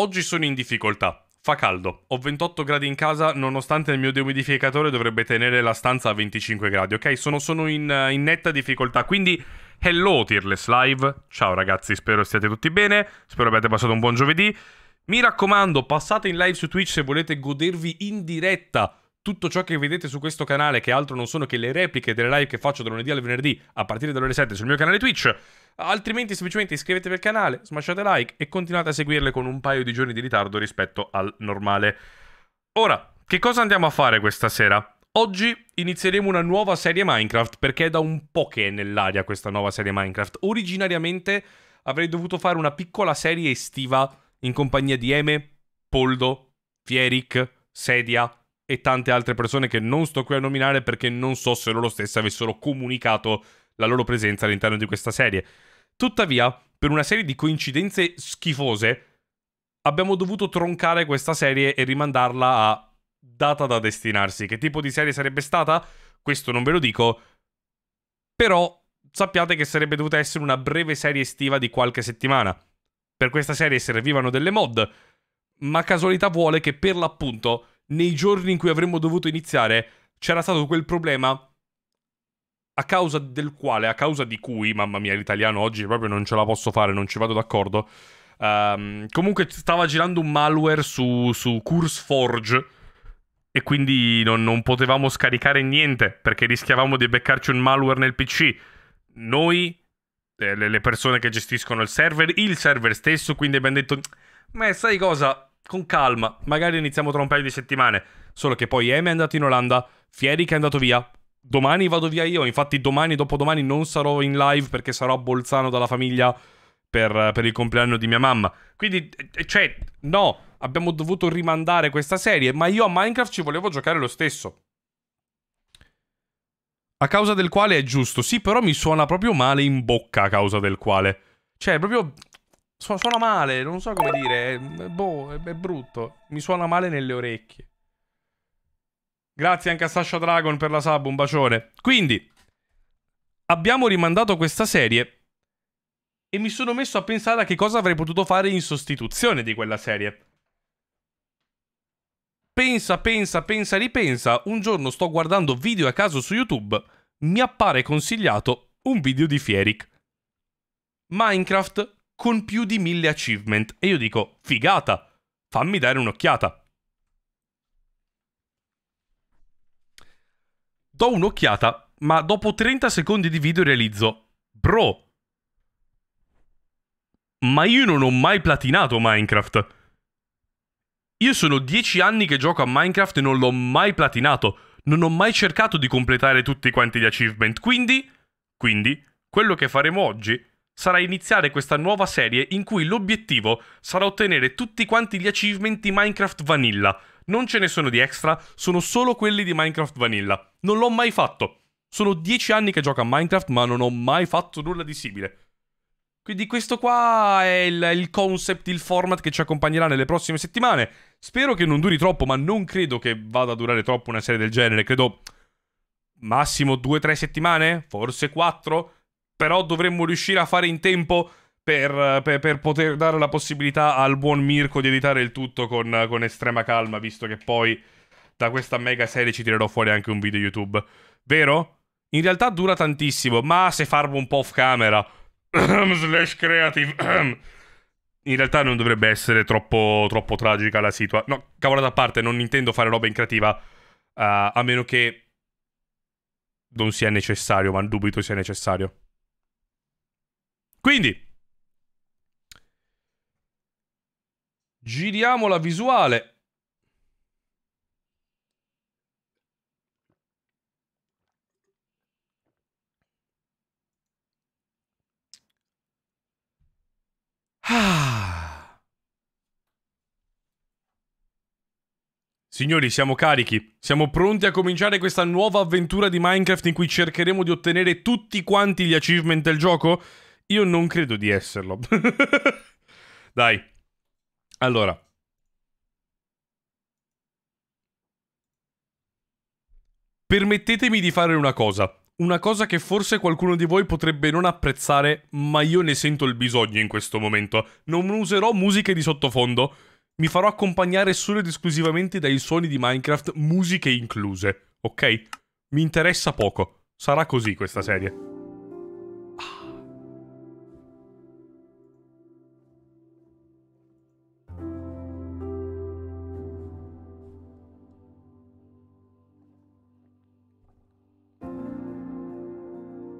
Oggi sono in difficoltà. Fa caldo, ho 28 gradi in casa nonostante il mio deumidificatore dovrebbe tenere la stanza a 25 gradi, ok? Sono, sono in, eh, in, netta difficoltà, quindi hello Tearless Live, ciao ragazzi, spero stiate tutti bene, spero abbiate passato un buon giovedì. Mi raccomando, passate in live su Twitch se volete godervi in diretta tutto ciò che vedete su questo canale, che altro non sono che le repliche delle live che faccio da lunedì al venerdì a partire dalle ore 7 sul mio canale Twitch. Altrimenti semplicemente iscrivetevi al canale, smasciate like e continuate a seguirle con un paio di giorni di ritardo rispetto al normale. Ora, che cosa andiamo a fare questa sera? Oggi inizieremo una nuova serie Minecraft perché è da un po' che è nell'aria questa nuova serie Minecraft. Originariamente avrei dovuto fare una piccola serie estiva in compagnia di Eme, Poldo, Fieric, Sedia, e tante altre persone che non sto qui a nominare perché non so se loro stesse avessero comunicato la loro presenza all'interno di questa serie. Tuttavia, per una serie di coincidenze schifose, abbiamo dovuto troncare questa serie e rimandarla a data da destinarsi. Che tipo di serie sarebbe stata? Questo non ve lo dico, però sappiate che sarebbe dovuta essere una breve serie estiva di qualche settimana. Per questa serie servivano delle mod, ma casualità vuole che per l'appunto nei giorni in cui avremmo dovuto iniziare c'era stato quel problema a causa del quale, a causa di cui, mamma mia, l'italiano oggi proprio non ce la posso fare, non ci vado d'accordo. Um, comunque stava girando un malware su, su CurseForge e quindi non, non, potevamo scaricare niente perché rischiavamo di beccarci un malware nel PC. Noi, eh, le, le persone che gestiscono il server, il server stesso, quindi abbiamo detto, ma sai cosa, con calma, magari iniziamo tra un paio di settimane. Solo che poi Eme è andato in Olanda, Fieri che è andato via. Domani vado via io, infatti domani e dopodomani non sarò in live perché sarò a Bolzano dalla famiglia per, per il compleanno di mia mamma. Quindi, eh, cioè, no, abbiamo dovuto rimandare questa serie, ma io a Minecraft ci volevo giocare lo stesso. A causa del quale è giusto, sì, però mi suona proprio male in bocca a causa del quale. Cioè, proprio suona male, non so come dire. Boh, è, brutto. Mi suona male nelle orecchie. Grazie anche a Sasha Dragon per la sub, un bacione. Quindi, abbiamo rimandato questa serie e mi sono messo a pensare a che cosa avrei potuto fare in sostituzione di quella serie. Pensa, pensa, pensa, ripensa. Un giorno sto guardando video a caso su YouTube, mi appare consigliato un video di Fieric. Minecraft con più di 1000 achievement. E io dico, figata, fammi dare un'occhiata. Do un'occhiata, ma dopo 30 secondi di video realizzo, bro, ma io non ho mai platinato Minecraft. Io sono 10 anni che gioco a Minecraft e non l'ho mai platinato. Non ho mai cercato di completare tutti quanti gli achievement. Quindi, quindi, quello che faremo oggi sarà iniziare questa nuova serie in cui l'obiettivo sarà ottenere tutti quanti gli achievement di Minecraft Vanilla. Non ce ne sono di extra, sono solo quelli di Minecraft Vanilla. Non l'ho mai fatto. Sono dieci anni che gioco a Minecraft, ma non ho mai fatto nulla di simile. Quindi questo qua è il, il, concept, il format che ci accompagnerà nelle prossime settimane. Spero che non duri troppo, ma non credo che vada a durare troppo una serie del genere. Credo massimo 2 tre settimane, forse quattro però dovremmo riuscire a fare in tempo per, per, per, poter dare la possibilità al buon Mirko di editare il tutto con, con, estrema calma, visto che poi da questa mega serie ci tirerò fuori anche un video YouTube. Vero? In realtà dura tantissimo, ma se farmo un po' off camera, slash creative, in realtà non dovrebbe essere troppo, troppo tragica la situazione. No, cavolata da parte, non intendo fare roba in creativa, uh, a meno che non sia necessario, ma dubito sia necessario. Quindi, giriamo la visuale. Ah. Signori, siamo carichi. Siamo pronti a cominciare questa nuova avventura di Minecraft in cui cercheremo di ottenere tutti quanti gli achievement del gioco? Io non credo di esserlo. Dai. Allora. Permettetemi di fare una cosa. Una cosa che forse qualcuno di voi potrebbe non apprezzare, ma io ne sento il bisogno in questo momento. Non userò musiche di sottofondo. Mi farò accompagnare solo ed esclusivamente dai suoni di Minecraft, musiche incluse. Ok? Mi interessa poco. Sarà così questa serie.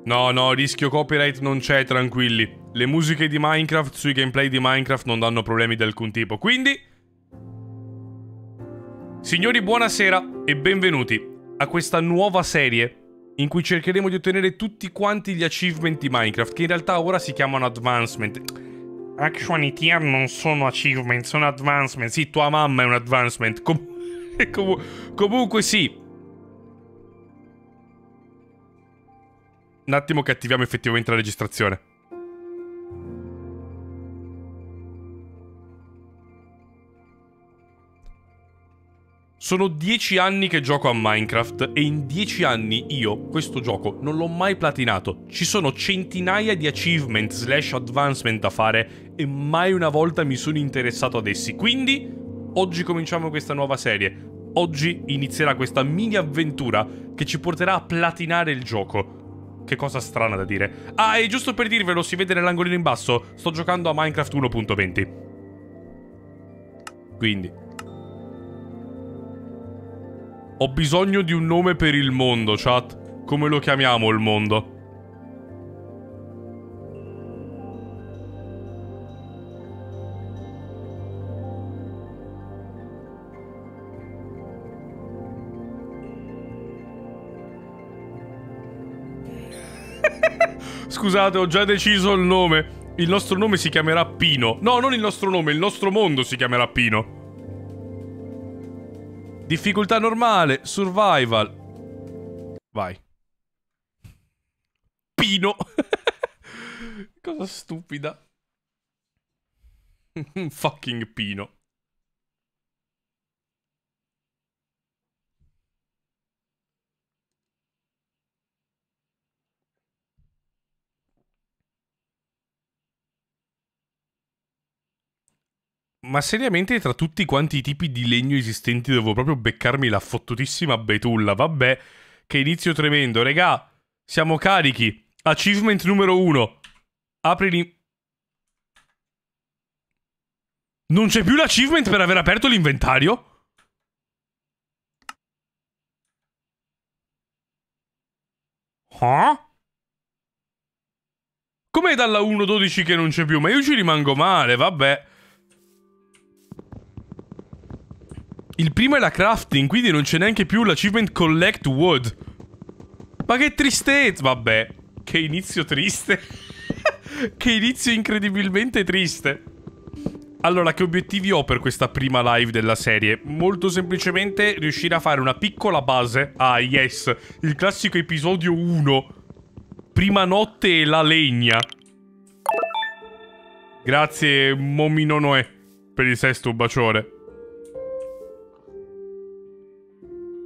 No, no, rischio copyright non c'è, tranquilli. Le musiche di Minecraft sui gameplay di Minecraft non danno problemi di alcun tipo, quindi... Signori, buonasera e benvenuti a questa nuova serie in cui cercheremo di ottenere tutti quanti gli achievement di Minecraft, che in realtà ora si chiamano advancement. Action tier non sono achievement, sono advancement. Sì, tua mamma è un advancement. Com comunque sì, un attimo che attiviamo effettivamente la registrazione. Sono dieci anni che gioco a Minecraft e in dieci anni io questo gioco non l'ho mai platinato. Ci sono centinaia di achievement slash advancement da fare e mai una volta mi sono interessato ad essi. Quindi oggi cominciamo questa nuova serie. Oggi inizierà questa mini avventura che ci porterà a platinare il gioco che cosa strana da dire. Ah, e giusto per dirvelo, si vede nell'angolino in basso, sto giocando a Minecraft 1.20. Quindi. Ho bisogno di un nome per il mondo, chat. Come lo chiamiamo il mondo? Scusate, ho già deciso il nome. Il nostro nome si chiamerà Pino. No, non il nostro nome, il nostro mondo si chiamerà Pino. Difficoltà normale, survival. Vai. Pino. Cosa stupida. Fucking Pino. ma seriamente tra tutti quanti i tipi di legno esistenti devo proprio beccarmi la fottutissima betulla. Vabbè, che inizio tremendo. Regà, siamo carichi. Achievement numero uno. Apri l'in... Non c'è più l'achievement per aver aperto l'inventario? Huh? Com'è dalla 1.12 che non c'è più? Ma io ci rimango male, vabbè. Il primo è la crafting, quindi non c'è neanche più l'achievement collect wood. Ma che tristezza! Vabbè, che inizio triste. che inizio incredibilmente triste. Allora, che obiettivi ho per questa prima live della serie? Molto semplicemente riuscire a fare una piccola base. Ah, yes, il classico episodio 1. Prima notte e la legna. Grazie, Momino Noè, per il sesto bacione.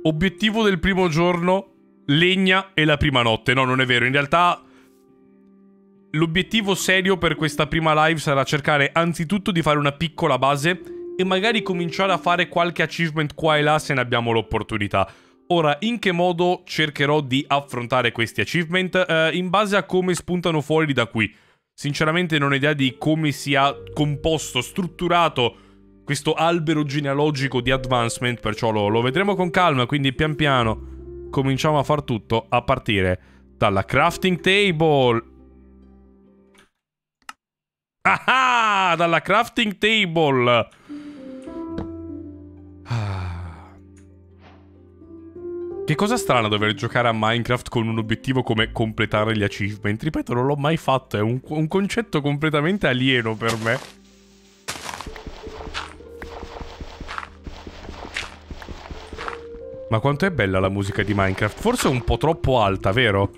Obiettivo del primo giorno, legna e la prima notte. No, non è vero, in realtà... L'obiettivo serio per questa prima live sarà cercare anzitutto di fare una piccola base e magari cominciare a fare qualche achievement qua e là se ne abbiamo l'opportunità. Ora, in che modo cercherò di affrontare questi achievement? Eh, in base a come spuntano fuori da qui. Sinceramente non ho idea di come sia composto, strutturato questo albero genealogico di advancement, perciò lo, lo vedremo con calma, quindi pian piano cominciamo a far tutto a partire dalla crafting table. Ah, dalla crafting table. Ah. Che cosa strana dover giocare a Minecraft con un obiettivo come completare gli achievement. Ripeto, non l'ho mai fatto, è un, un concetto completamente alieno per me. Ma quanto è bella la musica di Minecraft? Forse è un po' troppo alta, vero?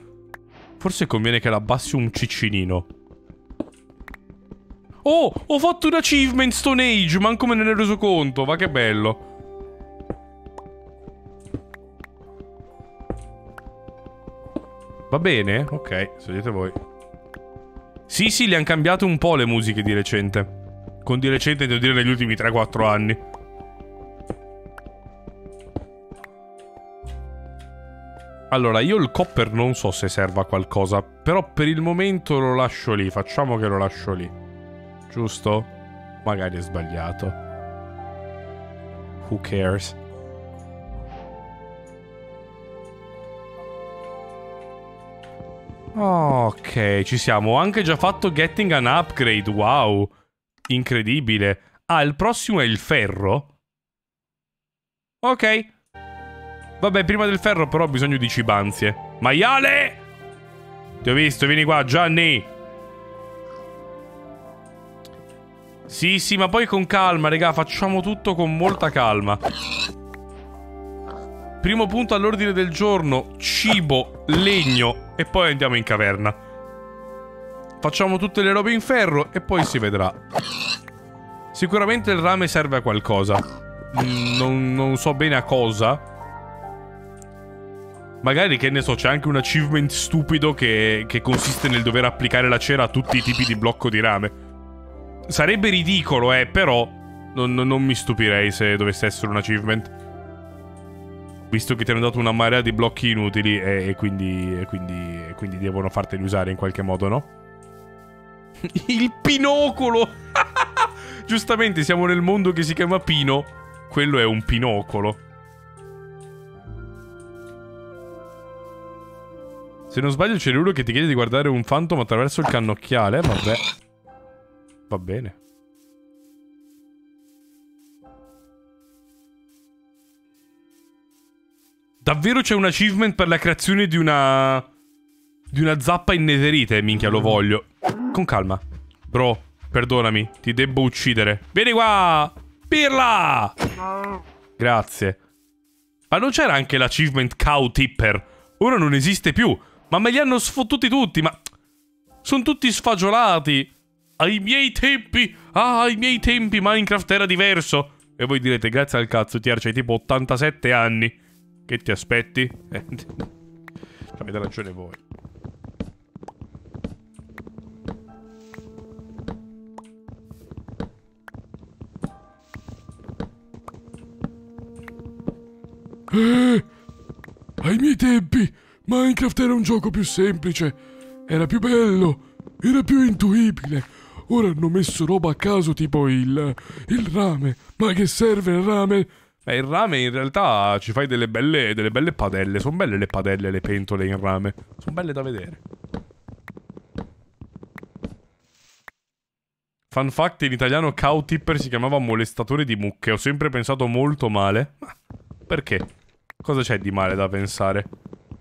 Forse conviene che la abbassi un ciccinino. Oh, ho fatto un achievement Stone Age, manco me ne ero reso conto, ma che bello. Va bene? Ok, scegliete voi. Sì, sì, le hanno cambiate un po' le musiche di recente. Con di recente devo dire negli ultimi 3-4 anni. Allora, io il copper non so se serva a qualcosa, però per il momento lo lascio lì, facciamo che lo lascio lì. Giusto? Magari è sbagliato. Who cares? Ok, ci siamo. Ho anche già fatto getting an upgrade, wow. Incredibile. Ah, il prossimo è il ferro? Ok. Vabbè, prima del ferro però ho bisogno di cibanzie. Maiale! Ti ho visto, vieni qua, Gianni! Sì, sì, ma poi con calma, raga, facciamo tutto con molta calma. Primo punto all'ordine del giorno, cibo, legno e poi andiamo in caverna. Facciamo tutte le robe in ferro e poi si vedrà. Sicuramente il rame serve a qualcosa. Mm, non, non so bene a cosa. Magari, che ne so, c'è anche un achievement stupido che, che consiste nel dover applicare la cera a tutti i tipi di blocco di rame. Sarebbe ridicolo, eh, però non, non mi stupirei se dovesse essere un achievement. Visto che ti hanno dato una marea di blocchi inutili e, e, quindi, e quindi, e quindi devono farteli usare in qualche modo, no? Il pinocolo! Giustamente siamo nel mondo che si chiama Pino. Quello è un pinocolo. Se non sbaglio c'è Lulu che ti chiede di guardare un fantom attraverso il cannocchiale. Vabbè. Va bene. Davvero c'è un achievement per la creazione di una... Di una zappa in netherite, minchia, lo voglio. Con calma. Bro, perdonami, ti debbo uccidere. Vieni qua! Pirla! Grazie. Ma non c'era anche l'achievement Cow Tipper? Ora non esiste più. Ma me li hanno sfottuti tutti, ma... Sono tutti sfagiolati. Ai miei tempi... Ah, ai miei tempi Minecraft era diverso. E voi direte, grazie al cazzo, Tiar, c'hai tipo 87 anni. Che ti aspetti? Eh, avete ragione voi. ai miei tempi Minecraft era un gioco più semplice, era più bello, era più intuibile. Ora hanno messo roba a caso tipo il, il rame. Ma che serve il rame? Beh, il rame in realtà ci fai delle belle, delle belle padelle. Sono belle le padelle, le pentole in rame. Sono belle da vedere. Fun fact, in italiano cow tipper si chiamava molestatore di mucche. Ho sempre pensato molto male. Ma perché? Cosa c'è di male da pensare?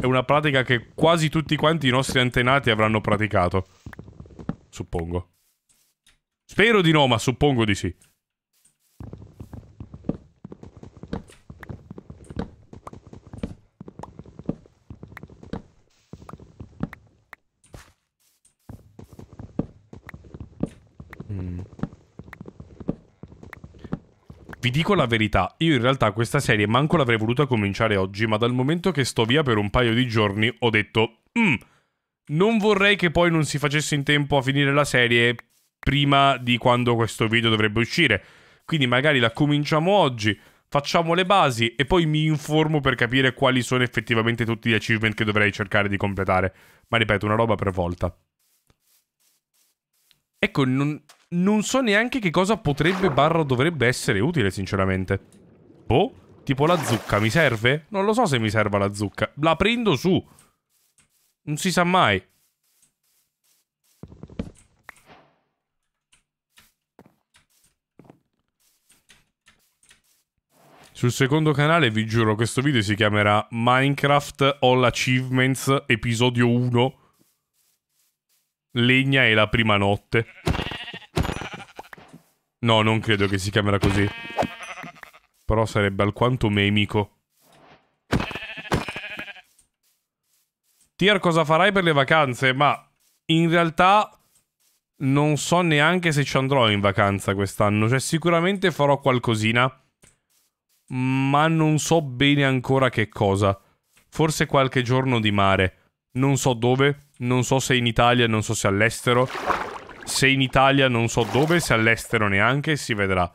è una pratica che quasi tutti quanti i nostri antenati avranno praticato. Suppongo. Spero di no, ma suppongo di sì. Vi dico la verità, io in realtà questa serie manco l'avrei voluta cominciare oggi, ma dal momento che sto via per un paio di giorni ho detto, mm, non vorrei che poi non si facesse in tempo a finire la serie prima di quando questo video dovrebbe uscire. Quindi magari la cominciamo oggi, facciamo le basi e poi mi informo per capire quali sono effettivamente tutti gli achievement che dovrei cercare di completare. Ma ripeto, una roba per volta. Ecco, non non so neanche che cosa potrebbe barra dovrebbe essere utile, sinceramente. Boh, tipo la zucca, mi serve? Non lo so se mi serva la zucca. La prendo su. Non si sa mai. Sul secondo canale, vi giuro, questo video si chiamerà Minecraft All Achievements Episodio 1 Legna e la prima notte. No, non credo che si chiamerà così. Però sarebbe alquanto memico. Tier, cosa farai per le vacanze? Ma in realtà non so neanche se ci andrò in vacanza quest'anno. Cioè, sicuramente farò qualcosina. Ma non so bene ancora che cosa. Forse qualche giorno di mare. Non so dove, non so se in Italia, non so se all'estero. Se in Italia non so dove, se all'estero neanche, si vedrà.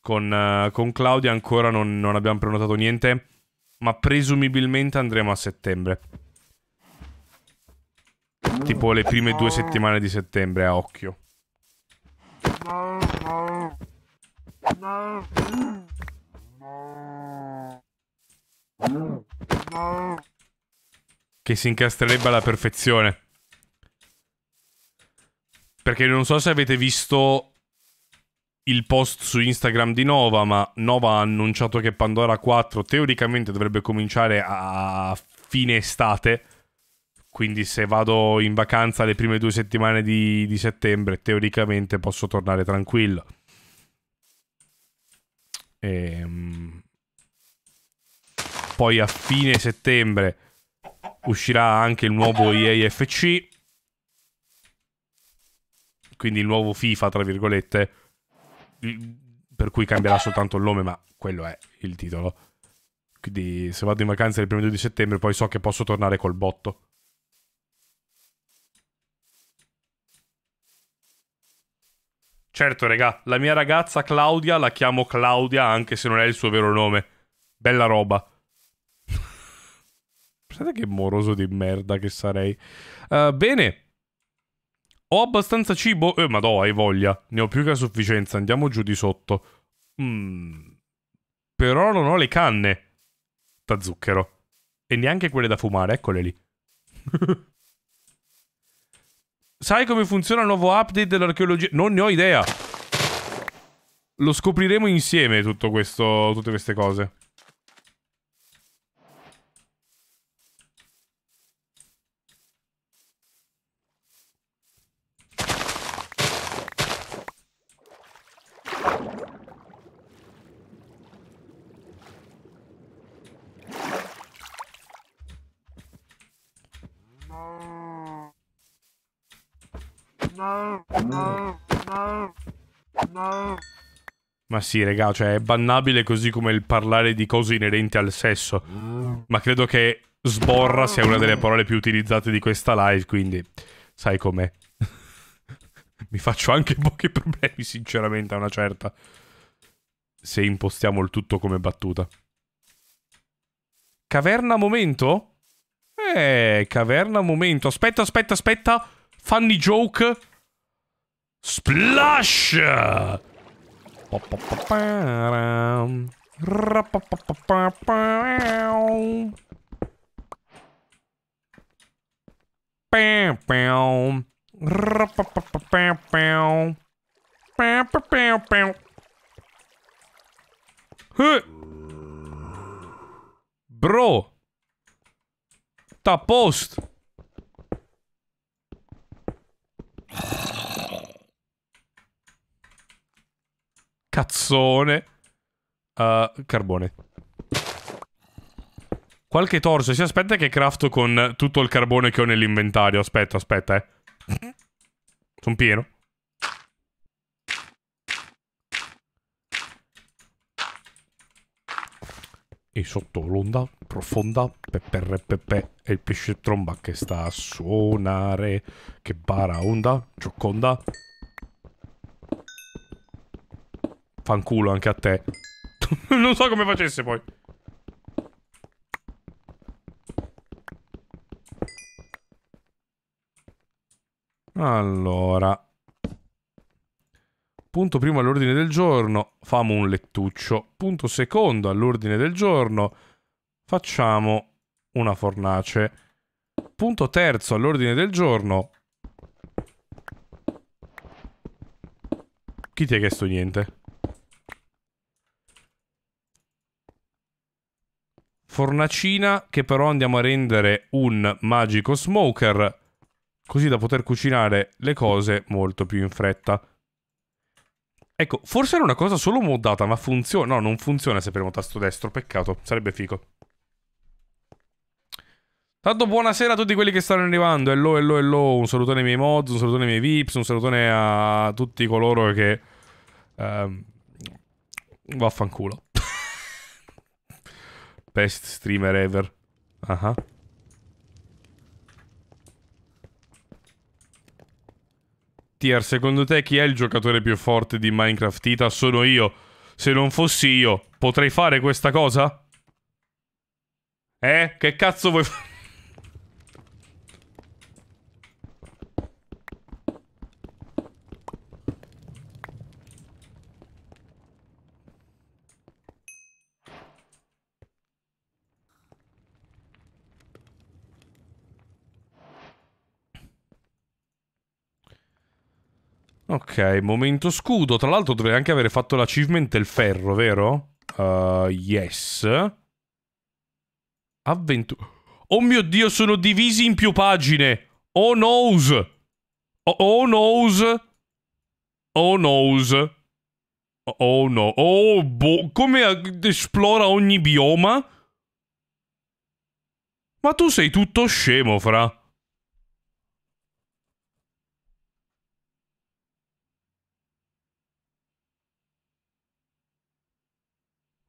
Con, uh, con Claudia ancora non, non abbiamo prenotato niente, ma presumibilmente andremo a settembre. Tipo le prime due settimane di settembre, a occhio. Che si incastrerebbe alla perfezione. Perché non so se avete visto il post su Instagram di Nova, ma Nova ha annunciato che Pandora 4 teoricamente dovrebbe cominciare a fine estate. Quindi se vado in vacanza le prime due settimane di, di settembre, teoricamente posso tornare tranquillo. Ehm... Poi a fine settembre uscirà anche il nuovo EAFC quindi il nuovo FIFA, tra virgolette, per cui cambierà soltanto il nome, ma quello è il titolo. Quindi se vado in vacanza il primo di settembre poi so che posso tornare col botto. Certo, regà, la mia ragazza Claudia la chiamo Claudia anche se non è il suo vero nome. Bella roba. Pensate che moroso di merda che sarei. Uh, bene, ho abbastanza cibo? Eh, ma no, hai voglia. Ne ho più che a sufficienza, andiamo giù di sotto. Mm. Però non ho le canne. Da zucchero. E neanche quelle da fumare, eccole lì. Sai come funziona il nuovo update dell'archeologia? Non ne ho idea. Lo scopriremo insieme tutto questo, tutte queste cose. No, no, no. Ma sì, regà, cioè è bannabile così come il parlare di cose inerenti al sesso. Ma credo che sborra sia una delle parole più utilizzate di questa live, quindi sai com'è. Mi faccio anche pochi problemi, sinceramente, a una certa. Se impostiamo il tutto come battuta. Caverna momento? Eh, caverna momento. Aspetta, aspetta, aspetta. Funny joke. Splash! Bam, bam. Bro. Tá post. cazzone uh, carbone. Qualche torso. Si aspetta che crafto con tutto il carbone che ho nell'inventario. Aspetta, aspetta, eh. Sono pieno. E sotto l'onda profonda, peperre pepe, e il pesce tromba che sta a suonare, che bara onda, gioconda. Fanculo anche a te. non so come facesse poi. Allora. Punto primo all'ordine del giorno, famo un lettuccio. Punto secondo all'ordine del giorno, facciamo una fornace. Punto terzo all'ordine del giorno. Chi ti ha chiesto niente? fornacina che però andiamo a rendere un magico smoker così da poter cucinare le cose molto più in fretta. Ecco, forse era una cosa solo moddata, ma funziona. No, non funziona se premo tasto destro, peccato, sarebbe figo. Tanto buonasera a tutti quelli che stanno arrivando, hello, hello, hello, un salutone ai miei mods, un salutone ai miei vips, un salutone a tutti coloro che... Ehm, vaffanculo. Best streamer ever. Ah. Uh -huh. Tier, secondo te chi è il giocatore più forte di Minecraft Ita? Sono io. Se non fossi io, potrei fare questa cosa? Eh? Che cazzo vuoi fare? Ok, momento scudo. Tra l'altro dovrei anche avere fatto l'achievement del ferro, vero? Uh, yes. Avventura. Oh mio Dio, sono divisi in più pagine. Oh noes. Oh, noes. Oh noes. Oh, oh, oh no. Oh boh. Come esplora ogni bioma? Ma tu sei tutto scemo, fra.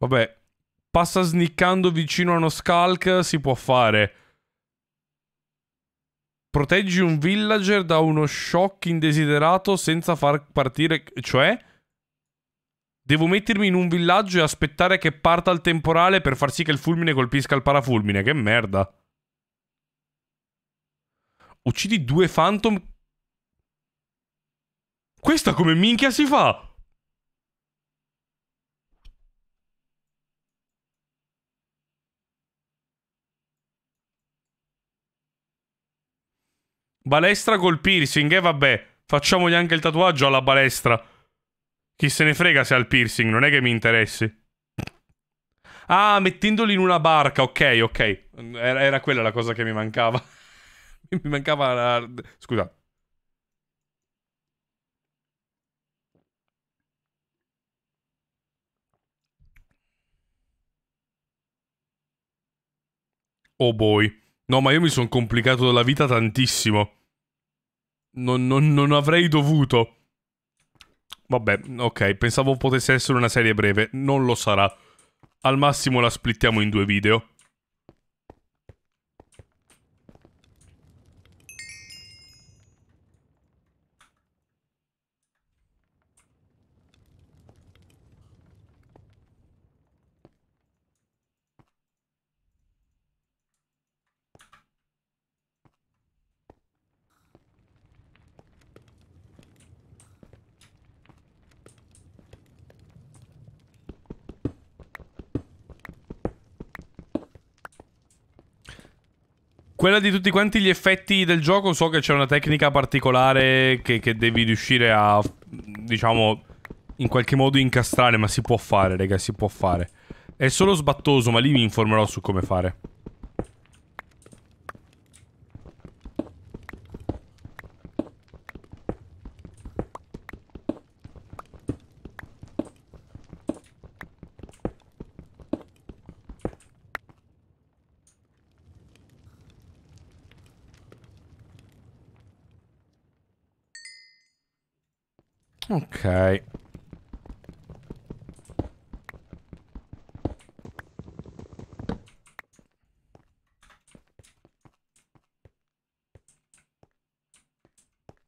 Vabbè, passa sniccando vicino a uno skulk, si può fare. Proteggi un villager da uno shock indesiderato senza far partire... Cioè? Devo mettermi in un villaggio e aspettare che parta il temporale per far sì che il fulmine colpisca il parafulmine. Che merda. Uccidi due phantom... Questa come minchia si fa? Balestra col piercing, e eh, vabbè, facciamogli anche il tatuaggio alla balestra. Chi se ne frega se ha il piercing, non è che mi interessi. Ah, mettendoli in una barca, ok, ok. Era, era quella la cosa che mi mancava. mi mancava la... Scusa. Oh boy. No, ma io mi sono complicato la vita tantissimo. Non, non, non avrei dovuto. Vabbè, ok, pensavo potesse essere una serie breve. Non lo sarà. Al massimo la splittiamo in due video. Quella di tutti quanti gli effetti del gioco, so che c'è una tecnica particolare che, che devi riuscire a, diciamo, in qualche modo incastrare, ma si può fare, raga, si può fare. È solo sbattoso, ma lì vi informerò su come fare.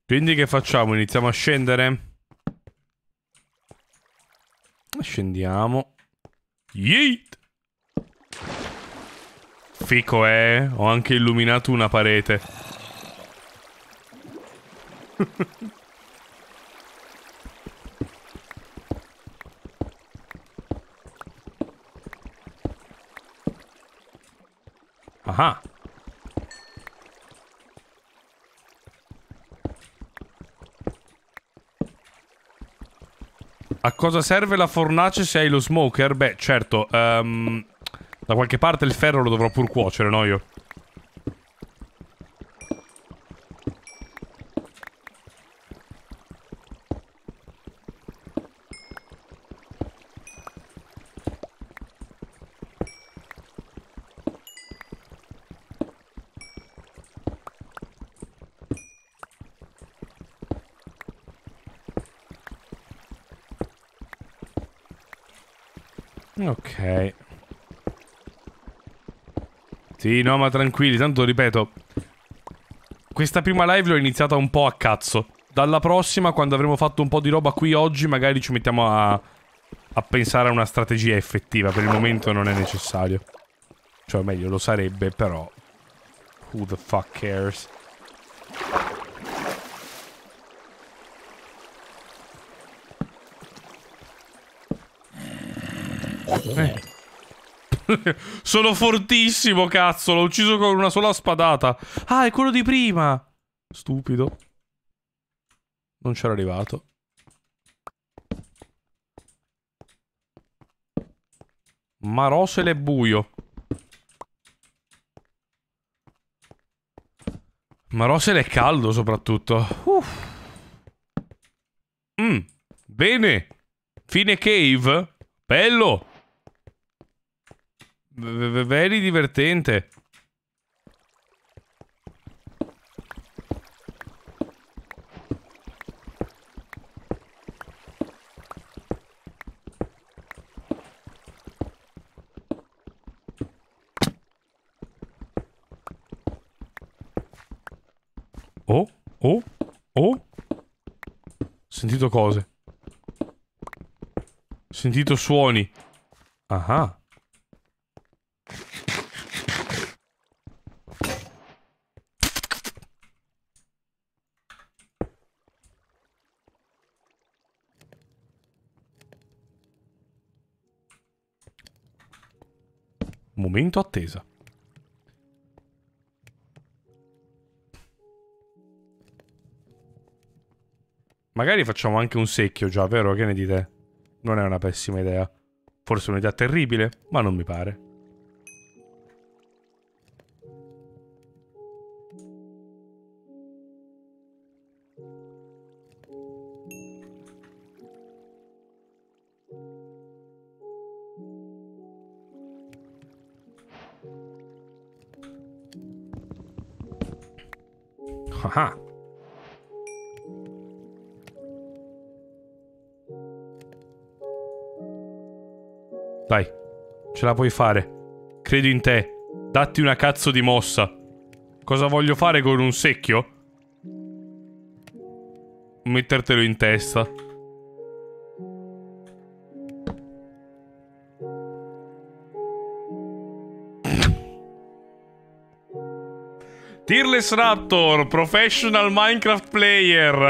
Quindi che facciamo? Iniziamo a scendere? Scendiamo. Yeet! Fico, eh? Ho anche illuminato una parete. Aha. A cosa serve la fornace se hai lo smoker? Beh, certo. Um, da qualche parte il ferro lo dovrò pur cuocere, no io? Sì, no, ma tranquilli, tanto ripeto. Questa prima live l'ho iniziata un po' a cazzo. Dalla prossima, quando avremo fatto un po' di roba qui oggi, magari ci mettiamo a, a pensare a una strategia effettiva. Per il momento non è necessario. Cioè, meglio, lo sarebbe, però... Who the fuck cares? Sono fortissimo, cazzo. L'ho ucciso con una sola spadata. Ah, è quello di prima. Stupido. Non c'era arrivato. Marò se l'è buio. Marò se l'è caldo soprattutto. Uff. Mm. Bene. Fine cave. Bello. Very divertente. Oh, oh, oh. Sentito cose. Sentito suoni. Ah ah. Momento attesa. Magari facciamo anche un secchio già, vero? Che ne dite? Non è una pessima idea. Forse un'idea terribile, ma non mi pare. Aha. Dai, ce la puoi fare. Credo in te. Datti una cazzo di mossa. Cosa voglio fare con un secchio? Mettertelo in testa. Fearless Raptor, professional Minecraft player.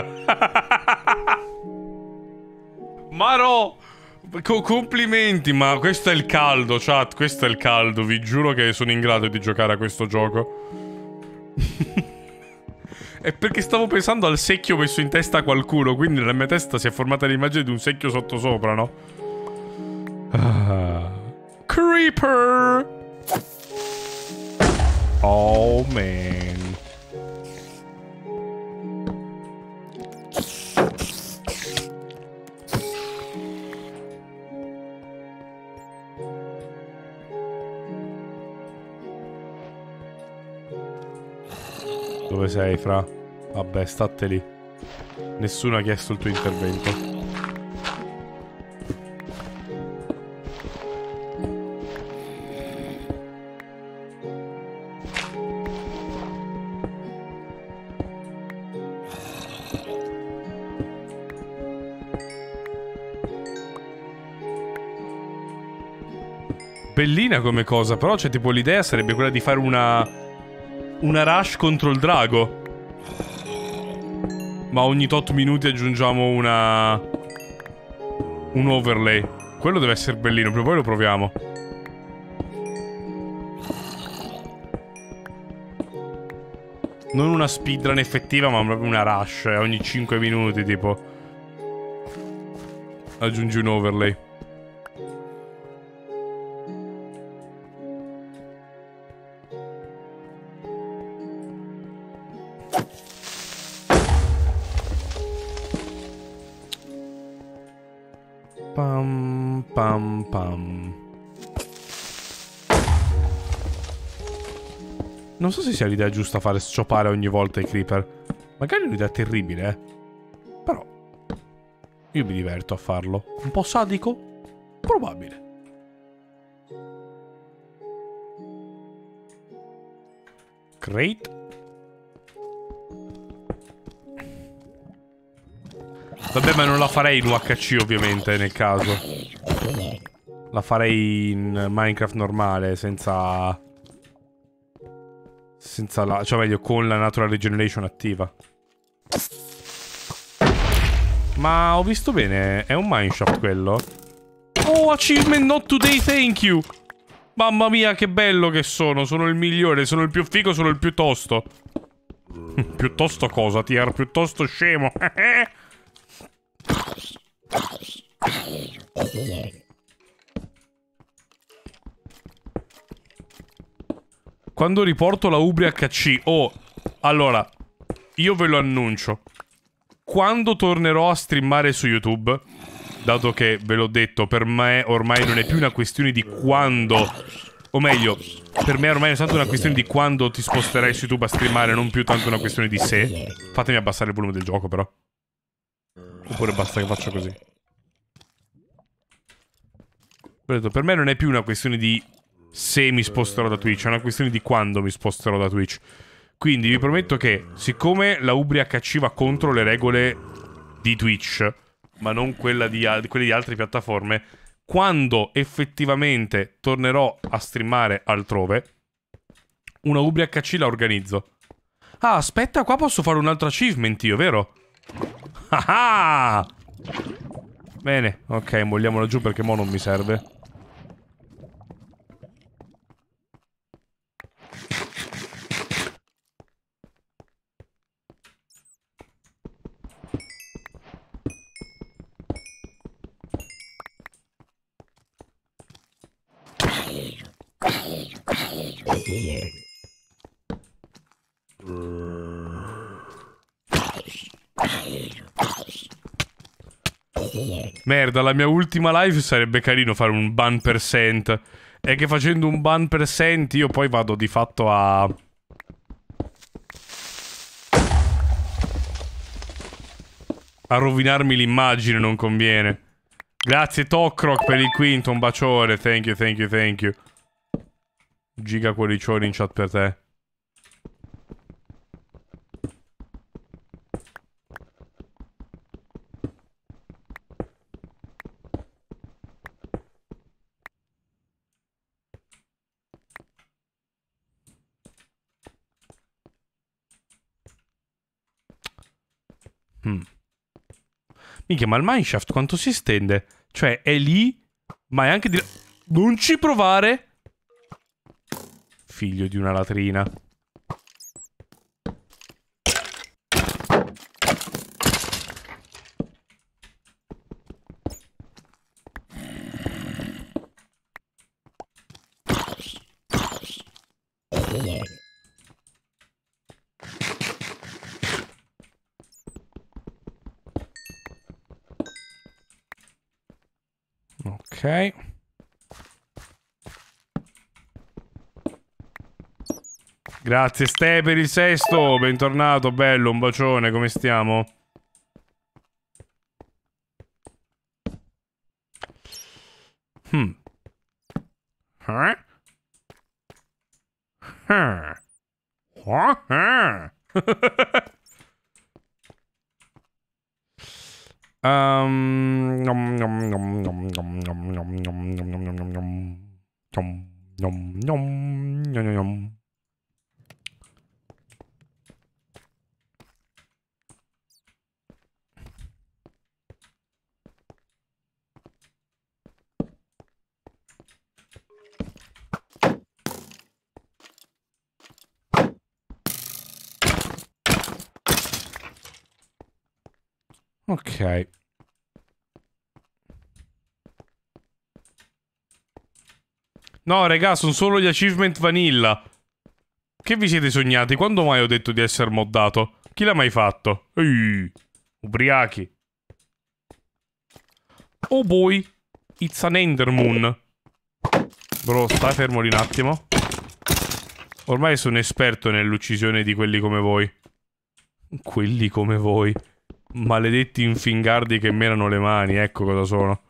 Maro, co complimenti, ma questo è il caldo, chat, questo è il caldo. Vi giuro che sono in grado di giocare a questo gioco. è perché stavo pensando al secchio messo in testa a qualcuno, quindi nella mia testa si è formata l'immagine di un secchio sottosopra, no? Ah. Creeper! Oh man. dove sei, Fra. Vabbè, state lì. Nessuno ha chiesto il tuo intervento. Bellina come cosa, però c'è cioè, tipo l'idea sarebbe quella di fare una una rush contro il drago. Ma ogni 8 minuti aggiungiamo una... Un overlay. Quello deve essere bellino, prima o poi lo proviamo. Non una speedrun effettiva, ma proprio una rush. Eh, ogni 5 minuti, tipo. Aggiungi un overlay. pam pam. Non so se sia l'idea giusta fare sciopare ogni volta i creeper. Magari è un'idea terribile, eh. Però... Io mi diverto a farlo. Un po' sadico? Probabile. Crate. Vabbè, ma non la farei l'UHC ovviamente nel caso. La farei in Minecraft normale, senza... Senza la... Cioè meglio, con la natural regeneration attiva. Ma ho visto bene, è un mineshaft quello? Oh, achievement not today, thank you! Mamma mia, che bello che sono! Sono il migliore, sono il più figo, sono il più tosto. piuttosto cosa, Tier? Piuttosto scemo. Quando riporto la Ubria HC... Oh, allora, io ve lo annuncio. Quando tornerò a streamare su YouTube, dato che ve l'ho detto, per me ormai non è più una questione di quando... O meglio, per me ormai è soltanto una questione di quando ti sposterai su YouTube a streamare, non più tanto una questione di se. Fatemi abbassare il volume del gioco, però. Oppure basta che faccio così detto, per me non è più una questione di se mi sposterò da Twitch, è una questione di quando mi sposterò da Twitch. Quindi vi prometto che, siccome la UbriHC va contro le regole di Twitch, ma non di quelle di altre piattaforme, quando effettivamente tornerò a streamare altrove, una UbriHC la organizzo. Ah, aspetta, qua posso fare un altro achievement io, vero? Ah! ah! Bene, ok, molliamola giù perché mo non mi serve. here. Merda, la mia ultima live sarebbe carino fare un ban per percent. È che facendo un ban per percent io poi vado di fatto a... A rovinarmi l'immagine non conviene. Grazie Tokrock per il quinto, un bacione, thank you, thank you, thank you. Giga cuoricioni in chat per te. Hmm. Minchia, ma il mineshaft quanto si estende? Cioè, è lì, ma è anche di... Non ci provare! figlio di una latrina. Okay. Grazie Ste per il sesto, bentornato, bello, un bacione, come stiamo? No, raga, sono solo gli achievement vanilla. Che vi siete sognati? Quando mai ho detto di essere moddato? Chi l'ha mai fatto? Ehi, ubriachi. Oh boy, it's an endermoon. Bro, stai fermo lì un attimo. Ormai sono esperto nell'uccisione di quelli come voi. Quelli come voi. Maledetti infingardi che menano le mani, ecco cosa sono.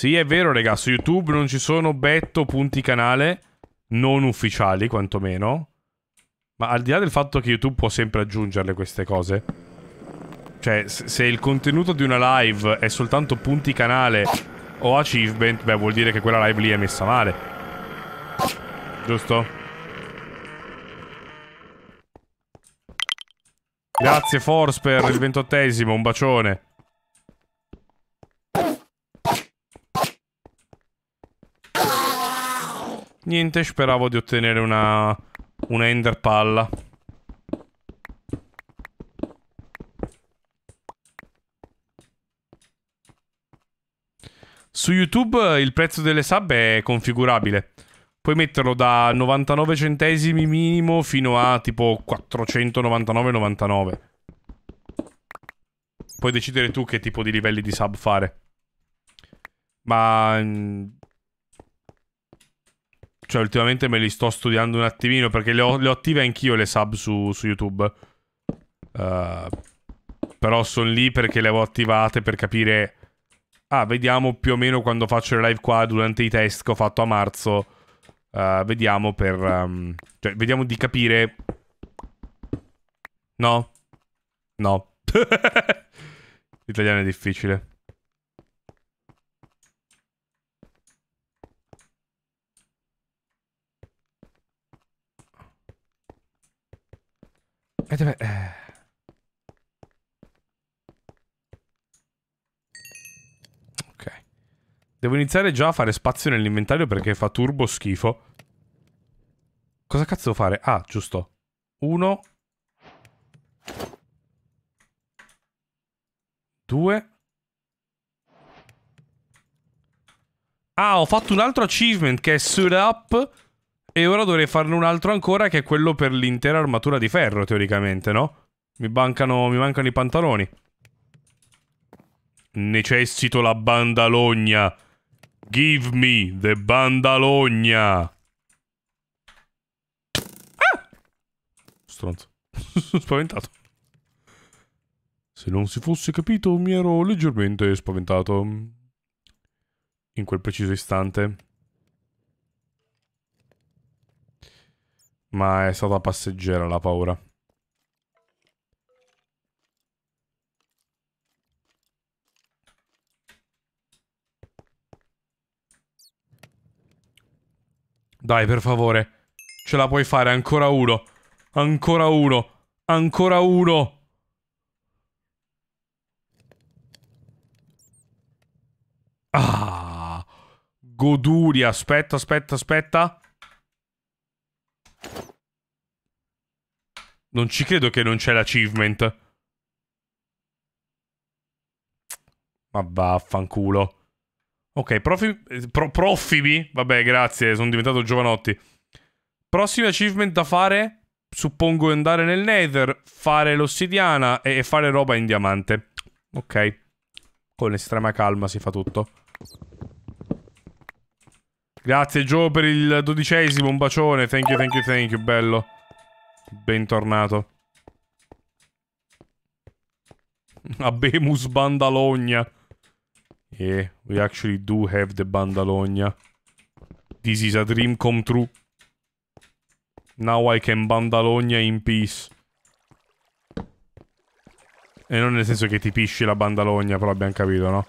Sì, è vero, raga, su YouTube non ci sono betto punti canale non ufficiali, quantomeno. Ma al di là del fatto che YouTube può sempre aggiungerle queste cose. Cioè, se il contenuto di una live è soltanto punti canale o achievement, beh, vuol dire che quella live lì è messa male. Giusto? Grazie Force per il ventottesimo, un bacione. Niente, speravo di ottenere una... Una ender palla. Su YouTube il prezzo delle sub è configurabile. Puoi metterlo da 99 centesimi minimo fino a tipo 499,99. Puoi decidere tu che tipo di livelli di sub fare. Ma mm, cioè, ultimamente me li sto studiando un attimino perché le ho, le ho attive anch'io le sub su, su YouTube. Uh, però sono lì perché le ho attivate per capire... Ah, vediamo più o meno quando faccio le live qua durante i test che ho fatto a marzo. Uh, vediamo per... Um, cioè, vediamo di capire... No? No. L'italiano è difficile. Eh, eh. Ok. Devo iniziare già a fare spazio nell'inventario perché fa turbo schifo. Cosa cazzo devo fare? Ah, giusto. Uno. Due. Ah, ho fatto un altro achievement che è Suit Up e ora dovrei farne un altro ancora che è quello per l'intera armatura di ferro, teoricamente, no? Mi mancano, mi mancano i pantaloni. Necessito la bandalogna. Give me the bandalogna. Ah! Stronzo. Sono spaventato. Se non si fosse capito, mi ero leggermente spaventato. In quel preciso istante. Ma è stata passeggera la paura. Dai, per favore. Ce la puoi fare, ancora uno. Ancora uno. Ancora uno. Ah. Goduria, aspetta, aspetta, aspetta. Non ci credo che non c'è l'achievement. Ma vaffanculo. Ok, profi... Pro, profibi? Vabbè, grazie, sono diventato giovanotti. Prossimi achievement da fare? Suppongo andare nel nether, fare l'ossidiana e, e fare roba in diamante. Ok. Con estrema calma si fa tutto. Grazie Joe per il dodicesimo, un bacione, thank you, thank you, thank you, bello. Bentornato. Abemus Bandalogna. Yeah, we actually do have the Bandalogna. This is a dream come true. Now I can Bandalogna in peace. E non nel senso che ti pisci la Bandalogna, però abbiamo capito, no?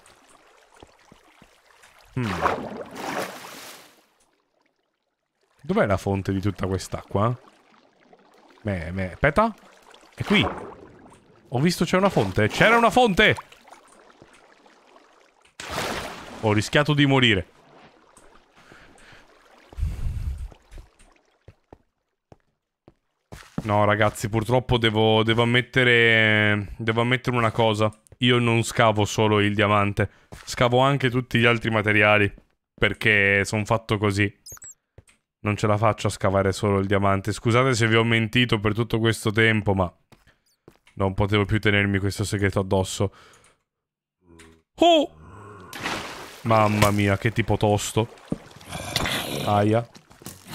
Hmm. Dov'è la fonte di tutta quest'acqua? Eh? Beh, beh, aspetta. È qui. Ho visto c'è una fonte. C'era una fonte! Ho rischiato di morire. No, ragazzi, purtroppo devo, devo, ammettere... Devo ammettere una cosa. Io non scavo solo il diamante. Scavo anche tutti gli altri materiali. Perché sono fatto così non ce la faccio a scavare solo il diamante. Scusate se vi ho mentito per tutto questo tempo, ma non potevo più tenermi questo segreto addosso. Oh! Mamma mia, che tipo tosto. Aia.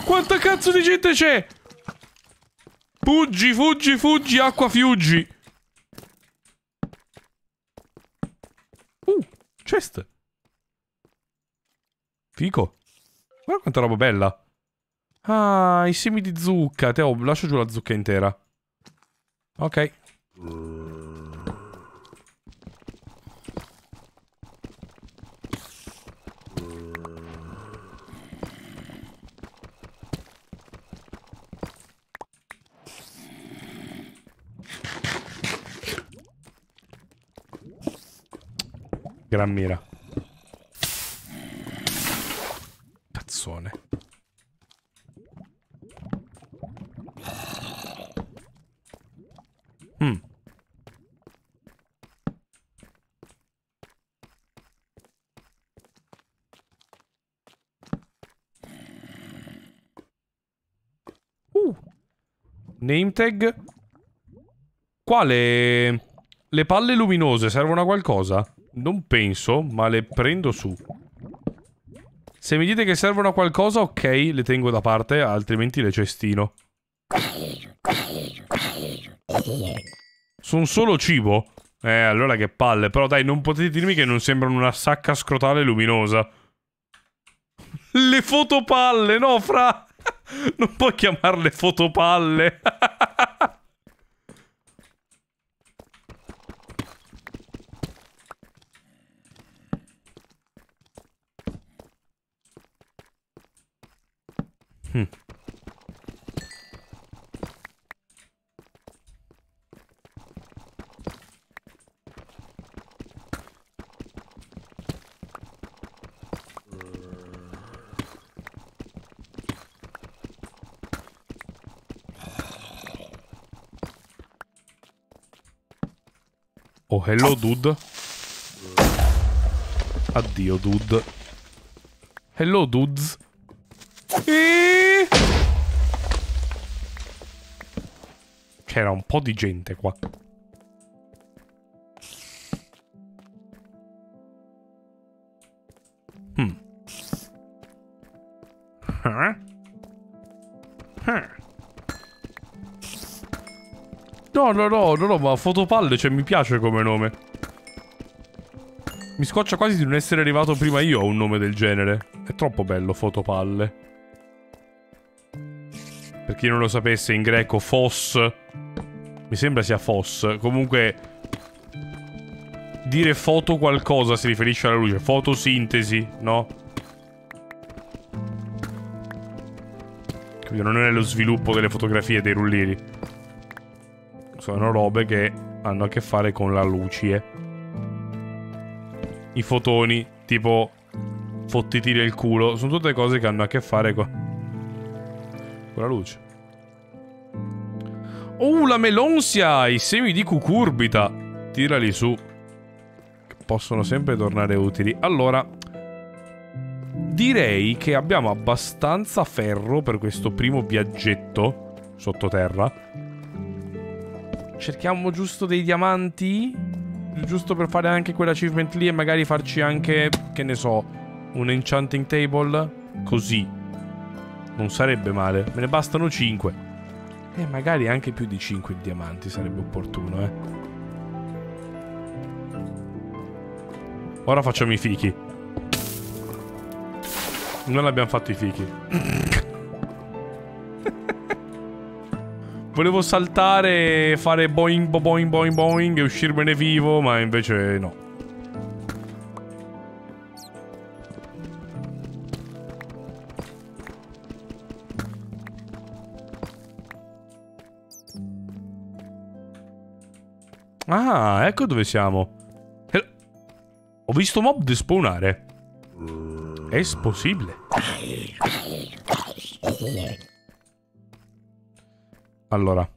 Quanta cazzo di gente c'è? Fuggi, fuggi, fuggi, acqua fuggi. Uh, chest. Fico. Guarda quanta roba bella. Ah, i semi di zucca. Teo, lascio giù la zucca intera. Ok. Gran mira. Cazzone. Name tag. Quale... Le palle luminose servono a qualcosa? Non penso, ma le prendo su. Se mi dite che servono a qualcosa, ok, le tengo da parte, altrimenti le cestino. Sono solo cibo? Eh, allora che palle. Però dai, non potete dirmi che non sembrano una sacca scrotale luminosa. Le fotopalle, no, fra... Non può chiamarle fotopalle. hello dude. Addio dude. Hello dudes. E... C'era un po' di gente qua. No, no, no, no, no, ma fotopalle, cioè mi piace come nome. Mi scoccia quasi di non essere arrivato prima io a un nome del genere. È troppo bello, fotopalle. Per chi non lo sapesse, in greco fos... Mi sembra sia fos. Comunque... Dire foto qualcosa si riferisce alla luce. Fotosintesi, no? Capito? Non è lo sviluppo delle fotografie dei rullieri sono robe che hanno a che fare con la luce. I fotoni, tipo fottiti nel culo, sono tutte cose che hanno a che fare con, con la luce. Oh, la melonsia! I semi di cucurbita! Tirali su. Possono sempre tornare utili. Allora, direi che abbiamo abbastanza ferro per questo primo viaggetto sottoterra. Cerchiamo giusto dei diamanti? Giusto per fare anche quell'achievement lì e magari farci anche, che ne so, un enchanting table? Così. Non sarebbe male. Me ne bastano 5. E magari anche più di 5 diamanti sarebbe opportuno, eh. Ora facciamo i fichi. Non abbiamo fatto i fichi. Volevo saltare, fare boing, boing, boing, boing e uscirmene vivo, ma invece no. Ah, ecco dove siamo. ho visto mob despawnare. È possibile. Allora.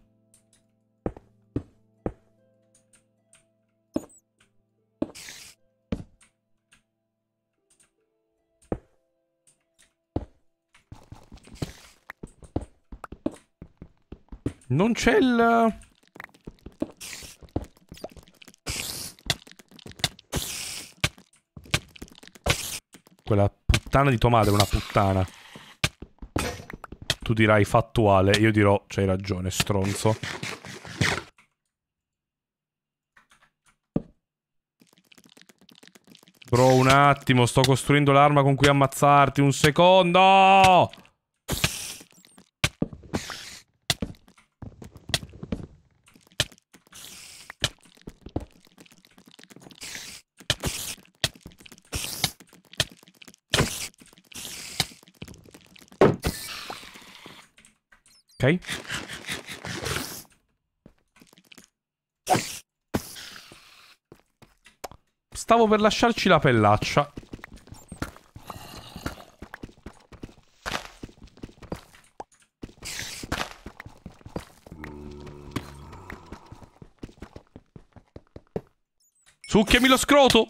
Non c'è il... Quella puttana di tua madre, una puttana. Tu dirai fattuale, io dirò c'hai ragione, stronzo. Bro, un attimo, sto costruendo l'arma con cui ammazzarti, un secondo! Stavo per lasciarci la pellaccia. Succhiami lo scroto!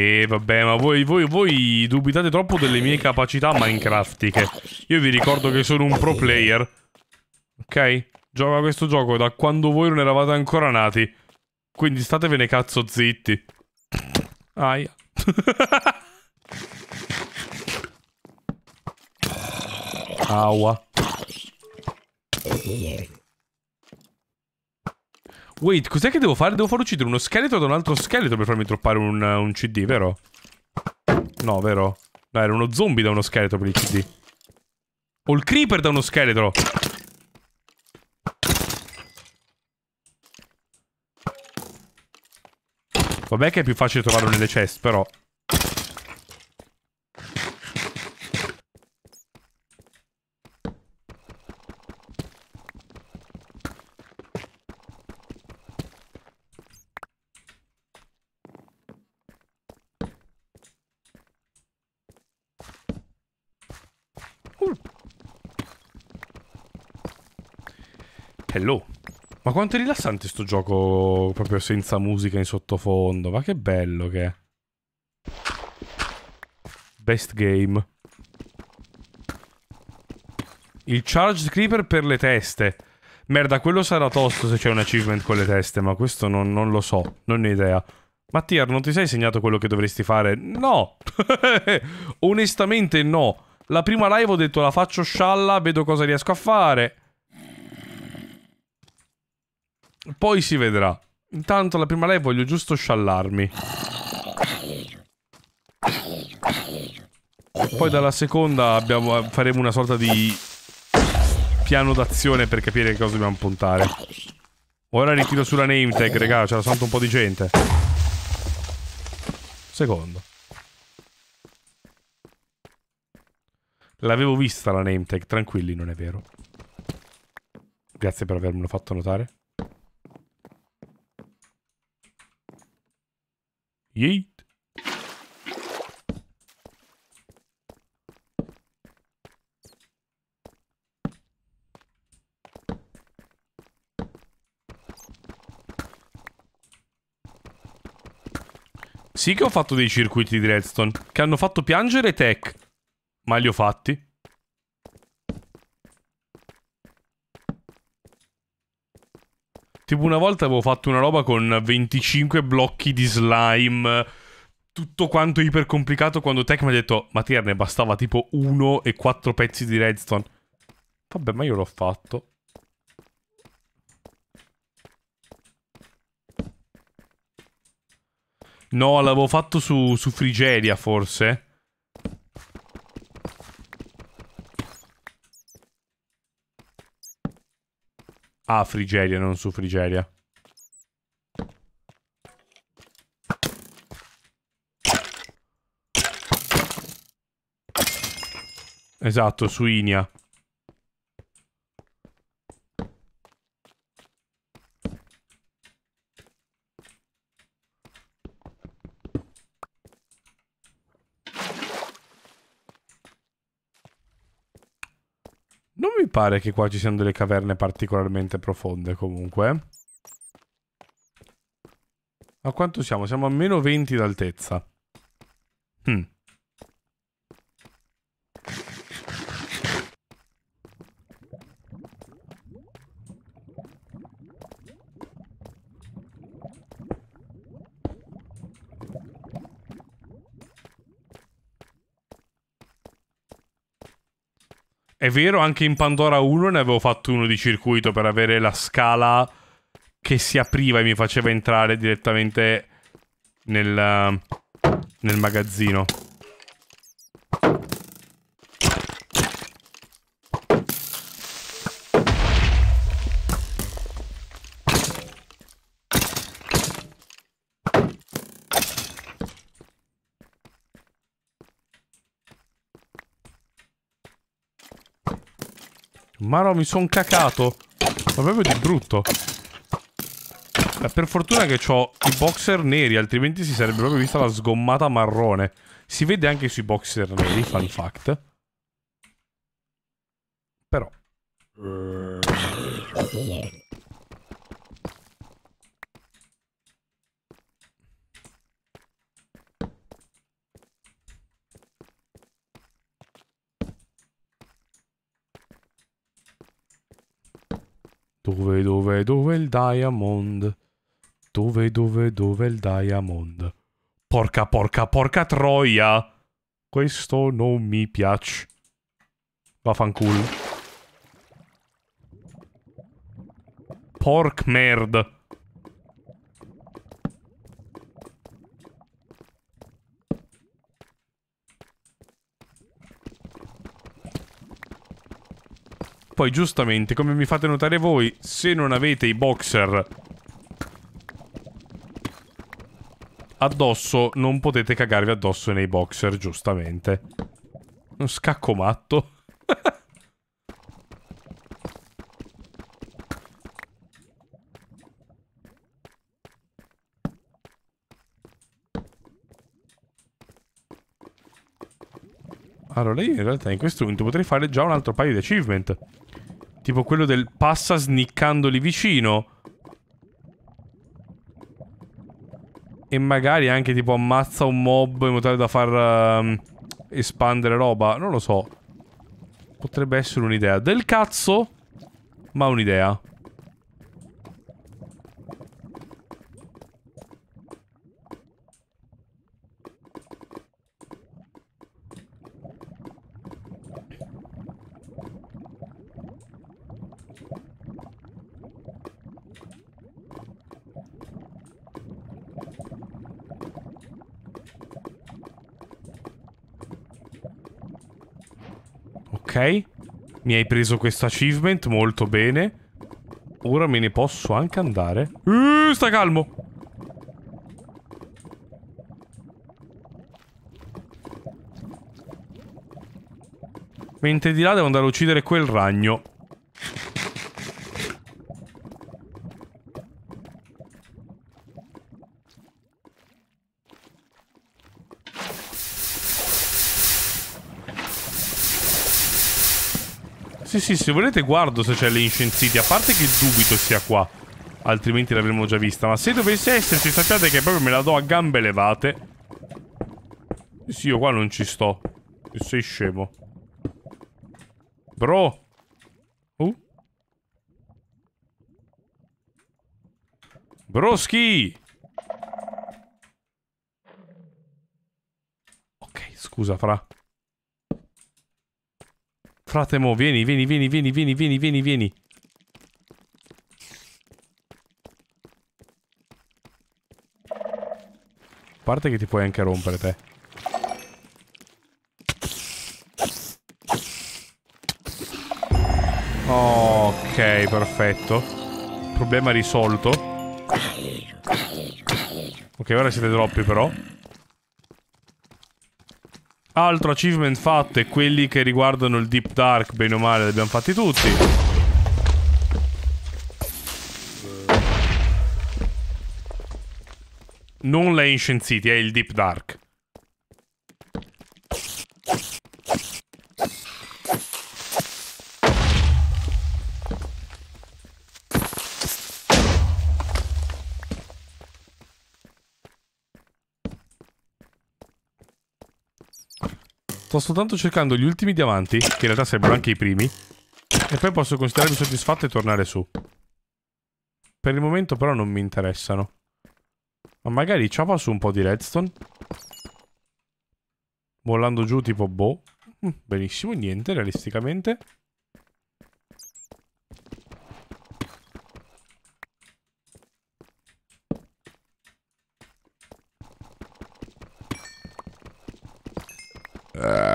Sì, vabbè, ma voi, voi, voi dubitate troppo delle mie capacità minecraftiche. Io vi ricordo che sono un pro player. Ok? Gioco a questo gioco da quando voi non eravate ancora nati. Quindi statevene cazzo zitti. Aia. Aua. Wait, cos'è che devo fare? Devo far uccidere uno scheletro da un altro scheletro per farmi troppare un, eh, un CD, vero? No, vero? No, era uno zombie da uno scheletro per il CD. O il creeper da uno scheletro! Vabbè che è più facile trovarlo nelle chest, però... quanto è rilassante sto gioco proprio senza musica in sottofondo. Ma che bello che è. Best game. Il charge creeper per le teste. Merda, quello sarà tosto se c'è un achievement con le teste, ma questo non, non lo so, non ne ho idea. Mattia, non ti sei segnato quello che dovresti fare? No! Onestamente no. La prima live ho detto la faccio scialla, vedo cosa riesco a fare. Poi si vedrà. Intanto la prima lei voglio giusto sciallarmi. Poi dalla seconda abbiamo, faremo una sorta di piano d'azione per capire che cosa dobbiamo puntare. Ora ritiro sulla name tag, raga, c'era santo un po' di gente. Secondo. L'avevo vista la name tag, tranquilli, non è vero. Grazie per avermelo fatto notare. Yeet. Sì che ho fatto dei circuiti di redstone, che hanno fatto piangere tech, ma li ho fatti. Tipo una volta avevo fatto una roba con 25 blocchi di slime tutto quanto iper complicato quando Tech mi ha detto ma Mattia ne bastava tipo uno e quattro pezzi di redstone. Vabbè, ma io l'ho fatto. No, l'avevo fatto su, su Frigeria forse. a ah, Frigeria, non su Frigeria. Esatto, su Inia. pare che qua ci siano delle caverne particolarmente profonde comunque. A quanto siamo? Siamo a meno 20 d'altezza. Hm. È vero, anche in Pandora 1 ne avevo fatto uno di circuito per avere la scala che si apriva e mi faceva entrare direttamente nel, nel magazzino. Ma no, mi son cacato. Ma proprio di brutto. Ma per fortuna che ho i boxer neri, altrimenti si sarebbe proprio vista la sgommata marrone. Si vede anche sui boxer neri, fun fact. Però. Dove, dove, dove il diamond? Dove, dove, dove il diamond? Porca, porca, porca troia! Questo non mi piace. Vaffanculo. Pork merda. poi giustamente, come mi fate notare voi, se non avete i boxer addosso, non potete cagarvi addosso nei boxer, giustamente. Un scacco matto. Allora, io in realtà in questo punto potrei fare già un altro paio di achievement. Tipo quello del passa sniccandoli vicino. E magari anche tipo ammazza un mob in modo tale da far um, espandere roba. Non lo so. Potrebbe essere un'idea. Del cazzo, ma un'idea. hai preso questo achievement, molto bene. Ora me ne posso anche andare. Uh, sta calmo. Mentre di là devo andare a uccidere quel ragno. sì, se volete guardo se c'è l'Ancient City. A parte che dubito sia qua. Altrimenti l'avremmo già vista. Ma se dovesse esserci, sappiate che proprio me la do a gambe levate. Sì, io qua non ci sto. Sei scemo. Bro. Uh. Broschi. Ok, scusa, fra. Frate mo, vieni, vieni, vieni, vieni, vieni, vieni, vieni, vieni. A parte che ti puoi anche rompere te. Ok, perfetto. Problema risolto. Ok, ora siete troppi però altro achievement fatto e quelli che riguardano il Deep Dark, bene o male, li abbiamo fatti tutti. Non l'Ancient City, è il Deep Dark. soltanto cercando gli ultimi diamanti, che in realtà sembrano anche i primi, e poi posso considerarmi soddisfatto e tornare su. Per il momento però non mi interessano. Ma magari ci passo un po' di redstone. Mollando giù tipo boh. Mm, benissimo, niente realisticamente. Uh.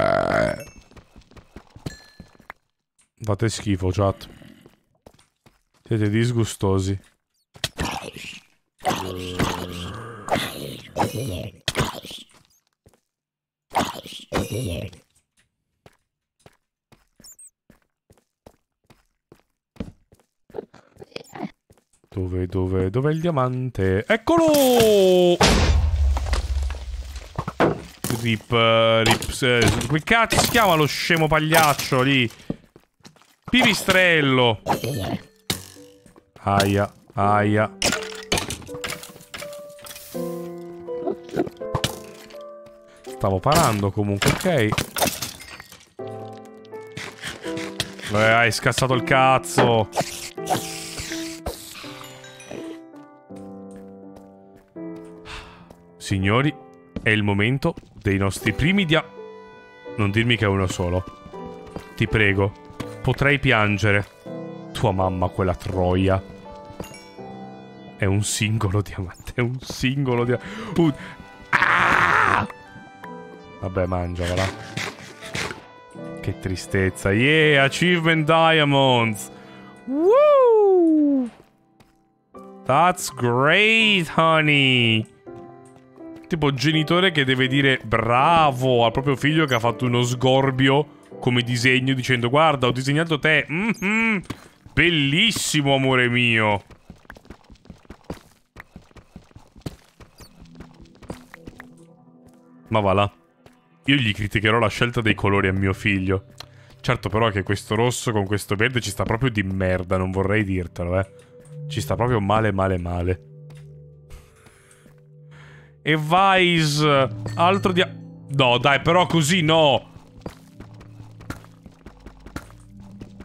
Fate schifo, chat. Siete disgustosi. Dove, dove, dove è il diamante? Eccolo! Rip, rip, eh, eh quel cazzo si chiama lo scemo pagliaccio lì? pipistrello. Aia, aia. Stavo parando comunque, ok. Eh, hai scassato il cazzo. Signori, è il momento dei nostri primi dia... Non dirmi che è uno solo. Ti prego. Potrei piangere. Tua mamma, quella troia. È un singolo diamante. È un singolo diamante. Uh. Ah! Vabbè, mangiamola. Che tristezza. Yeah, Achievement Diamonds. Woo! That's great, honey. Tipo genitore che deve dire bravo al proprio figlio che ha fatto uno sgorbio come disegno dicendo guarda ho disegnato te. Mm -hmm. Bellissimo amore mio. Ma va là. Io gli criticherò la scelta dei colori a mio figlio. Certo però che questo rosso con questo verde ci sta proprio di merda, non vorrei dirtelo, eh. Ci sta proprio male, male, male. E Vice... Altro di... No, dai, però così no!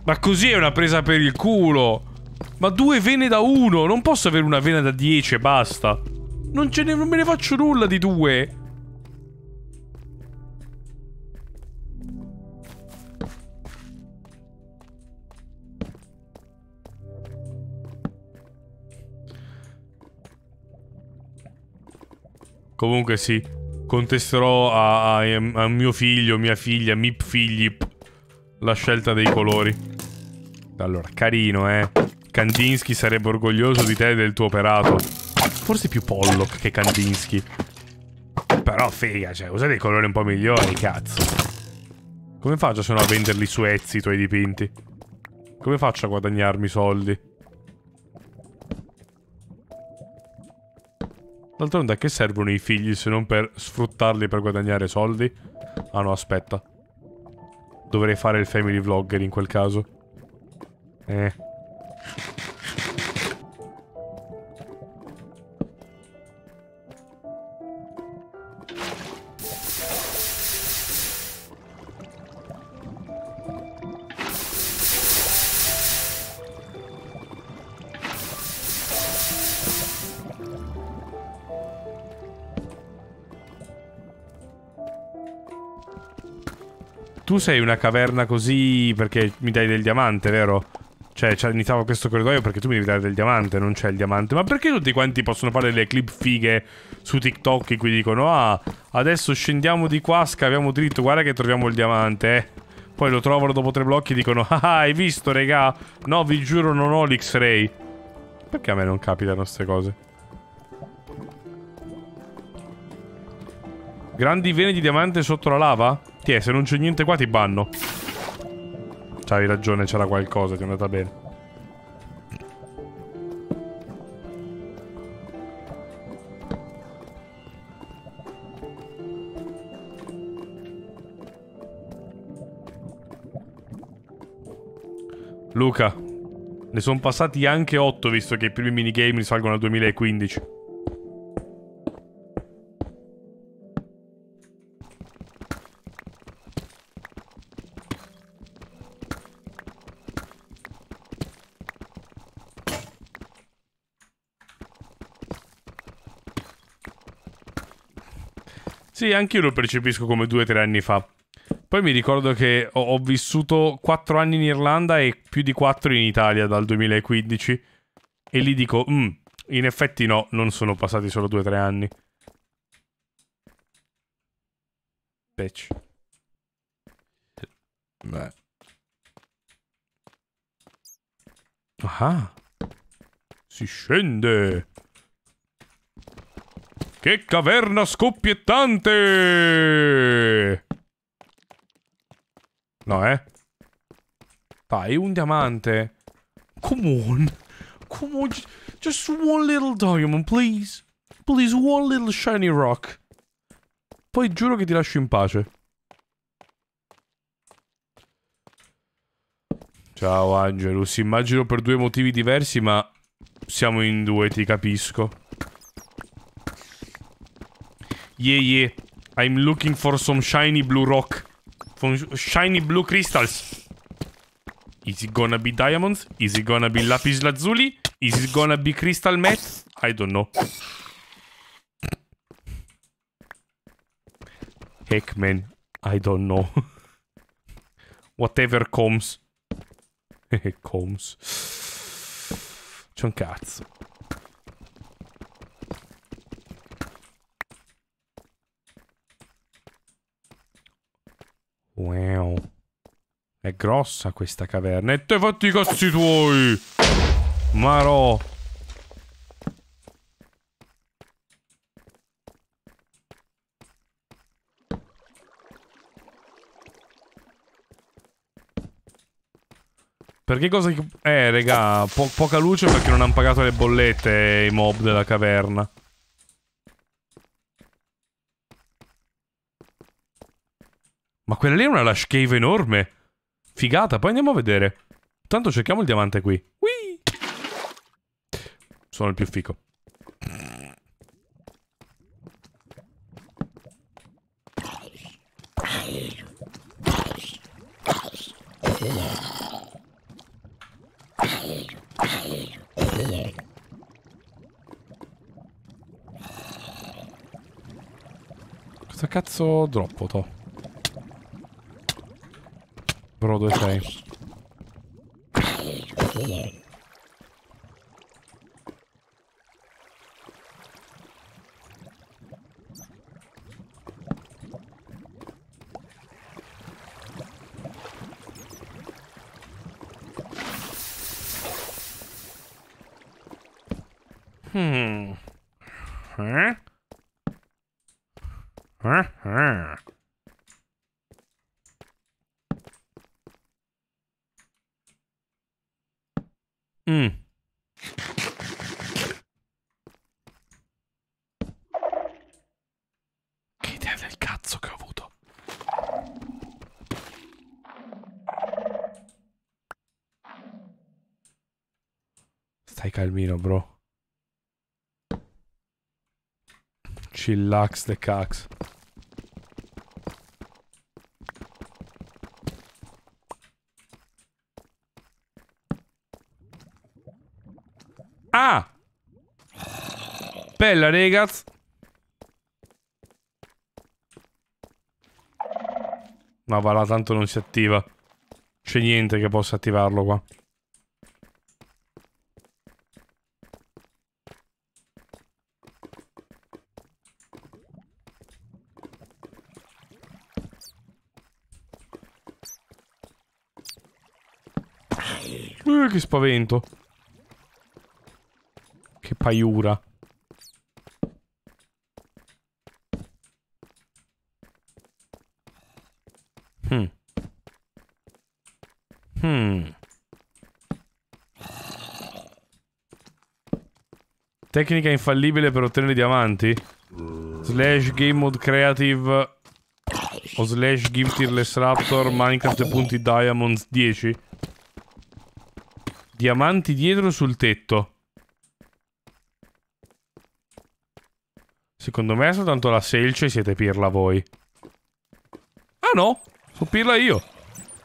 Ma così è una presa per il culo. Ma due vene da uno. Non posso avere una vena da dieci e basta. Non, ce ne, non me ne faccio nulla di due. Comunque sì, contesterò a, a, a mio figlio, mia figlia, mip figli, la scelta dei colori. Allora, carino, eh. Kandinsky sarebbe orgoglioso di te e del tuo operato. Forse più Pollock che Kandinsky. Però figa, cioè, usa dei colori un po' migliori, cazzo. Come faccio se no a venderli su Etsy i tuoi dipinti? Come faccio a guadagnarmi soldi? D'altronde a che servono i figli se non per sfruttarli per guadagnare soldi? Ah no, aspetta. Dovrei fare il family vlogger in quel caso. Eh. tu sei una caverna così perché mi dai del diamante, vero? Cioè, cioè iniziavo questo corridoio perché tu mi devi dare del diamante, non c'è il diamante. Ma perché tutti quanti possono fare le clip fighe su TikTok in cui dicono Ah, adesso scendiamo di qua, scaviamo dritto, guarda che troviamo il diamante, eh. Poi lo trovano dopo tre blocchi e dicono Ah, ah hai visto, regà? No, vi giuro, non ho l'X-Ray. Perché a me non capitano queste cose? Grandi vene di diamante sotto la lava? Che se non c'è niente qua ti banno. C'hai ragione, c'era qualcosa, ti è andata bene. Luca, ne sono passati anche 8 visto che i primi minigame risalgono al 2015. Sì, anch'io lo percepisco come due o tre anni fa. Poi mi ricordo che ho, ho vissuto 4 anni in Irlanda e più di 4 in Italia dal 2015. E lì dico, mm, in effetti no, non sono passati solo 2-3 anni. Patch. Beh. Ah. Si scende. Che caverna scoppiettante! No, eh? Dai, un diamante. Come on. Come on. Just one little diamond, please. Please, one little shiny rock. Poi giuro che ti lascio in pace. Ciao Angelus, immagino per due motivi diversi, ma siamo in due, ti capisco. Yeah, yeah. I'm looking for some shiny blue rock. Some shiny blue crystals. Is it gonna be diamonds? Is it gonna be lapis lazuli? Is it gonna be crystal meth? I don't know. Heck, man. I don't know. Whatever comes. comes. C'è un cazzo. Wow. È grossa questa caverna. E te fatti i cazzi tuoi! Marò! Perché cosa... Eh, raga, po poca luce perché non hanno pagato le bollette i mob della caverna. Ma quella lì è una lash cave enorme. Figata, poi andiamo a vedere. Tanto cerchiamo il diamante qui. Whee! Sono il più fico. Cosa cazzo droppo to? Broadway. chillax the cax. Ah! Bella, regaz. Ma no, va là, tanto non si attiva. C'è niente che possa attivarlo qua. mi spavento. Che paiura. Hmm. Hmm. Tecnica infallibile per ottenere diamanti? Slash game mode creative o slash gift tearless raptor Minecraft punti diamonds 10? Diamanti dietro sul tetto. Secondo me è soltanto la selce e siete pirla voi. Ah no, sono pirla io.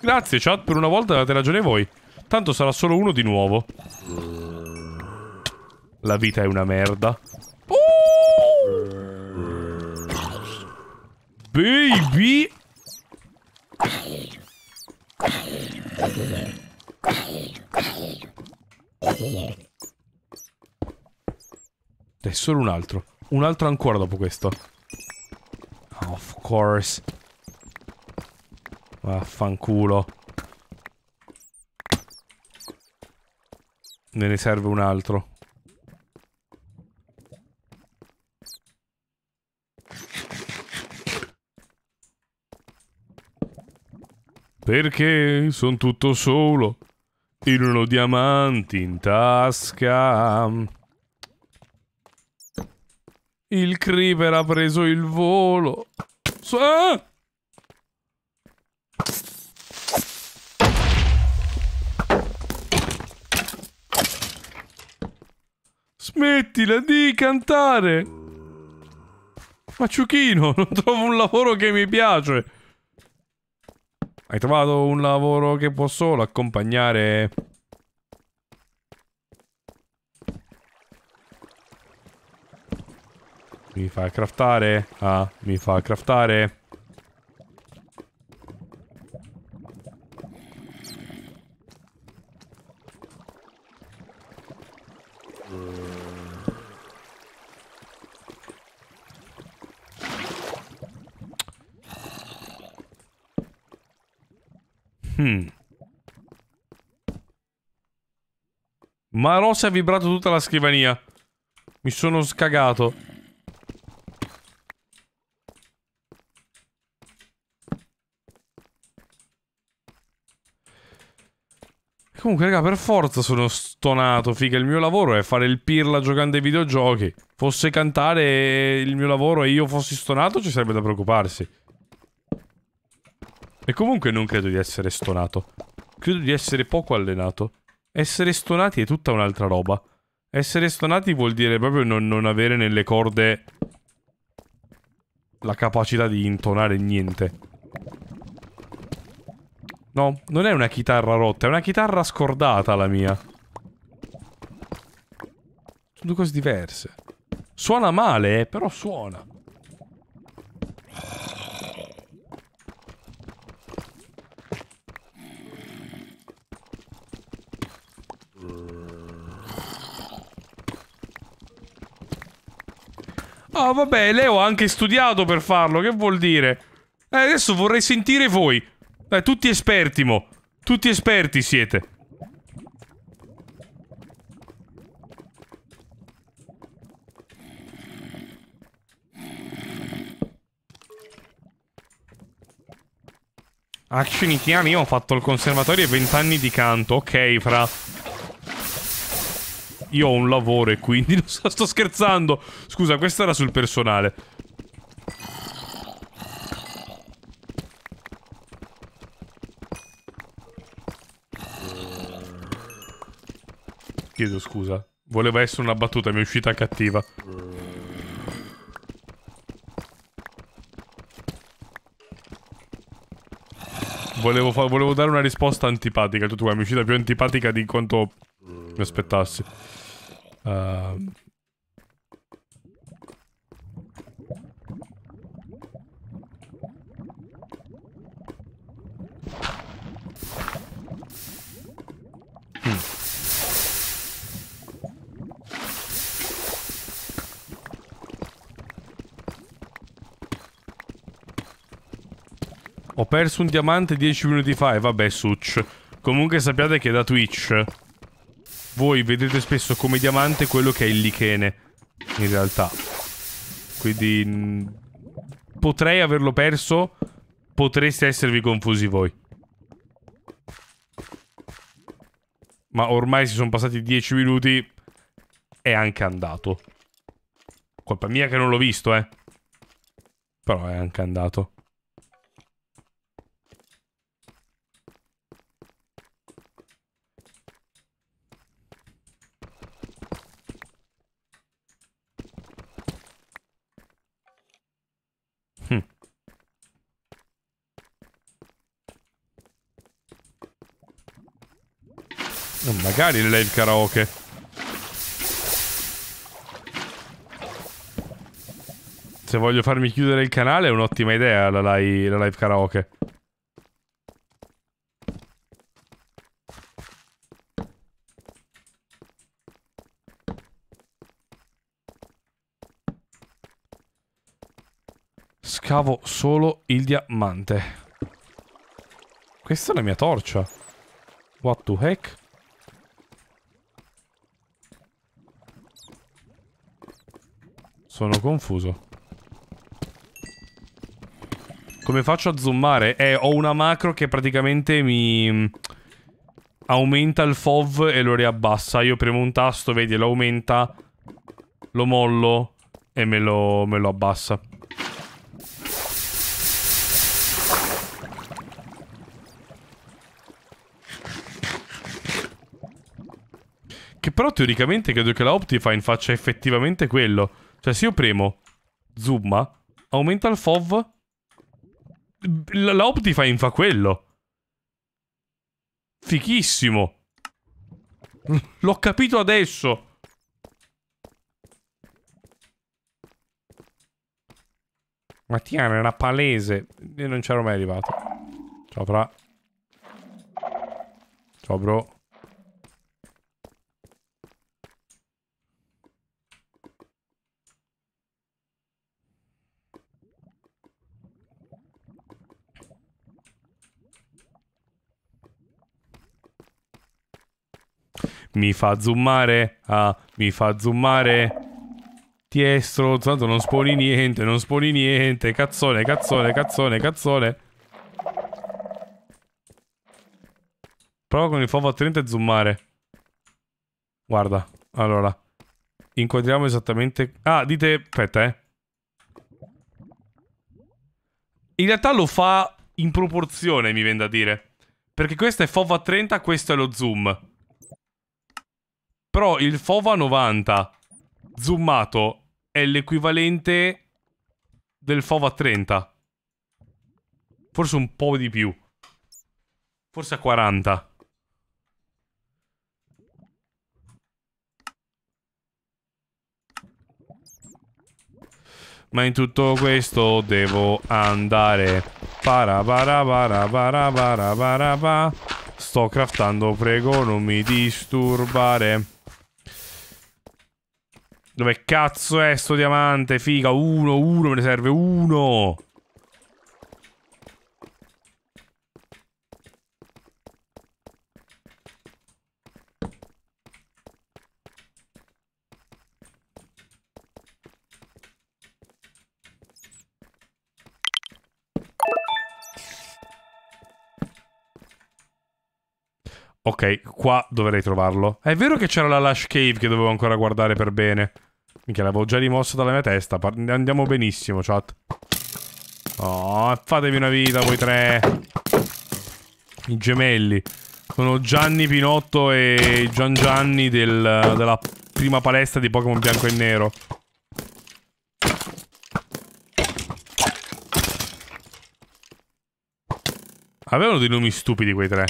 Grazie chat, per una volta avete ragione voi. Tanto sarà solo uno di nuovo. La vita è una merda. Oh! Baby! solo un altro. Un altro ancora dopo questo. Oh, of course. Vaffanculo. Me ne serve un altro. Perché sono tutto solo. Il uno diamanti in tasca. Il creeper ha preso il volo. Ah! Smettila di cantare. Ma Ciuchino, non trovo un lavoro che mi piace. Hai trovato un lavoro che può solo accompagnare... Mi fa craftare? Ah, mi fa craftare. Hmm. Ma Rosa ha vibrato tutta la scrivania. Mi sono scagato. Comunque, raga, per forza sono stonato, figa. Il mio lavoro è fare il pirla giocando ai videogiochi. Fosse cantare il mio lavoro e io fossi stonato, ci sarebbe da preoccuparsi. E comunque non credo di essere stonato. Credo di essere poco allenato. Essere stonati è tutta un'altra roba. Essere stonati vuol dire proprio non, non avere nelle corde la capacità di intonare niente. No, non è una chitarra rotta, è una chitarra scordata la mia. Sono due cose diverse. Suona male, eh, però suona. Ah, oh, vabbè, Leo ha anche studiato per farlo, che vuol dire? Eh, adesso vorrei sentire voi. Dai, tutti esperti, mo. Tutti esperti siete. A Cinitiani io ho fatto il conservatorio e vent'anni di canto. Ok, fra... Io ho un lavoro e quindi... Non Sto scherzando! Scusa, questo era sul personale. Chiedo scusa. Voleva essere una battuta, mi è uscita cattiva. Volevo, volevo dare una risposta antipatica, tutto qua. Mi è uscita più antipatica di quanto mi aspettassi. Uh, Ho perso un diamante 10 minuti fa e vabbè, succ. Comunque sappiate che da Twitch voi vedete spesso come diamante quello che è il lichene, in realtà. Quindi mm, potrei averlo perso, potreste esservi confusi voi. Ma ormai si sono passati 10 minuti, è anche andato. Colpa mia che non l'ho visto, eh. Però è anche andato. Eh, magari le live karaoke. Se voglio farmi chiudere il canale è un'ottima idea la live, la live karaoke. Scavo solo il diamante. Questa è la mia torcia. What the heck? Sono confuso. Come faccio a zoomare? Eh, ho una macro che praticamente mi... Mm, aumenta il FOV e lo riabbassa. Io premo un tasto, vedi, lo aumenta, lo mollo e me lo, me lo abbassa. Che però teoricamente credo che la Optifine faccia effettivamente quello. Cioè, se io premo Zubma, aumenta il FOV. La, Optifine fa quello. Fichissimo. L'ho capito adesso. Mattiana, Tiana era palese. Io non c'ero mai arrivato. Ciao, fra. Ciao, bro. mi fa zoomare, ah, mi fa zoomare. Ti è strozzo, tanto non sponi niente, non sponi niente. Cazzone, cazzone, cazzone, cazzone. Prova con il FOV a 30 e zoomare. Guarda, allora. Inquadriamo esattamente... Ah, dite... Aspetta, eh. In realtà lo fa in proporzione, mi viene da dire. Perché questo è FOV a 30, questo è lo zoom. Però il FOVA 90 zoomato è l'equivalente del FOVA 30. Forse un po' di più. Forse a 40. Ma in tutto questo devo andare. Sto craftando, prego, non mi disturbare. Dove cazzo è sto diamante? Figa, uno, uno, me ne serve uno. Ok, qua dovrei trovarlo. È vero che c'era la Lush Cave che dovevo ancora guardare per bene. Mica l'avevo già rimosso dalla mia testa. Andiamo benissimo, chat. Oh, fatevi una vita voi tre. I gemelli. Sono Gianni Pinotto e Gian Gianni del, della prima palestra di Pokémon bianco e nero. Avevano dei nomi stupidi quei tre.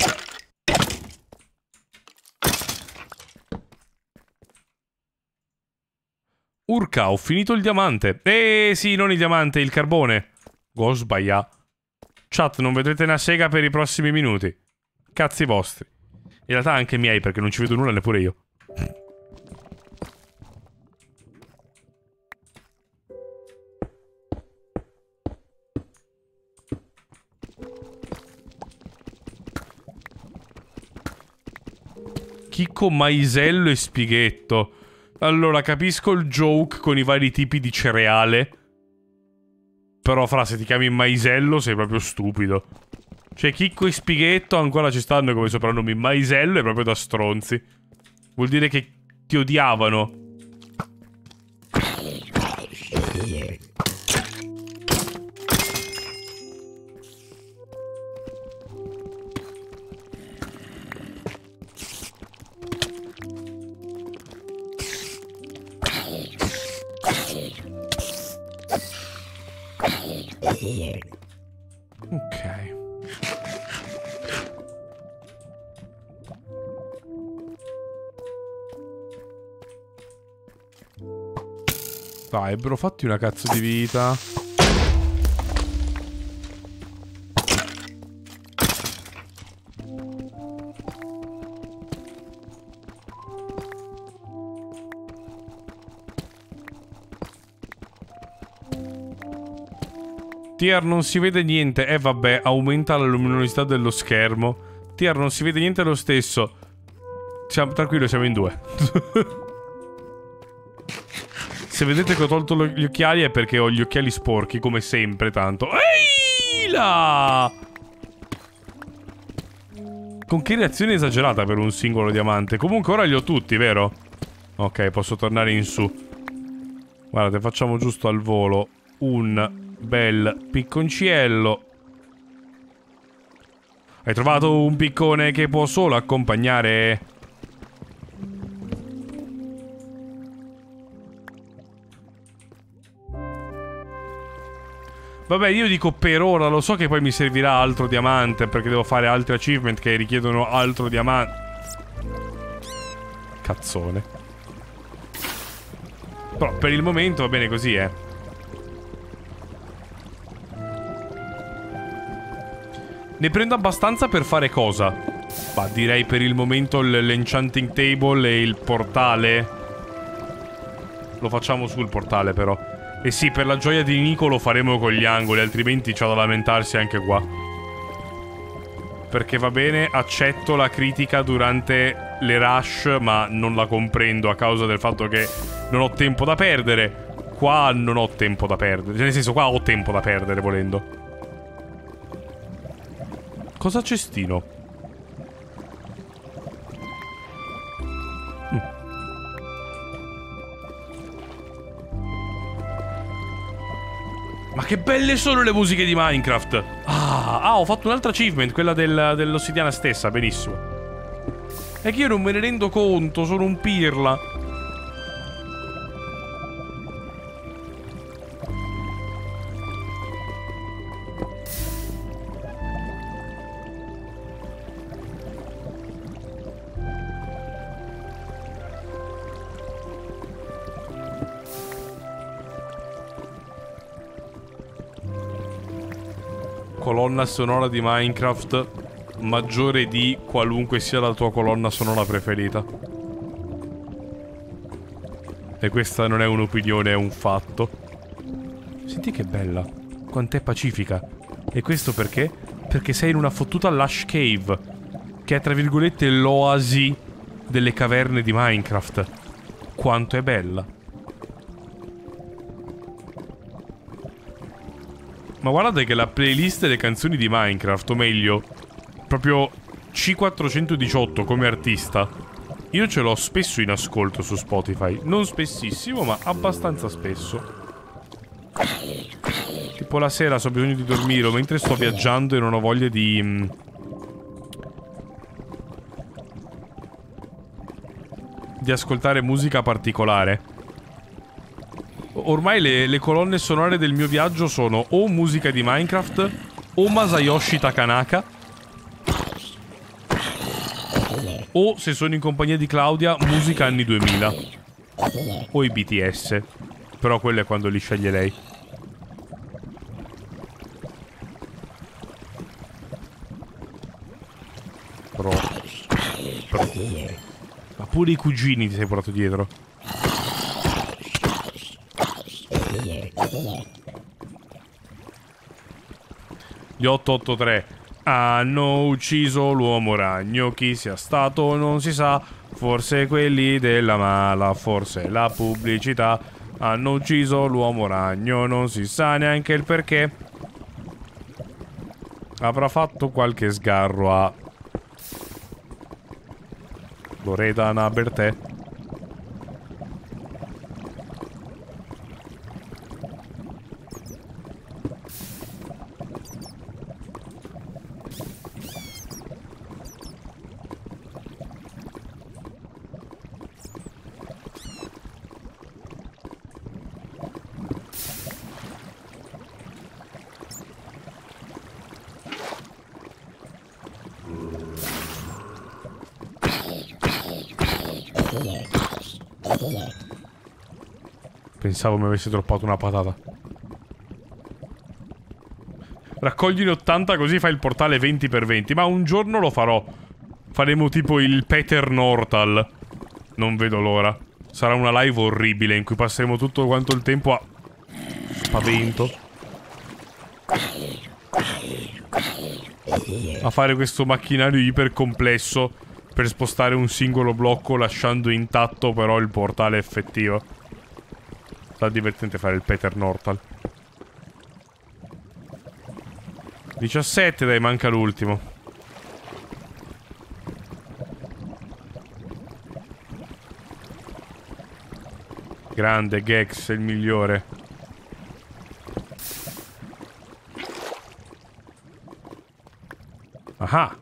Urca, ho finito il diamante. Eh sì, non il diamante, il carbone. Go sbaglia. Chat, non vedrete una sega per i prossimi minuti. Cazzi vostri. In realtà anche miei, perché non ci vedo nulla neppure io. Chicco, maisello e spighetto. Allora, capisco il joke con i vari tipi di cereale. Però, fra, se ti chiami Maisello sei proprio stupido. Cioè, Chicco e Spighetto ancora ci stanno come soprannomi. Maisello è proprio da stronzi. Vuol dire che ti odiavano. però fatti una cazzo di vita. Tier non si vede niente. Eh vabbè, aumenta la luminosità dello schermo. Tier non si vede niente lo stesso. Siamo, tranquillo, siamo in due. Se vedete che ho tolto gli occhiali è perché ho gli occhiali sporchi, come sempre, tanto. Ehi là! Con che reazione esagerata per un singolo diamante. Comunque ora li ho tutti, vero? Ok, posso tornare in su. Guardate, facciamo giusto al volo un bel picconciello. Hai trovato un piccone che può solo accompagnare... Vabbè, io dico per ora, lo so che poi mi servirà altro diamante perché devo fare altri achievement che richiedono altro diamante. Cazzone. Però per il momento va bene così, eh. Ne prendo abbastanza per fare cosa? Ma direi per il momento l'enchanting table e il portale. Lo facciamo sul portale però. E eh sì, per la gioia di Nico lo faremo con gli angoli, altrimenti c'ha da lamentarsi anche qua. Perché va bene, accetto la critica durante le rush, ma non la comprendo a causa del fatto che non ho tempo da perdere. Qua non ho tempo da perdere. Cioè, nel senso, qua ho tempo da perdere, volendo. Cosa cestino? Ma che belle sono le musiche di Minecraft! Ah, ah ho fatto un'altra achievement, quella del, dell'ossidiana stessa, benissimo. È che io non me ne rendo conto, sono un pirla. colonna sonora di Minecraft maggiore di qualunque sia la tua colonna sonora preferita. E questa non è un'opinione, è un fatto. Senti che bella. Quant'è pacifica. E questo perché? Perché sei in una fottuta Lush Cave, che è tra virgolette l'oasi delle caverne di Minecraft. Quanto è bella. Ma guardate che la playlist delle canzoni di Minecraft, o meglio, proprio C418 come artista, io ce l'ho spesso in ascolto su Spotify. Non spessissimo, ma abbastanza spesso. Tipo la sera so bisogno di dormire, mentre sto viaggiando e non ho voglia di... Mm, di ascoltare musica particolare. Ormai le, le colonne sonore del mio viaggio sono o musica di Minecraft o Masayoshi Takanaka o, se sono in compagnia di Claudia, musica anni 2000 o i BTS. Però quello è quando li sceglie lei. Pro. Pro. Ma pure i cugini ti sei portato dietro. Gli 883 hanno ucciso l'uomo ragno, chi sia stato non si sa, forse quelli della mala, forse la pubblicità. Hanno ucciso l'uomo ragno, non si sa neanche il perché. Avrà fatto qualche sgarro a... Loredana Bertè. Pensavo mi avessi droppato una patata. Raccogli 80 così fai il portale 20x20. Ma un giorno lo farò. Faremo tipo il Peter Nortal. Non vedo l'ora. Sarà una live orribile in cui passeremo tutto quanto il tempo a... Spavento. A fare questo macchinario iper complesso per spostare un singolo blocco lasciando intatto però il portale effettivo. Sarà divertente fare il Peter Nortal. 17 dai, manca l'ultimo. Grande, Gex è il migliore. Ah.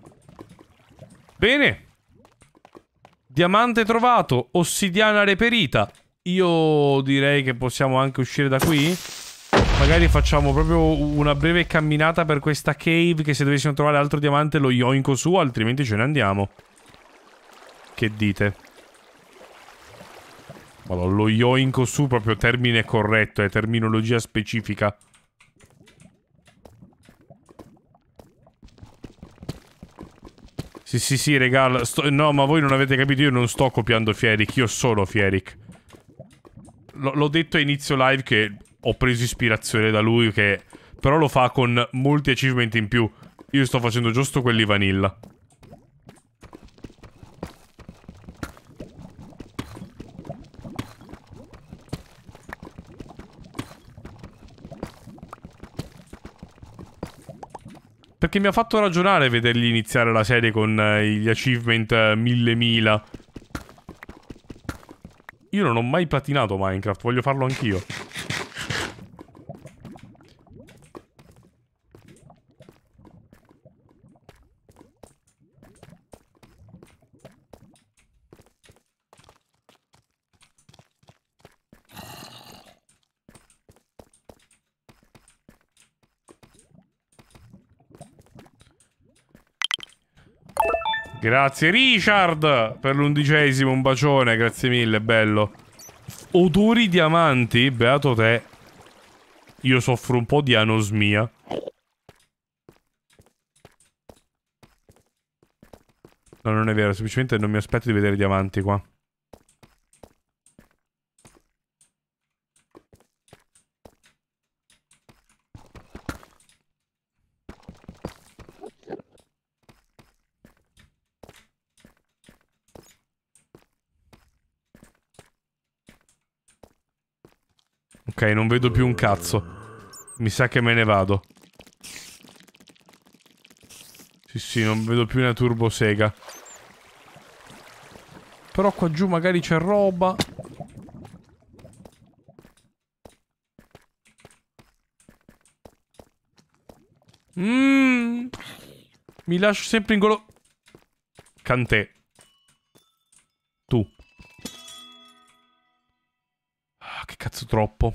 Bene. Diamante trovato, ossidiana reperita. Io direi che possiamo anche uscire da qui. Magari facciamo proprio una breve camminata per questa cave che se dovessimo trovare altro diamante lo yoinco su, altrimenti ce ne andiamo. Che dite? Allora, lo yoinco su proprio termine corretto, è terminologia specifica. Sì, sì, sì, regala. Sto... No, ma voi non avete capito, io non sto copiando Fieric, io sono Fieric. L- l'ho detto a inizio live che ho preso ispirazione da lui, che però lo fa con molti achievement in più. Io sto facendo giusto quelli vanilla. Perché mi ha fatto ragionare vedergli iniziare la serie con eh, gli achievement 1000.000. Eh, io non ho mai patinato Minecraft, voglio farlo anch'io. Grazie Richard per l'undicesimo, un bacione, grazie mille, bello. Odori diamanti, beato te. Io soffro un po' di anosmia. No, non è vero, semplicemente non mi aspetto di vedere diamanti qua. non vedo più un cazzo. Mi sa che me ne vado. Sì, sì, non vedo più una turbosega. Però qua giù magari c'è roba. Mmm. Mi lascio sempre in golo... Cantè. Tu. Ah, che cazzo troppo.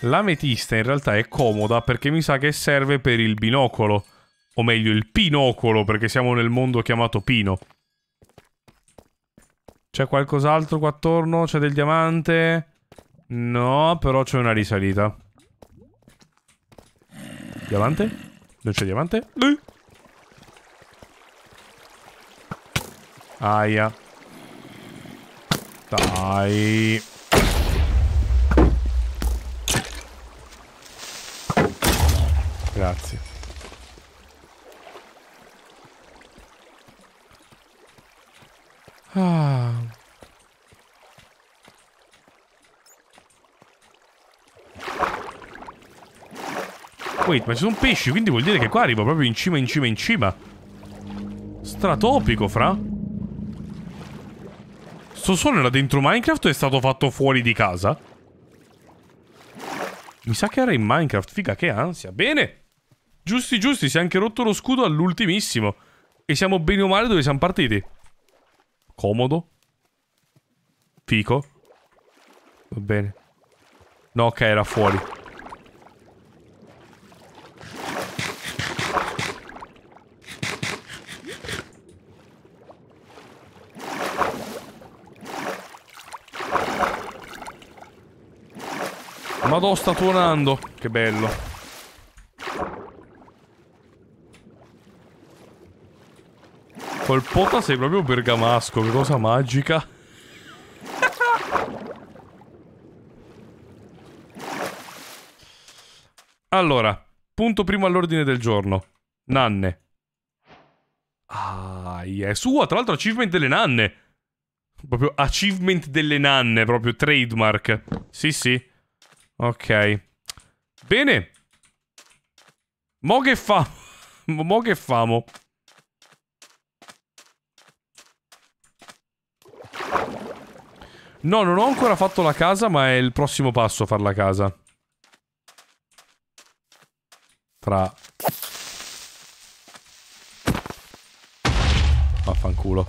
L'ametista in realtà è comoda perché mi sa che serve per il binocolo. O meglio, il pinocolo, perché siamo nel mondo chiamato Pino. C'è qualcos'altro qua attorno? C'è del diamante? No, però c'è una risalita. Diamante? Non c'è diamante? Eh. Aia. Dai. Grazie. Ah. Wait, ma ci sono pesci, quindi vuol dire che qua arrivo proprio in cima, in cima, in cima. Stratopico, fra. Sto solo era dentro Minecraft o è stato fatto fuori di casa? Mi sa che era in Minecraft, figa che ansia. Bene! Giusti, giusti, si è anche rotto lo scudo all'ultimissimo. E siamo bene o male dove siamo partiti. Comodo. Fico. Va bene. No, ok, era fuori. Madò, sta tuonando. Che bello. Col pota sei proprio bergamasco, che cosa magica. allora, punto primo all'ordine del giorno. Nanne. Ah, yes. Uh, tra l'altro achievement delle nanne. Proprio achievement delle nanne, proprio trademark. Sì, sì. Ok. Bene. Mo che fa... Mo che famo. No, non ho ancora fatto la casa, ma è il prossimo passo a far la casa. Tra... Vaffanculo.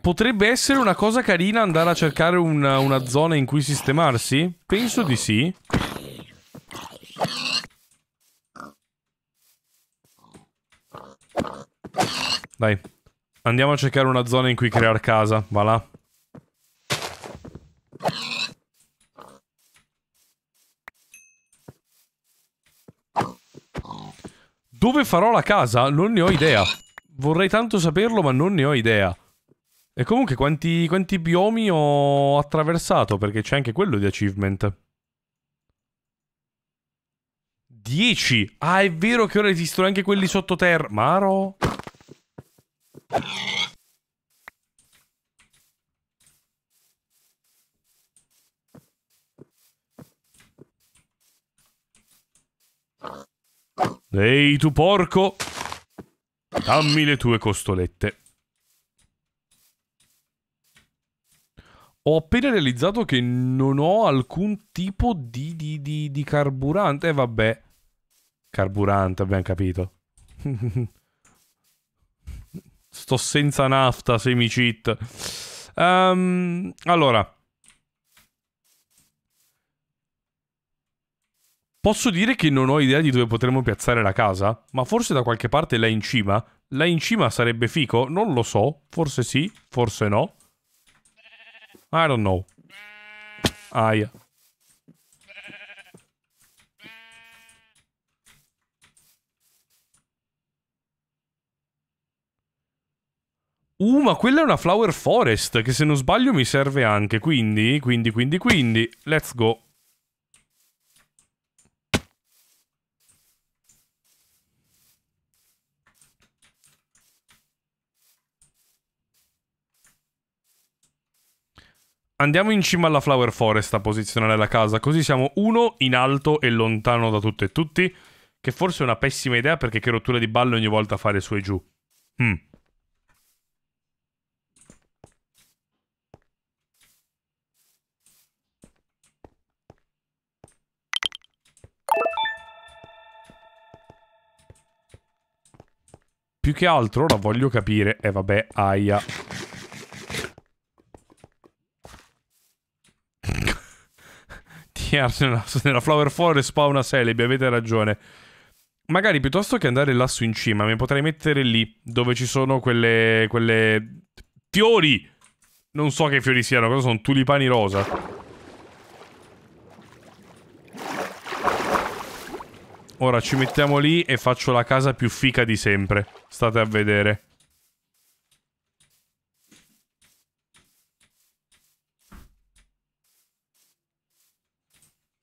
Potrebbe essere una cosa carina andare a cercare una, una zona in cui sistemarsi? Penso di sì. Dai. Andiamo a cercare una zona in cui creare casa, va là. Dove farò la casa? Non ne ho idea. Vorrei tanto saperlo, ma non ne ho idea. E comunque quanti, quanti biomi ho attraversato, perché c'è anche quello di achievement. 10. Ah, è vero che ora esistono anche quelli sottoterra. Maro. Ehi tu porco! Dammi le tue costolette. Ho appena realizzato che non ho alcun tipo di, di, di, di carburante. eh, vabbè. Carburante, abbiamo capito. Sto senza nafta, semi cheat. Um, ehm, allora. Posso dire che non ho idea di dove potremmo piazzare la casa? Ma forse da qualche parte là in cima? Là in cima sarebbe fico? Non lo so. Forse sì, forse no. I don't know. Aia. Uh, ma quella è una Flower Forest, che se non sbaglio mi serve anche. Quindi, quindi, quindi, quindi, let's go. Andiamo in cima alla Flower Forest a posizionare la casa, così siamo uno in alto e lontano da tutte e tutti, che forse è una pessima idea perché che rottura di ballo ogni volta fare su e giù. Hmm. Più che altro ora voglio capire... E eh, vabbè, aia. TR nella, nella Flower Forest spawna Celebi, avete ragione. Magari piuttosto che andare lassù in cima, mi potrei mettere lì, dove ci sono quelle... quelle... Fiori! Non so che fiori siano, cosa sono? Tulipani rosa. Ora ci mettiamo lì e faccio la casa più fica di sempre. State a vedere.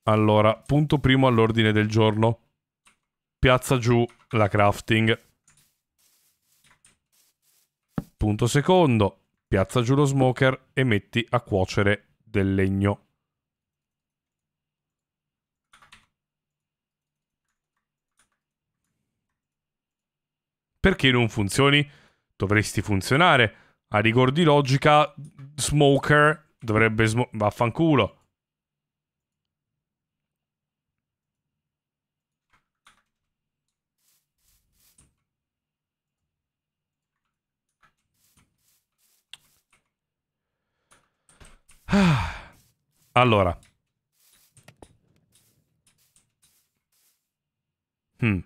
Allora, punto primo all'ordine del giorno. Piazza giù la crafting. Punto secondo, piazza giù lo smoker e metti a cuocere del legno. Perché non funzioni? Dovresti funzionare. A rigor di logica, Smoker dovrebbe... Sm vaffanculo. Ah. Allora. Hmm.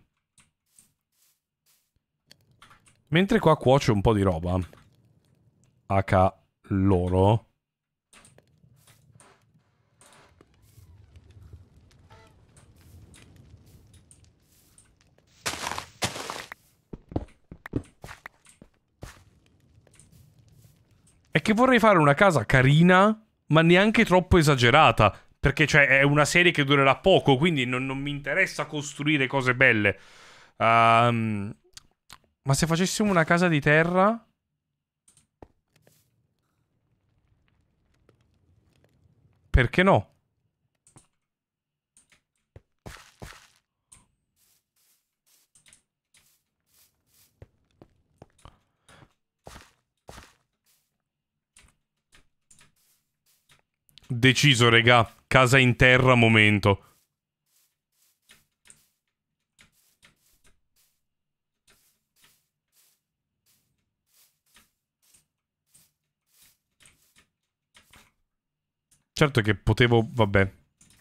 Mentre qua cuocio un po' di roba. H loro. È che vorrei fare una casa carina, ma neanche troppo esagerata. Perché, cioè, è una serie che durerà poco, quindi non, non mi interessa costruire cose belle. Ehm... Um... Ma se facessimo una casa di terra... Perché no? Deciso, regà. Casa in terra, momento. certo che potevo... Vabbè,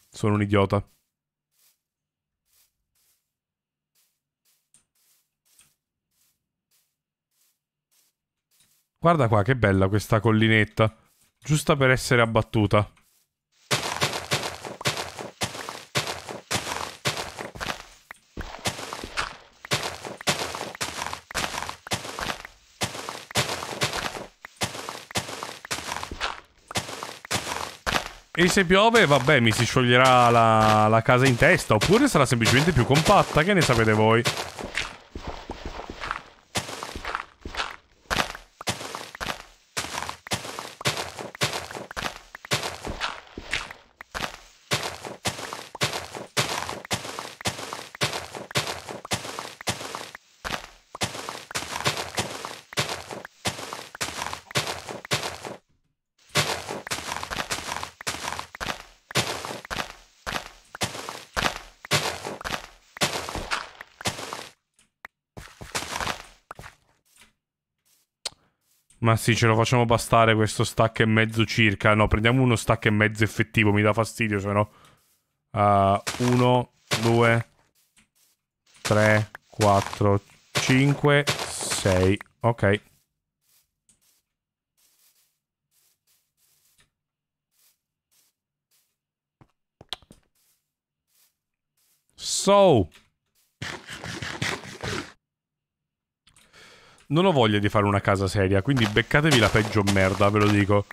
sono un idiota. Guarda qua, che bella questa collinetta. Giusta per essere abbattuta. E se piove, vabbè, mi si scioglierà la, la casa in testa. Oppure sarà semplicemente più compatta, che ne sapete voi? Ma sì, ce lo facciamo bastare questo stack e mezzo circa. No, prendiamo uno stack e mezzo effettivo, mi dà fastidio se no. Uh, uno, due, tre, quattro, cinque, sei. Ok. So... non ho voglia di fare una casa seria, quindi beccatevi la peggio merda, ve lo dico.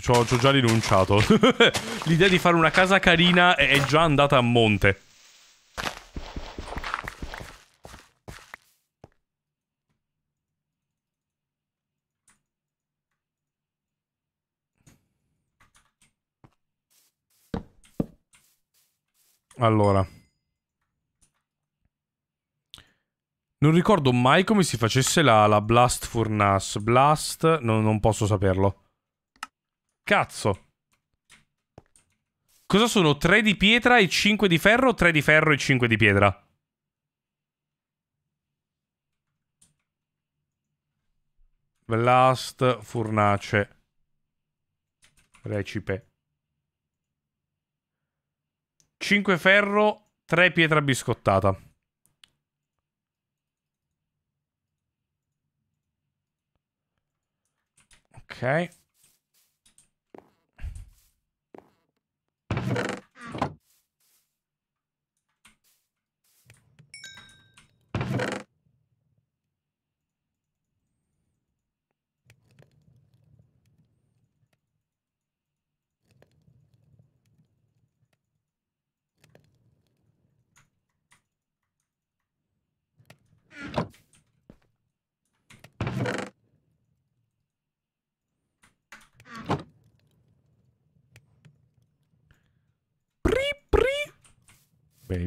Ci ho, già rinunciato. L'idea di fare una casa carina è già andata a monte. Allora. Non ricordo mai come si facesse la, la Blast Furnace. Blast, no, non posso saperlo. Cazzo. Cosa sono? 3 di pietra e 5 di ferro? 3 di ferro e 5 di pietra. Blast, furnace, recipe. 5 ferro, 3 pietra biscottata. Okay.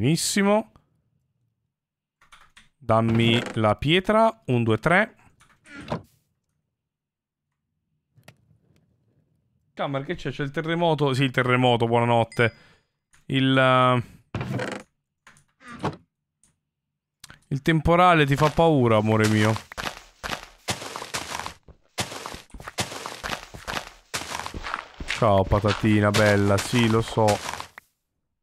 Benissimo. Dammi la pietra. 1, 2, 3. Camera, che c'è? C'è il terremoto? Sì, il terremoto, buonanotte. Il... Eh, il temporale ti fa paura, amore mio. Ciao, patatina bella. Sì, lo so.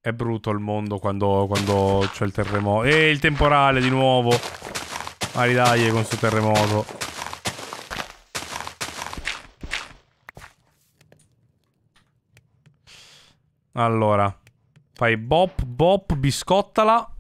È brutto il mondo quando, quando c'è il terremoto. E il temporale di nuovo. Ma ridaglie con questo terremoto. Allora. Fai bop, bop, biscottala.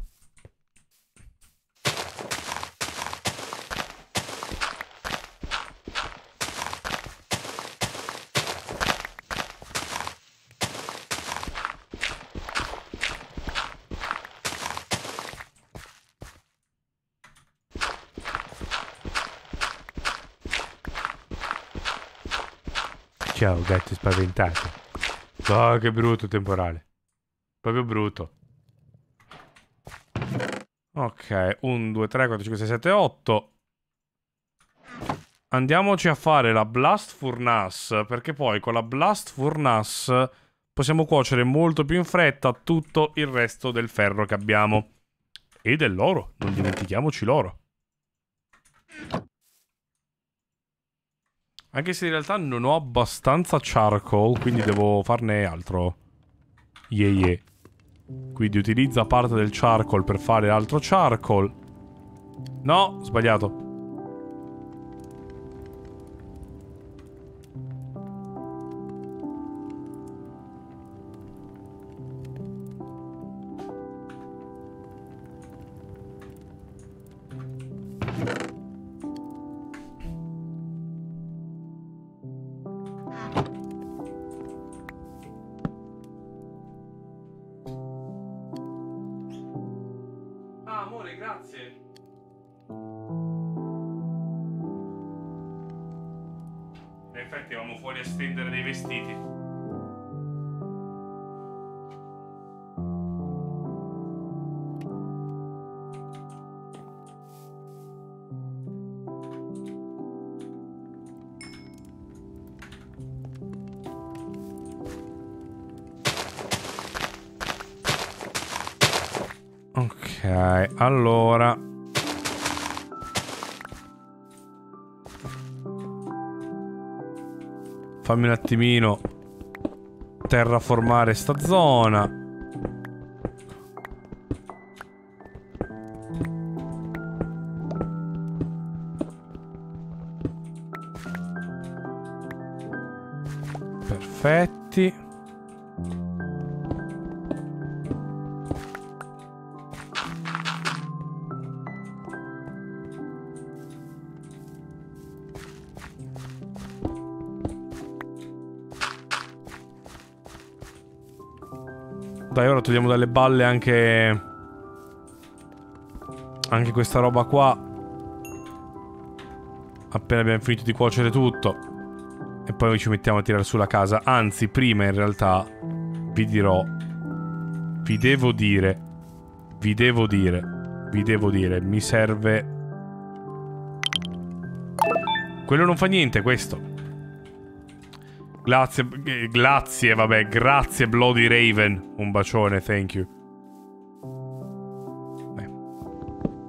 spaventato. Oh, che brutto temporale. Proprio brutto. Ok, 1, 2, 3, 4, 5, 6, 7, 8. Andiamoci a fare la Blast Furnace, perché poi con la Blast Furnace possiamo cuocere molto più in fretta tutto il resto del ferro che abbiamo. E dell'oro, non dimentichiamoci l'oro. Anche se in realtà non ho abbastanza charcoal, quindi devo farne altro. Yeah, yeah. Quindi utilizza parte del charcoal per fare altro charcoal. No, sbagliato. Fammi un attimino terraformare sta zona. tiriamo dalle balle anche... Anche questa roba qua. Appena abbiamo finito di cuocere tutto. E poi ci mettiamo a tirare su la casa. Anzi, prima in realtà vi dirò... Vi devo dire... Vi devo dire... Vi devo dire... Mi serve... Quello non fa niente, questo. Grazie, eh, grazie, vabbè, grazie Bloody Raven. Un bacione, thank you. Beh,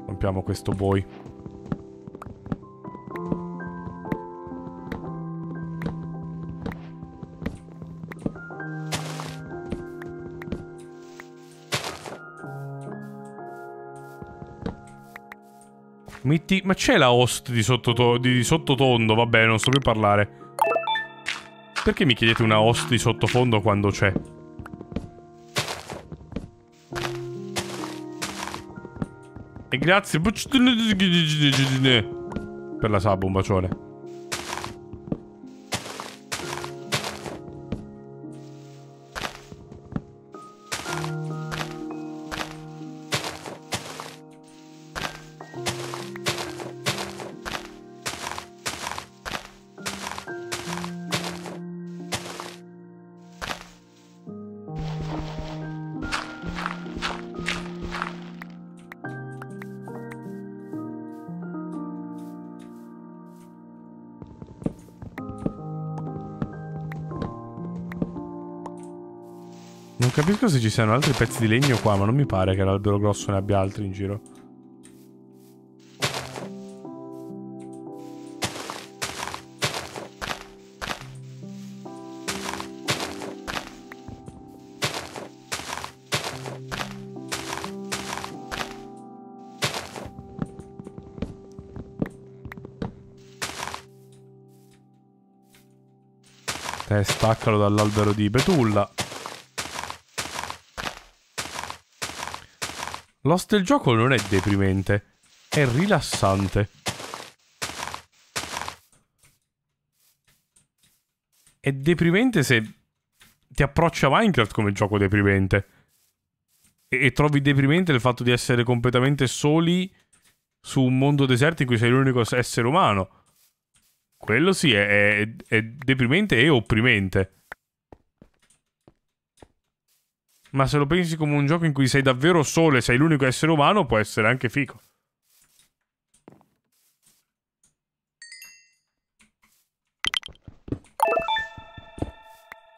rompiamo questo boy. ma c'è la host di, sottotondo? Vabbè, non so più parlare. Perché mi chiedete una host di sottofondo quando c'è? E grazie per la sub, un bacione. capisco se ci siano altri pezzi di legno qua, ma non mi pare che l'albero grosso ne abbia altri in giro. Te staccalo dall'albero di betulla. Lost del gioco non è deprimente, è rilassante. È deprimente se ti approcci a Minecraft come gioco deprimente. E, e trovi deprimente il fatto di essere completamente soli su un mondo deserto in cui sei l'unico essere umano. Quello sì, è, è, è deprimente e opprimente. Ma se lo pensi come un gioco in cui sei davvero solo e sei l'unico essere umano, può essere anche fico.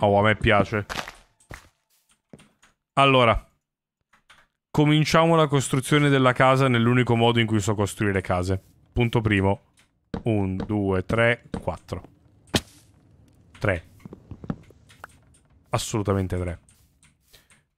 Oh, a me piace. Allora. Cominciamo la costruzione della casa nell'unico modo in cui so costruire case. Punto primo. Un, due, tre, quattro. Tre. Assolutamente tre.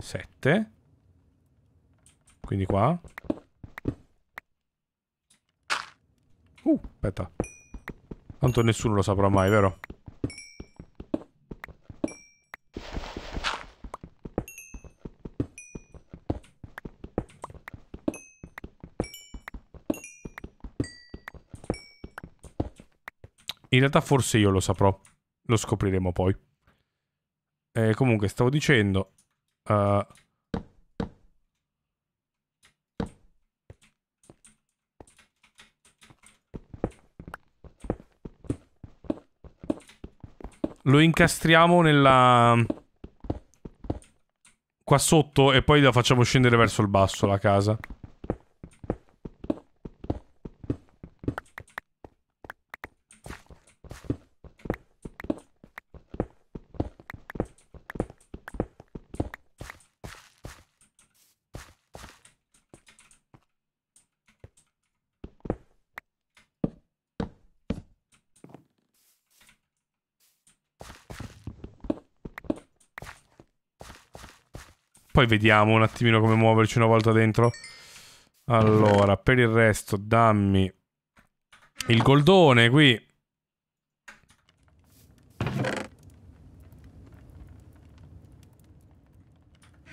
7. Quindi qua. Uh, aspetta. Tanto nessuno lo saprà mai, vero? In realtà forse io lo saprò. Lo scopriremo poi. Eh, comunque, stavo dicendo... Uh, lo incastriamo nella... Qua sotto e poi la facciamo scendere verso il basso la casa. poi vediamo un attimino come muoverci una volta dentro. Allora, per il resto, dammi il goldone qui.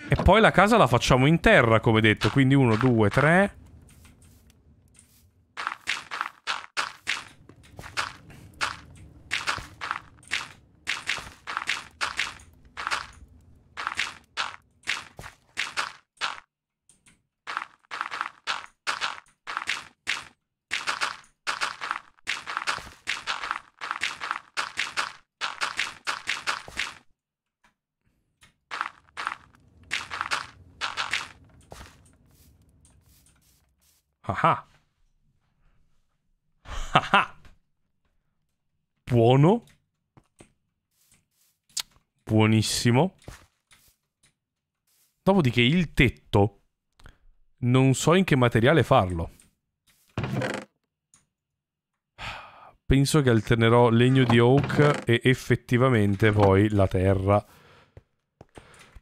E poi la casa la facciamo in terra, come detto. Quindi 1, 2, 3... Ah ah. Buono. Buonissimo. Dopodiché il tetto. Non so in che materiale farlo. Penso che alternerò legno di oak e effettivamente poi la terra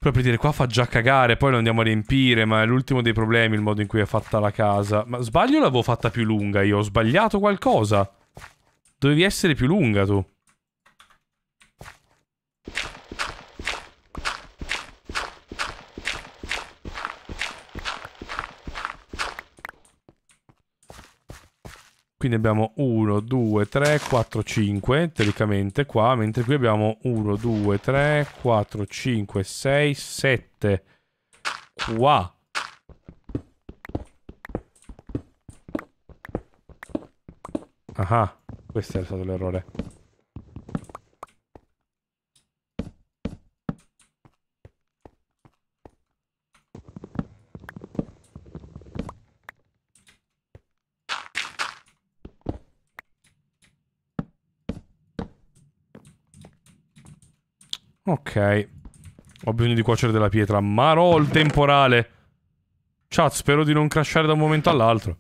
però per dire, qua fa già cagare, poi lo andiamo a riempire, ma è l'ultimo dei problemi il modo in cui è fatta la casa. Ma sbaglio l'avevo fatta più lunga io, ho sbagliato qualcosa. Dovevi essere più lunga tu. Quindi abbiamo 1, 2, 3, 4, 5 teoricamente qua, mentre qui abbiamo 1, 2, 3, 4, 5, 6, 7 qua. Ah, ah questo è stato l'errore. Ok. Ho bisogno di cuocere della pietra. Marò il temporale. Chat, spero di non crashare da un momento all'altro.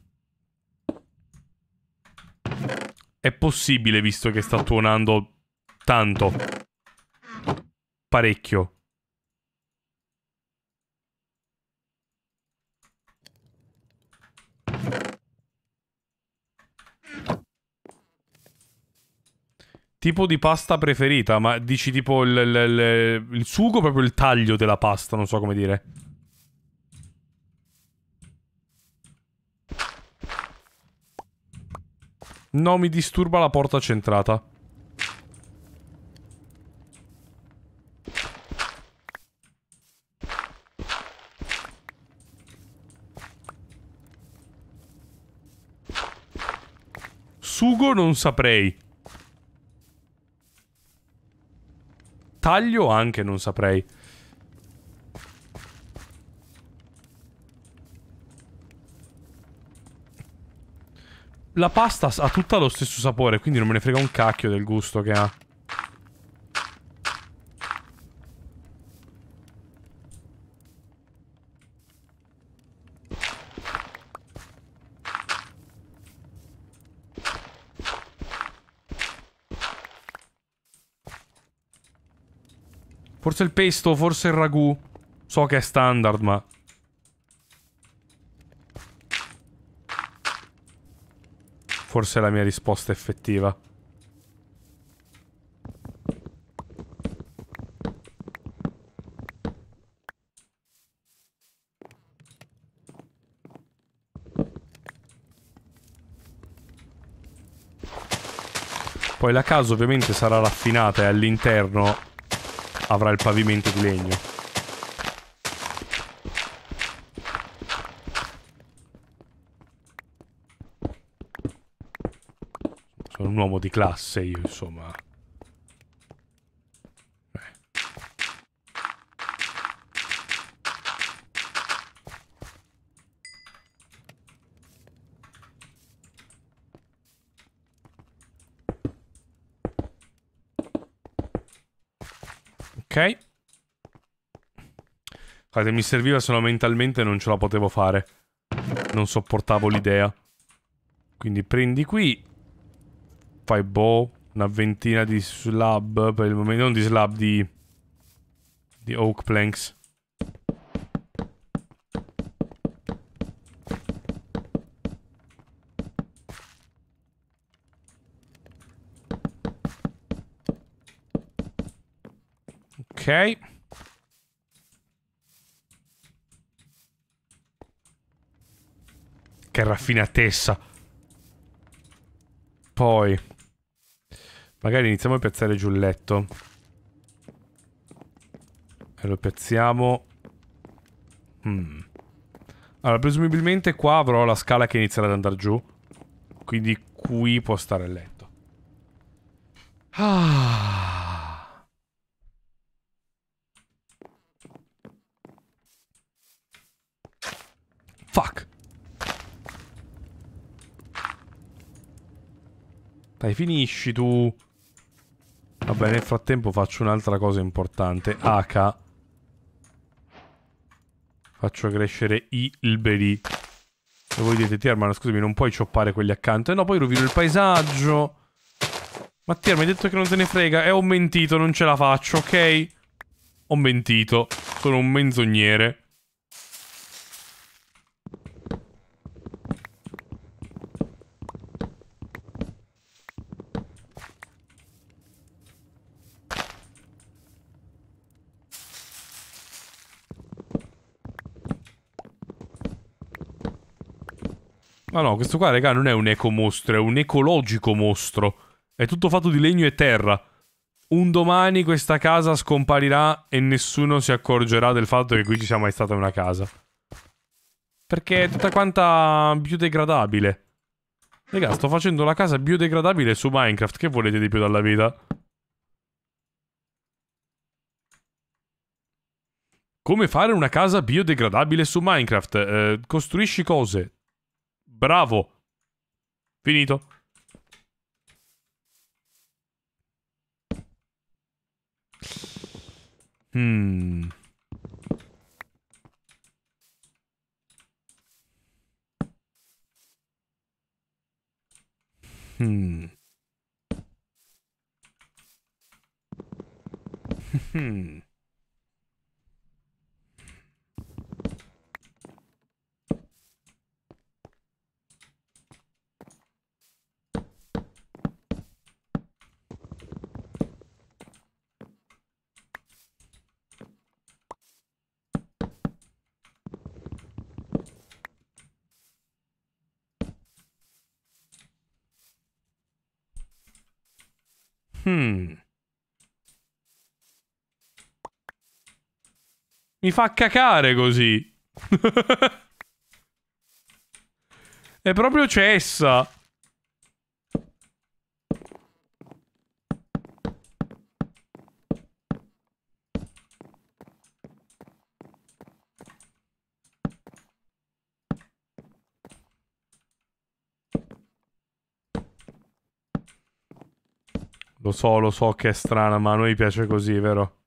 È possibile, visto che sta tuonando tanto. Parecchio. Tipo di pasta preferita, ma dici tipo il, il, il sugo o proprio il taglio della pasta, non so come dire. No, mi disturba la porta centrata. Sugo non saprei. taglio anche non saprei. La pasta ha tutta lo stesso sapore, quindi non me ne frega un cacchio del gusto che ha. Forse il pesto, forse il ragù. So che è standard, ma... Forse è la mia risposta effettiva. Poi la casa ovviamente sarà raffinata e all'interno avrà il pavimento di legno. Sono un uomo di classe io, insomma. Ok. Guardate, mi serviva solo mentalmente non ce la potevo fare. Non sopportavo l'idea. Quindi prendi qui. Fai boh. Una ventina di slab per il momento. Non di slab, di... Di oak planks. Che raffinatezza. Poi. Magari iniziamo a piazzare giù il letto. E lo piazziamo... Mm. Allora, presumibilmente qua avrò la scala che inizierà ad andare giù. Quindi qui può stare il letto. Ah... Dai, finisci tu. Vabbè, nel frattempo faccio un'altra cosa importante. H. Faccio crescere i ilberi. E voi dite, Tierman, scusami, non puoi cioppare quelli accanto. E eh no, poi rovino il paesaggio. Ma Tier, mi hai detto che non te ne frega. E eh, ho mentito, non ce la faccio, ok? Ho mentito. Sono un menzognere. Ma no, questo qua, raga, non è un eco mostro, è un ecologico mostro. È tutto fatto di legno e terra. Un domani questa casa scomparirà e nessuno si accorgerà del fatto che qui ci sia mai stata una casa. Perché è tutta quanta biodegradabile. Raga, sto facendo la casa biodegradabile su Minecraft. Che volete di più dalla vita? Come fare una casa biodegradabile su Minecraft? Eh, costruisci cose, Bravo. Finito. Hmm. Hmm. Hmm. Mi fa cacare così. È proprio cessa. Lo so, lo so che è strana, ma a noi piace così, vero?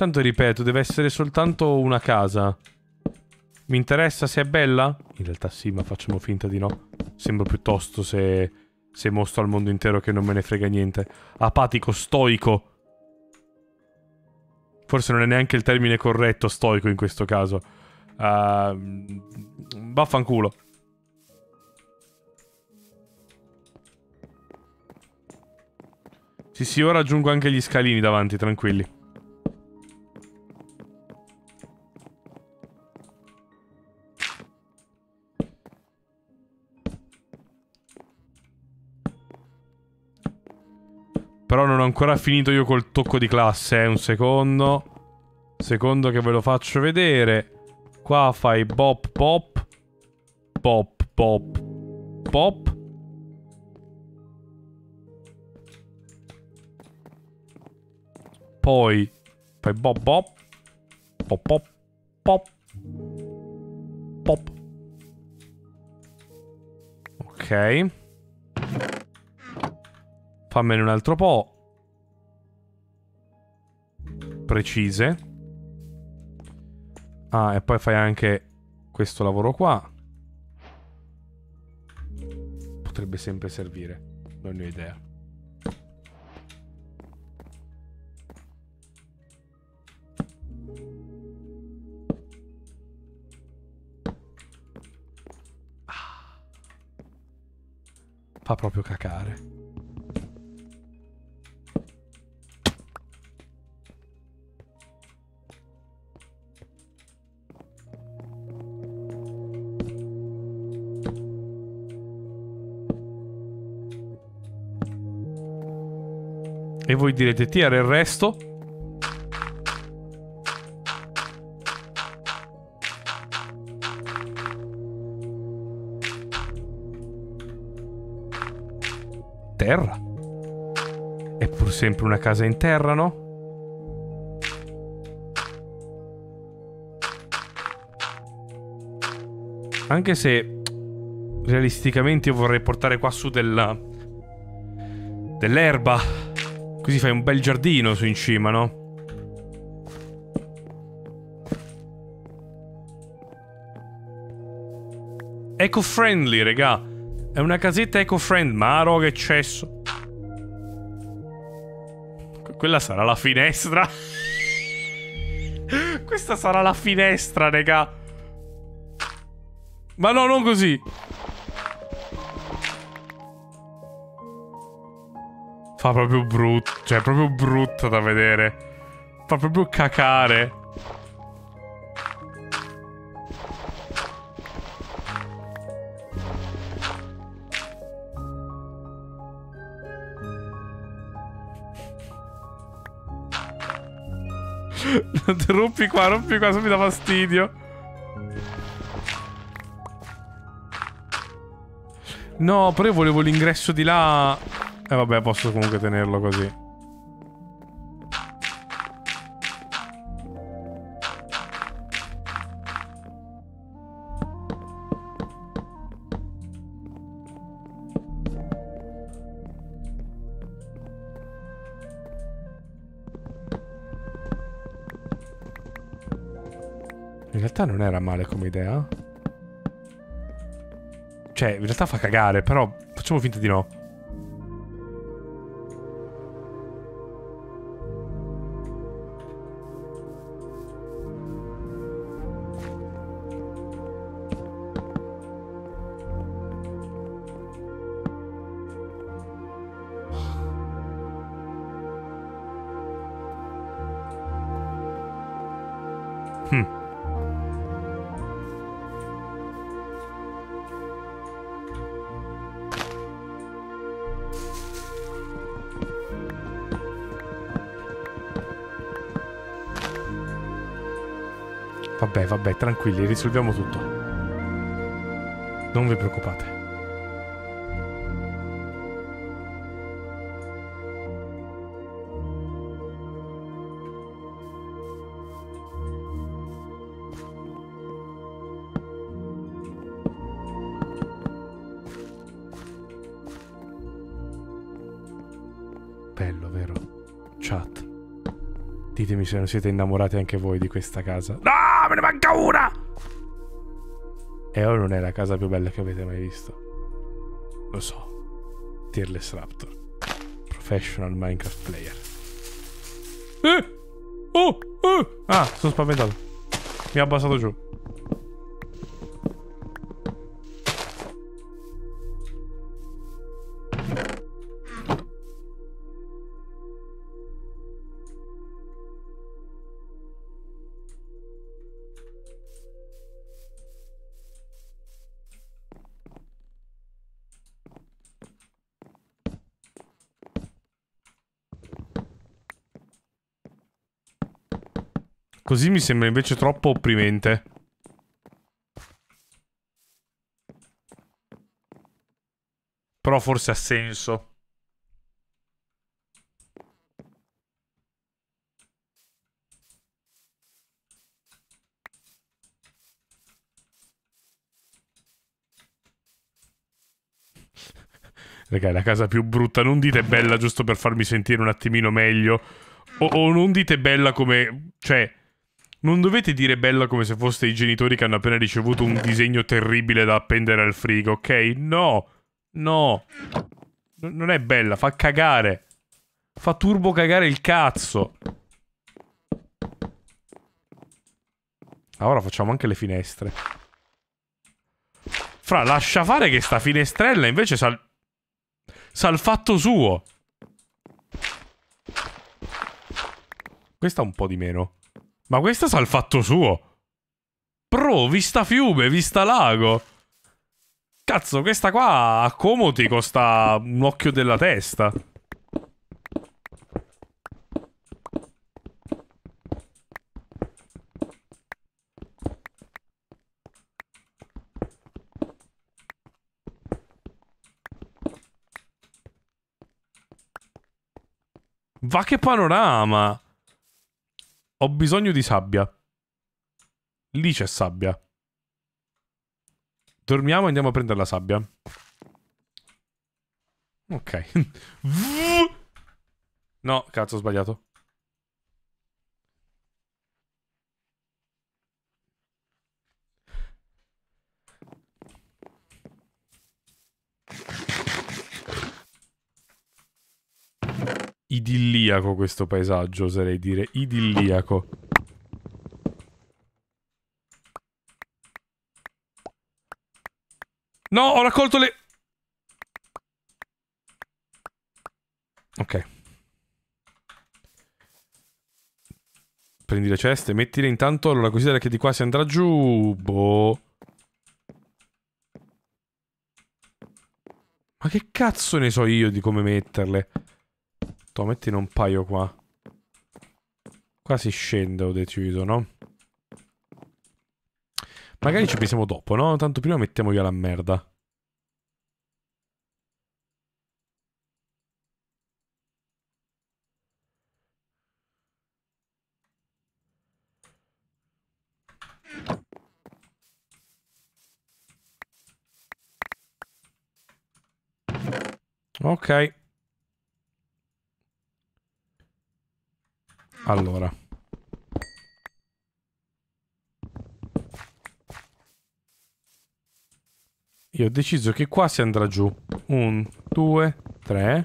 Tanto ripeto, deve essere soltanto una casa. Mi interessa se è bella? In realtà sì, ma facciamo finta di no. Sembro piuttosto se, se mostro al mondo intero che non me ne frega niente. Apatico, stoico. Forse non è neanche il termine corretto, stoico in questo caso. Uh, vaffanculo. Sì, sì, ora aggiungo anche gli scalini davanti, tranquilli. Però non ho ancora finito io col tocco di classe, eh. Un secondo. Secondo che ve lo faccio vedere. Qua fai bop pop. Pop pop pop. Poi fai bop bop. Pop pop pop. Pop. Ok. Fammene un altro po'. Precise. Ah, e poi fai anche questo lavoro qua. Potrebbe sempre servire. Non ne ho idea. Ah. fa proprio cacare. E voi direte, tira il resto. Terra. È pur sempre una casa in terra, no? Anche se realisticamente io vorrei portare qua su della dell'erba Così fai un bel giardino su in cima, no? Eco-friendly, regà. È una casetta eco-friendly. Ma che eccesso. Quella sarà la finestra. Questa sarà la finestra, regà. Ma no, non così. Fa proprio brutto. Cioè, è proprio brutto da vedere. Fa proprio cacare. rompi qua, rompi qua, se mi dà fastidio. No, però io volevo l'ingresso di là. E eh, vabbè, posso comunque tenerlo così. In realtà non era male come idea. Cioè, in realtà fa cagare, però facciamo finta di no. Tranquilli, risolviamo tutto. Non vi preoccupate. vero? Chat. Ditemi se non siete innamorati anche voi di questa casa. No! E ora non è la casa più bella che avete mai visto. Lo so. Tearless Raptor. Professional Minecraft player. Eh! Oh! oh! Ah, sono spaventato. Mi ha abbassato giù. Così mi sembra invece troppo opprimente. Però forse ha senso. Ragazzi, la casa più brutta. Non dite bella giusto per farmi sentire un attimino meglio. O, o non dite bella come... Cioè, non dovete dire bella come se foste i genitori che hanno appena ricevuto un disegno terribile da appendere al frigo, ok? No, no. N non è bella, fa cagare. Fa turbo cagare il cazzo. Ora facciamo anche le finestre. Fra, lascia fare che sta finestrella invece sal... Sal fatto suo. Questa un po' di meno. Ma questa sa il fatto suo. Pro, vista fiume, vista lago. Cazzo, questa qua a Como ti costa un occhio della testa. Va che panorama! Ho bisogno di sabbia. Lì c'è sabbia. Dormiamo e andiamo a prendere la sabbia. Ok. no, cazzo, ho sbagliato. idilliaco questo paesaggio, oserei dire. Idilliaco. No, ho raccolto le... Ok. Prendi le ceste, mettile intanto... Allora, considera che di qua si andrà giù... Boh... Ma che cazzo ne so io di come metterle? To, mettine un paio qua. Qua si scende, ho deciso, no? Magari ci pensiamo dopo, no? Tanto prima mettiamo via la merda. Ok. Allora. Io ho deciso che qua si andrà giù. Un, due, tre.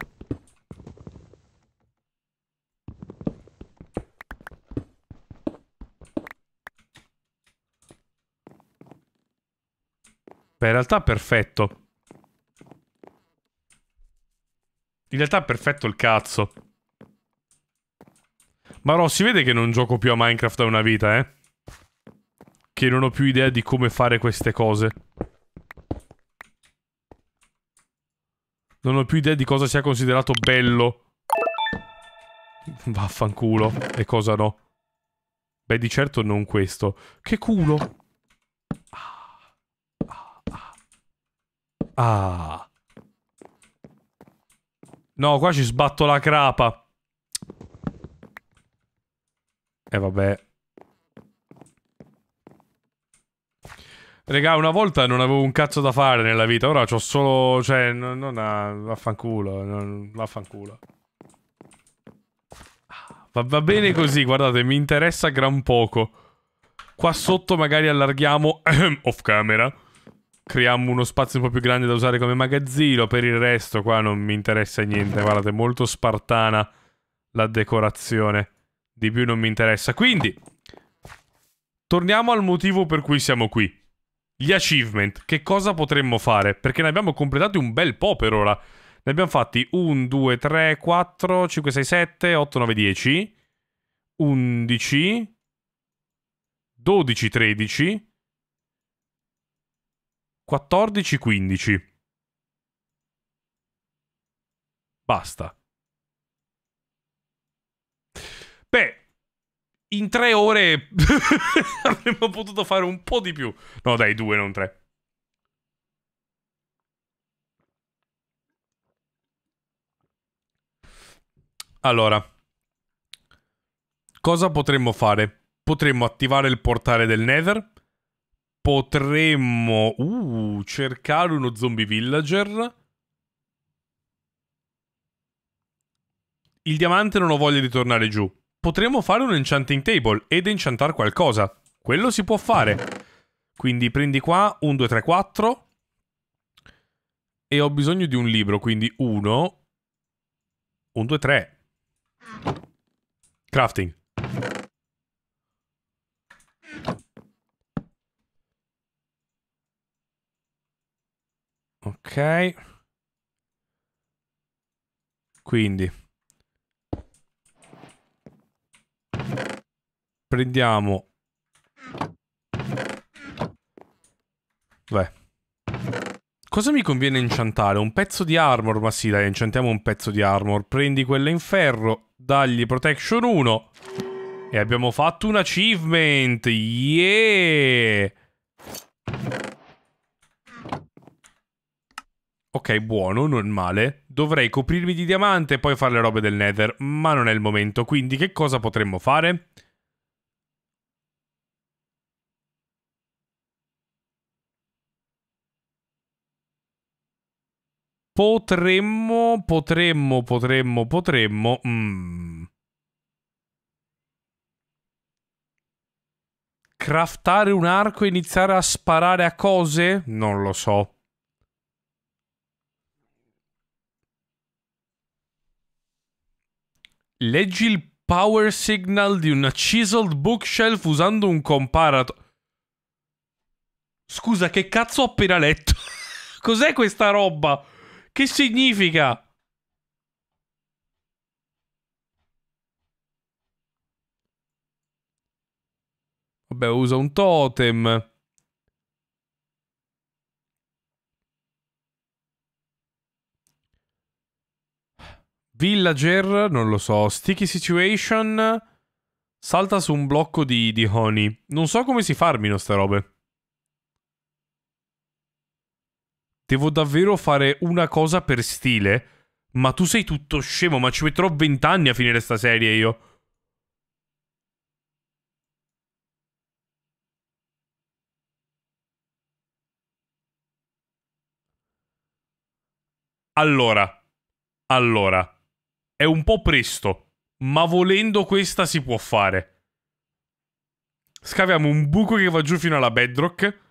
Beh, in realtà perfetto. In realtà perfetto il cazzo. Ma no, si vede che non gioco più a Minecraft da una vita, eh. Che non ho più idea di come fare queste cose. Non ho più idea di cosa sia considerato bello. Vaffanculo. E cosa no. Beh, di certo non questo. Che culo! Ah. ah. ah. No, qua ci sbatto la crapa. eh, vabbè. Regà, una volta non avevo un cazzo da fare nella vita, ora ho solo... Cioè, non, non ha... Vaffanculo, non, vaffanculo. Va, va bene così, guardate, mi interessa gran poco. Qua sotto magari allarghiamo... off camera. Creiamo uno spazio un po' più grande da usare come magazzino. Per il resto qua non mi interessa niente, guardate, molto spartana la decorazione. Di più non mi interessa. Quindi, torniamo al motivo per cui siamo qui. Gli achievement, che cosa potremmo fare? Perché ne abbiamo completati un bel po' per ora. Ne abbiamo fatti 1, 2, 3, 4, 5, 6, 7, 8, 9, 10, 11, 12, 13, 14, 15. Basta. in tre ore avremmo potuto fare un po' di più. No, dai, due, non tre. Allora, cosa potremmo fare? Potremmo attivare il portale del Nether. Potremmo uh, cercare uno zombie villager. Il diamante non ho voglia di tornare giù. Potremmo fare un enchanting table ed enchantare qualcosa. Quello si può fare. Quindi prendi qua 1, 2, 3, 4. E ho bisogno di un libro, quindi 1, 1, 2, 3. Crafting. Ok. Quindi Prendiamo... Beh. Cosa mi conviene enchantare? Un pezzo di armor? Ma sì, dai, enchantiamo un pezzo di armor. Prendi quella in ferro, dagli protection 1. E abbiamo fatto un achievement! Yeah! Ok, buono, non male. Dovrei coprirmi di diamante e poi fare le robe del nether, ma non è il momento. Quindi che cosa potremmo fare? Potremmo, potremmo, potremmo, potremmo... Mm. Craftare un arco e iniziare a sparare a cose? Non lo so. Leggi il power signal di una chiseled bookshelf usando un comparator. Scusa, che cazzo ho appena letto? Cos'è questa roba? Che significa? Vabbè, usa un totem. Villager, non lo so. Sticky situation. Salta su un blocco di, di honey. Non so come si farmino ste robe. devo davvero fare una cosa per stile? Ma tu sei tutto scemo, ma ci metterò vent'anni a finire sta serie io. Allora, allora, è un po' presto, ma volendo questa si può fare. Scaviamo un buco che va giù fino alla bedrock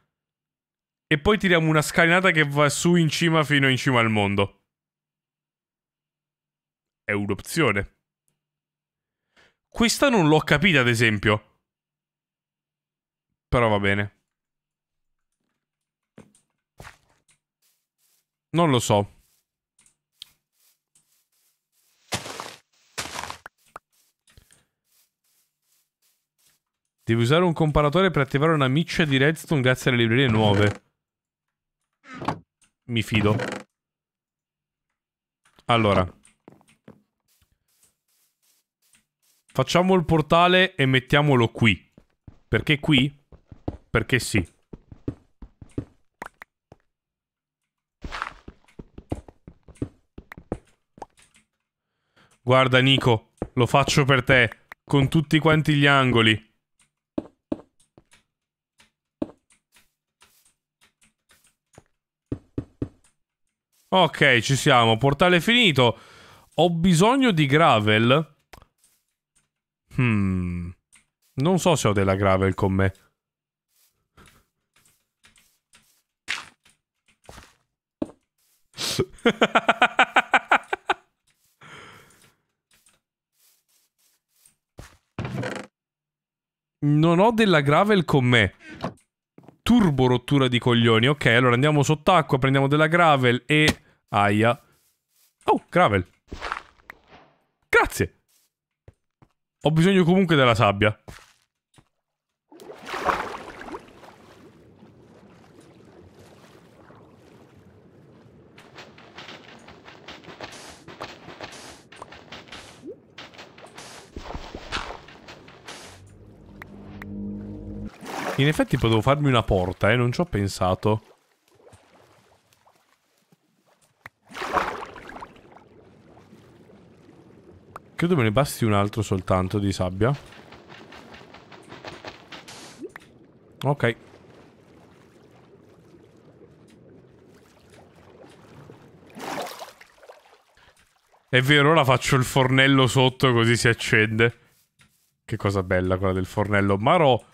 e poi tiriamo una scalinata che va su in cima fino in cima al mondo. È un'opzione. Questa non l'ho capita, ad esempio. Però va bene. Non lo so. Devi usare un comparatore per attivare una miccia di redstone grazie alle librerie nuove mi fido. Allora. Facciamo il portale e mettiamolo qui. Perché qui? Perché sì. Guarda Nico, lo faccio per te, con tutti quanti gli angoli. Ok, ci siamo. Portale finito. Ho bisogno di gravel. Hmm. Non so se ho della gravel con me. non ho della gravel con me. Turbo rottura di coglioni. Ok, allora andiamo sott'acqua, prendiamo della gravel e Aia. Oh, gravel. Grazie. Ho bisogno comunque della sabbia. In effetti potevo farmi una porta, eh, non ci ho pensato. Credo me ne basti un altro soltanto di sabbia. Ok. È vero, ora faccio il fornello sotto così si accende. Che cosa bella quella del fornello. Maro,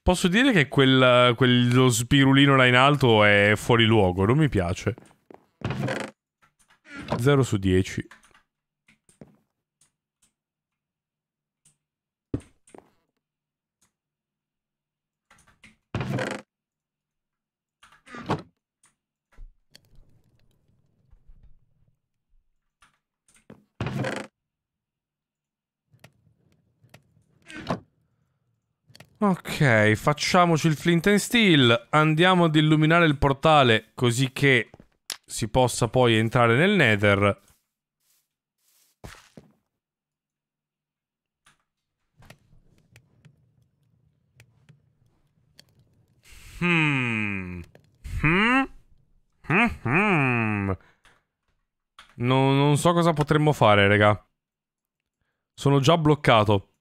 posso dire che quel, quello spirulino là in alto è fuori luogo, non mi piace. 0 su 10. Ok, facciamoci il flint and steel, andiamo ad illuminare il portale così che si possa poi entrare nel nether. Hmm. Hmm. Hmm. hmm. No, non so cosa potremmo fare, raga. Sono già bloccato.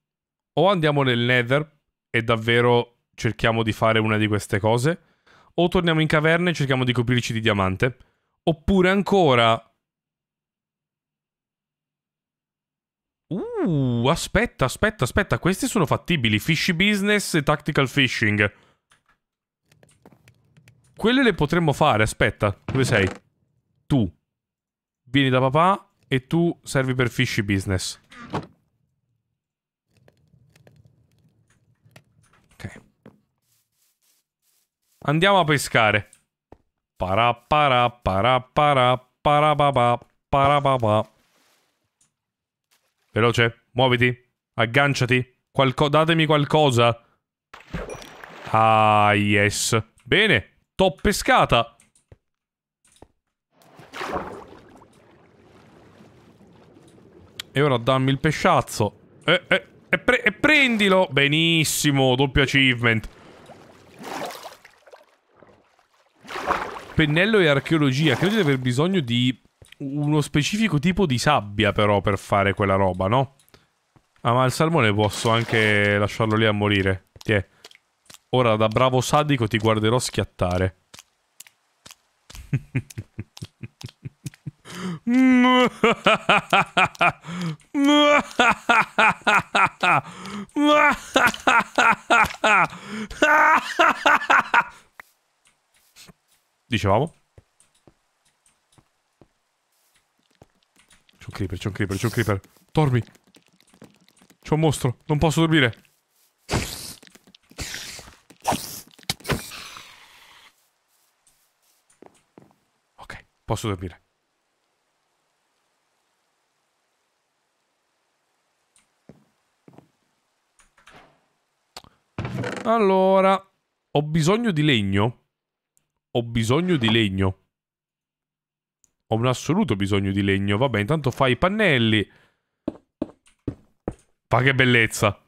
O andiamo nel nether e davvero cerchiamo di fare una di queste cose, o torniamo in caverna e cerchiamo di coprirci di diamante, oppure ancora... Uh, aspetta, aspetta, aspetta, questi sono fattibili, fishy business e tactical fishing. Quelle le potremmo fare, aspetta, dove sei? Tu. Vieni da papà e tu servi per fishy business. Andiamo a pescare. Parapara, parapara, parababa, parababa. Veloce, muoviti. Agganciati. Qualco datemi qualcosa. Ah, yes. Bene, t'ho pescata. E ora dammi il pesciazzo. E, eh, eh, eh, pre prendilo. Benissimo, doppio achievement. Pennello e archeologia. Credo di aver bisogno di uno specifico tipo di sabbia però per fare quella roba, no? Ah, ma il salmone posso anche lasciarlo lì a morire. Tiè. Ora, da bravo sadico, ti guarderò schiattare. Dicevamo? C'è un creeper, c'è un creeper, c'è un creeper. Dormi. C'è un mostro, non posso dormire. Ok, posso dormire. Allora, ho bisogno di legno ho bisogno di legno. Ho un assoluto bisogno di legno. Vabbè, intanto fai i pannelli. Fa che bellezza.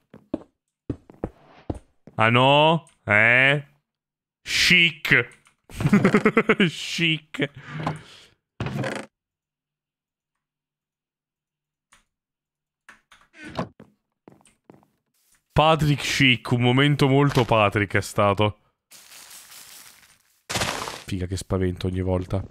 Ah no? Eh? Chic. Chic. Patrick Chic, un momento molto Patrick è stato figa che spavento ogni volta.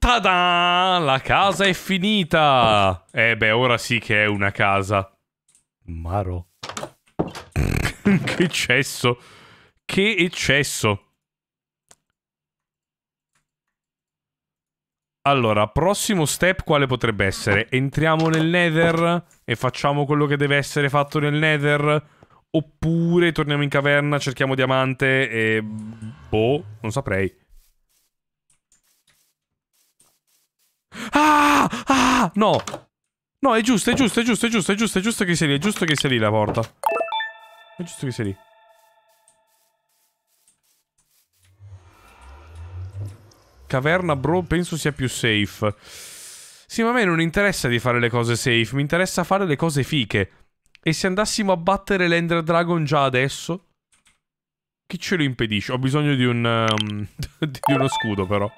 Tada! La casa è finita! Eh beh, ora sì che è una casa. Maro che eccesso. Che eccesso. Allora, prossimo step quale potrebbe essere? Entriamo nel nether e facciamo quello che deve essere fatto nel nether? Oppure torniamo in caverna, cerchiamo diamante e... Boh, non saprei. Ah! Ah! No! No, è giusto, è giusto, è giusto, è giusto, è giusto, è giusto che sia lì, è giusto che sia lì la porta. È giusto che sei lì. Caverna, bro, penso sia più safe. Sì, ma a me non interessa di fare le cose safe, mi interessa fare le cose fiche. E se andassimo a battere l'Ender Dragon già adesso? Chi ce lo impedisce? Ho bisogno di un... Um, di uno scudo, però.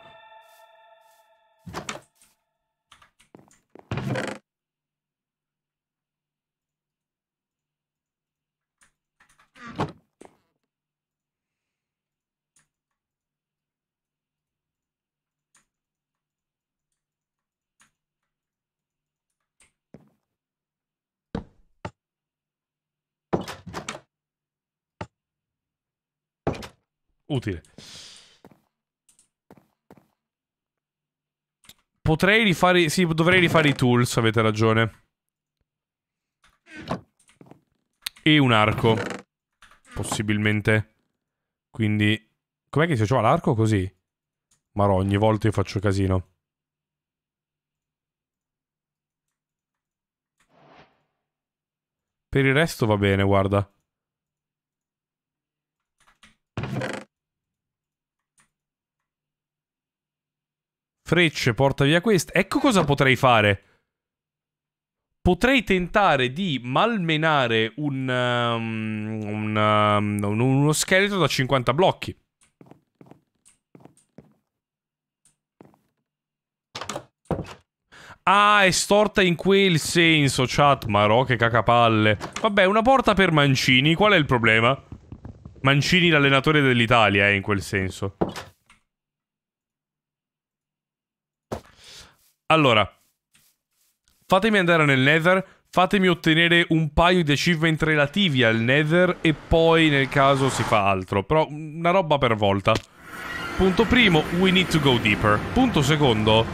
utile. Potrei rifare... Sì, dovrei rifare i tools, avete ragione. E un arco. Possibilmente. Quindi... Com'è che si faceva l'arco così? Marò, ogni volta io faccio casino. Per il resto va bene, guarda. Frecce, porta via questa. Ecco cosa potrei fare. Potrei tentare di malmenare un, um, un, um, uno scheletro da 50 blocchi. Ah, è storta in quel senso, chat. Marò, che cacapalle. Vabbè, una porta per Mancini. Qual è il problema? Mancini l'allenatore dell'Italia, eh, in quel senso. Allora, fatemi andare nel Nether, Fatemi ottenere un paio di achievement relativi al Nether e poi nel caso si fa altro. Però una roba per volta. Punto primo, we need to go deeper. Punto secondo,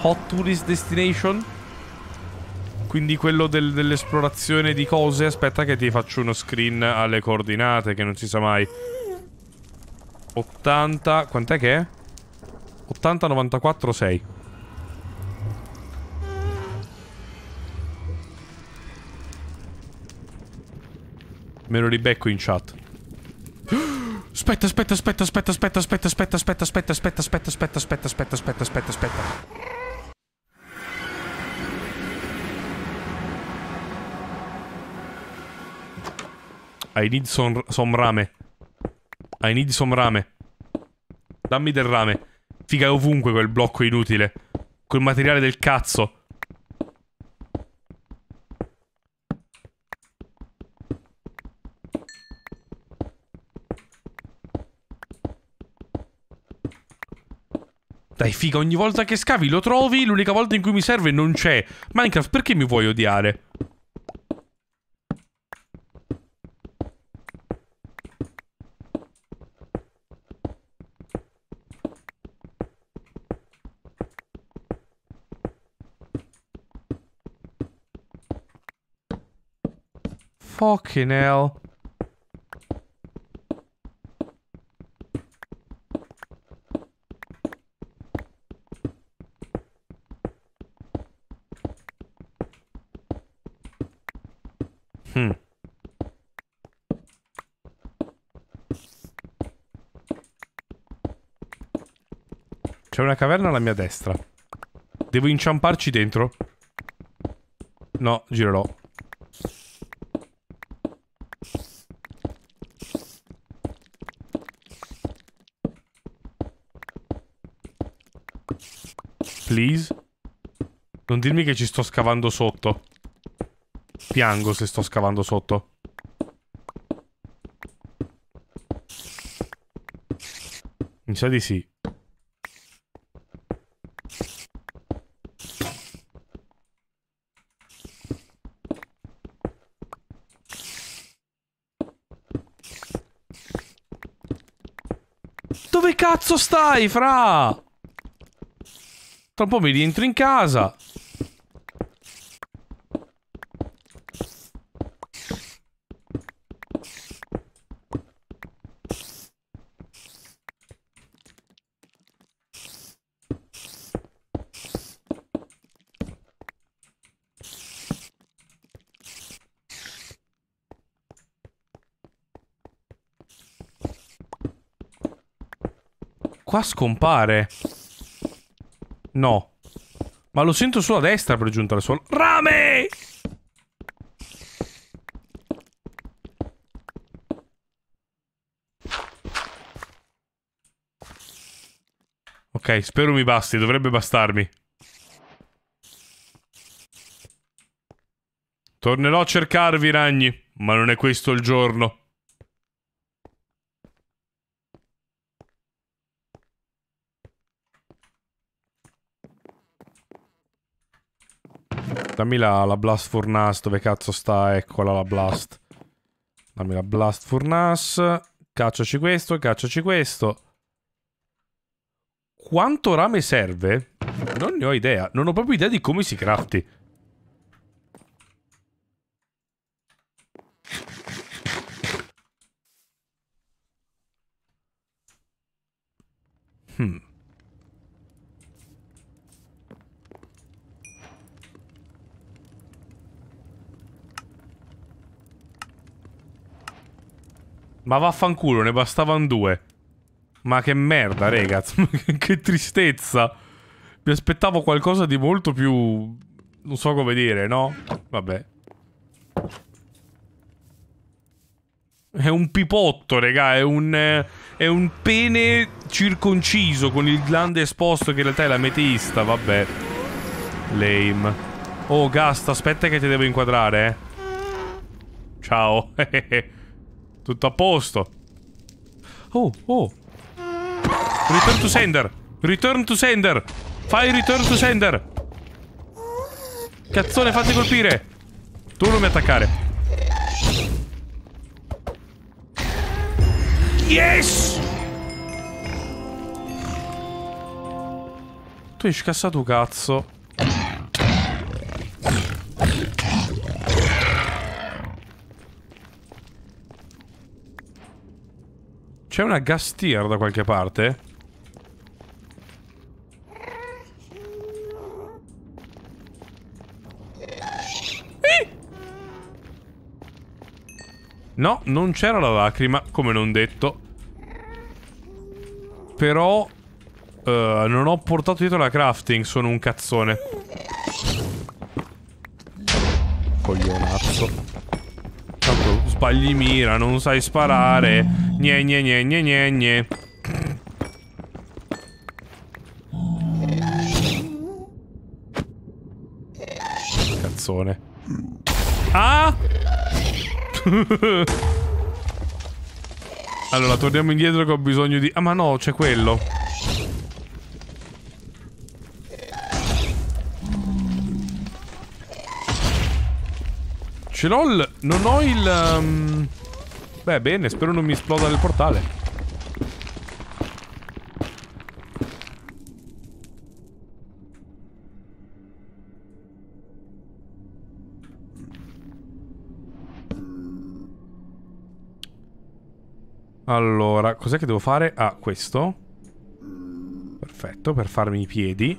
hot tourist destination. Quindi quello del, dell'esplorazione di cose. Aspetta che ti faccio uno screen alle coordinate che non si sa mai. 80... Quant'è che è? 80, 94, 6. Me lo ribecco in chat. Aspetta, aspetta, aspetta, aspetta, aspetta, aspetta, aspetta, aspetta, aspetta, aspetta, aspetta, aspetta, aspetta, aspetta, aspetta, aspetta, aspetta. I need some, some rame. I need some rame. Dammi del rame. Figa è ovunque quel blocco inutile. Quel materiale del cazzo. Dai figa, ogni volta che scavi lo trovi, l'unica volta in cui mi serve non c'è. Minecraft, perché mi vuoi odiare? Fucking hell. Hmm. C'è una caverna alla mia destra. Devo inciamparci dentro? No, girerò. Please? Non dirmi che ci sto scavando sotto piango se sto scavando sotto. Mi sa di sì. Dove cazzo stai, fra? Tra un po' mi rientro in casa. qua scompare. No. Ma lo sento solo a destra per giunta al suolo. Rame! Ok, spero mi basti, dovrebbe bastarmi. Tornerò a cercarvi, ragni, ma non è questo il giorno. Dammi la, la blast furnace, dove cazzo sta? Eccola la blast. Dammi la blast furnace. Cacciaci questo, cacciaci questo. Quanto rame serve? Non ne ho idea. Non ho proprio idea di come si crafti. Hmm. Ma vaffanculo, ne bastavano due. Ma che merda, ragazzi. che tristezza. Mi aspettavo qualcosa di molto più... Non so come dire, no? Vabbè. È un pipotto, raga. È un... è un pene circonciso con il glande esposto che in realtà è l'ametista. Vabbè. Lame. Oh, Gast, aspetta che ti devo inquadrare, eh. Ciao. Tutto a posto. Oh, oh. Return to sender. Return to sender. Fai return to sender. Cazzone, fatti colpire. Tu non mi attaccare. Yes! Tu hai scassato cazzo. C'è una gas da qualche parte? No, non c'era la lacrima, come non detto. Però... Uh, non ho portato dietro la crafting, sono un cazzone. Coglionazzo troppa gli mira, non sai sparare. Gne gne gne gne gne gne. Cazzone. Ah! allora, torniamo indietro che ho bisogno di... Ah, ma no, c'è quello. Ce l'ho il... Non ho il... Um... Beh, bene, spero non mi esploda nel portale. Allora, cos'è che devo fare? Ah, questo. Perfetto, per farmi i piedi.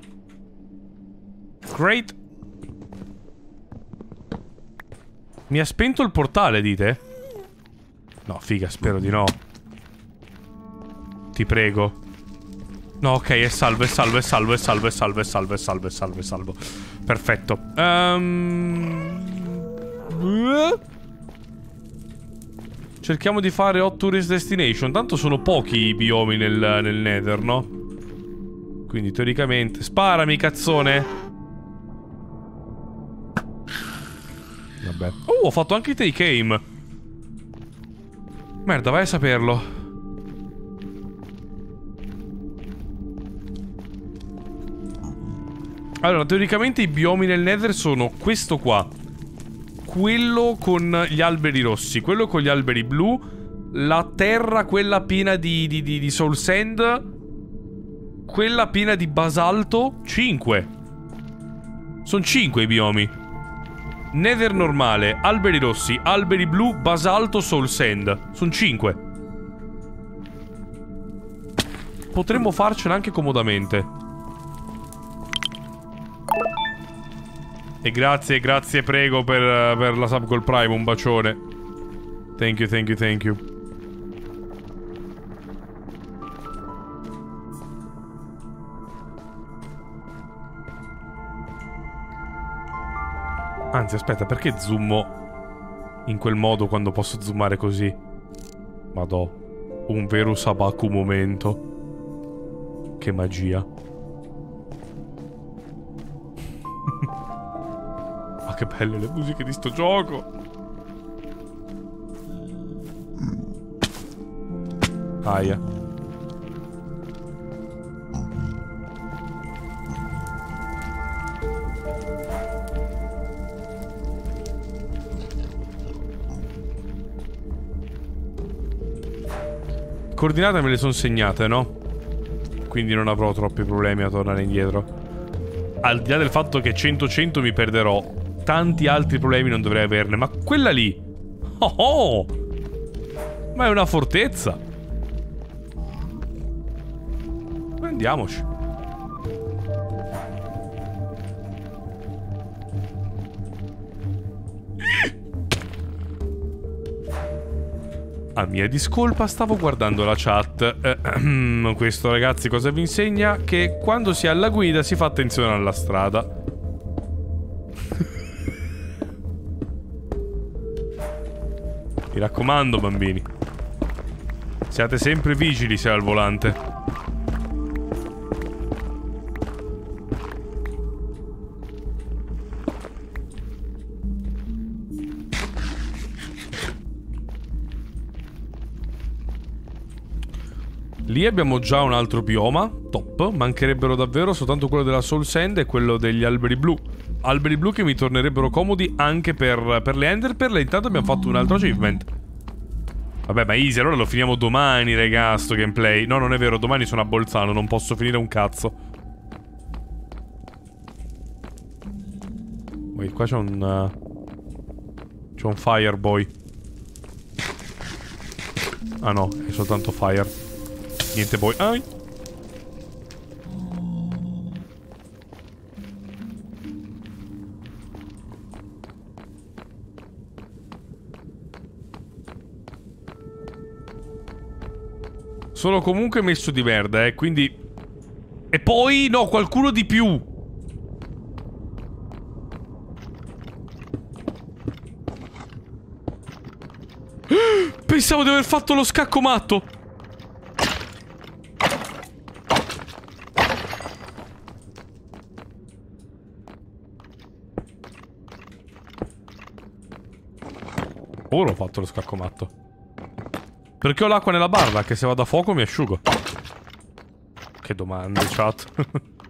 Great Mi ha spento il portale, dite? No, figa, spero di no. Ti prego. No, ok, è salvo, è salvo, è salvo, è salvo, è salvo, è salvo, è salvo, è salvo, è salvo. Perfetto. Um... Cerchiamo di fare 8 tourist destination. Tanto sono pochi i biomi nel, nel nether, no? Quindi teoricamente... Sparami, cazzone! Vabbè. Oh, ho fatto anche i take aim. Merda, vai a saperlo. Allora, teoricamente i biomi nel Nether sono questo qua. Quello con gli alberi rossi, quello con gli alberi blu, la terra quella piena di, di, di, di soul sand, quella piena di basalto, Cinque. Sono cinque i biomi. Nether normale, alberi rossi, alberi blu, basalto, soul sand. Sono cinque. Potremmo farcela anche comodamente. E grazie, grazie, prego per, per la sub col prime, un bacione. Thank you, thank you, thank you. Anzi, aspetta, perché zoomo in quel modo quando posso zoomare così? Madò. Un vero Sabaku momento. Che magia. Ma che belle le musiche di sto gioco! Aia. coordinate me le sono segnate, no? Quindi non avrò troppi problemi a tornare indietro. Al di là del fatto che 100-100 mi perderò, tanti altri problemi non dovrei averne. Ma quella lì... Oh oh! Ma è una fortezza! Andiamoci. A mia discolpa stavo guardando la chat. Eh, questo ragazzi cosa vi insegna? Che quando si è alla guida si fa attenzione alla strada. Mi raccomando bambini. Siate sempre vigili se al volante. Lì abbiamo già un altro bioma, top, mancherebbero davvero soltanto quello della Soul Sand e quello degli alberi blu. Alberi blu che mi tornerebbero comodi anche per, per le Ender Pearl intanto abbiamo fatto un altro achievement. Vabbè, ma easy, allora lo finiamo domani, raga, sto gameplay. No, non è vero, domani sono a Bolzano, non posso finire un cazzo. Poi qua c'è un... Uh... C'è un Fireboy. Ah no, è soltanto Fire. Niente voi. Ai. Sono comunque messo di merda, eh, quindi... E poi, no, qualcuno di più! Pensavo di aver fatto lo scacco matto! ora ho fatto lo scalcomatto. Perché ho l'acqua nella barra, che se vado a fuoco mi asciugo. Che domande, chat.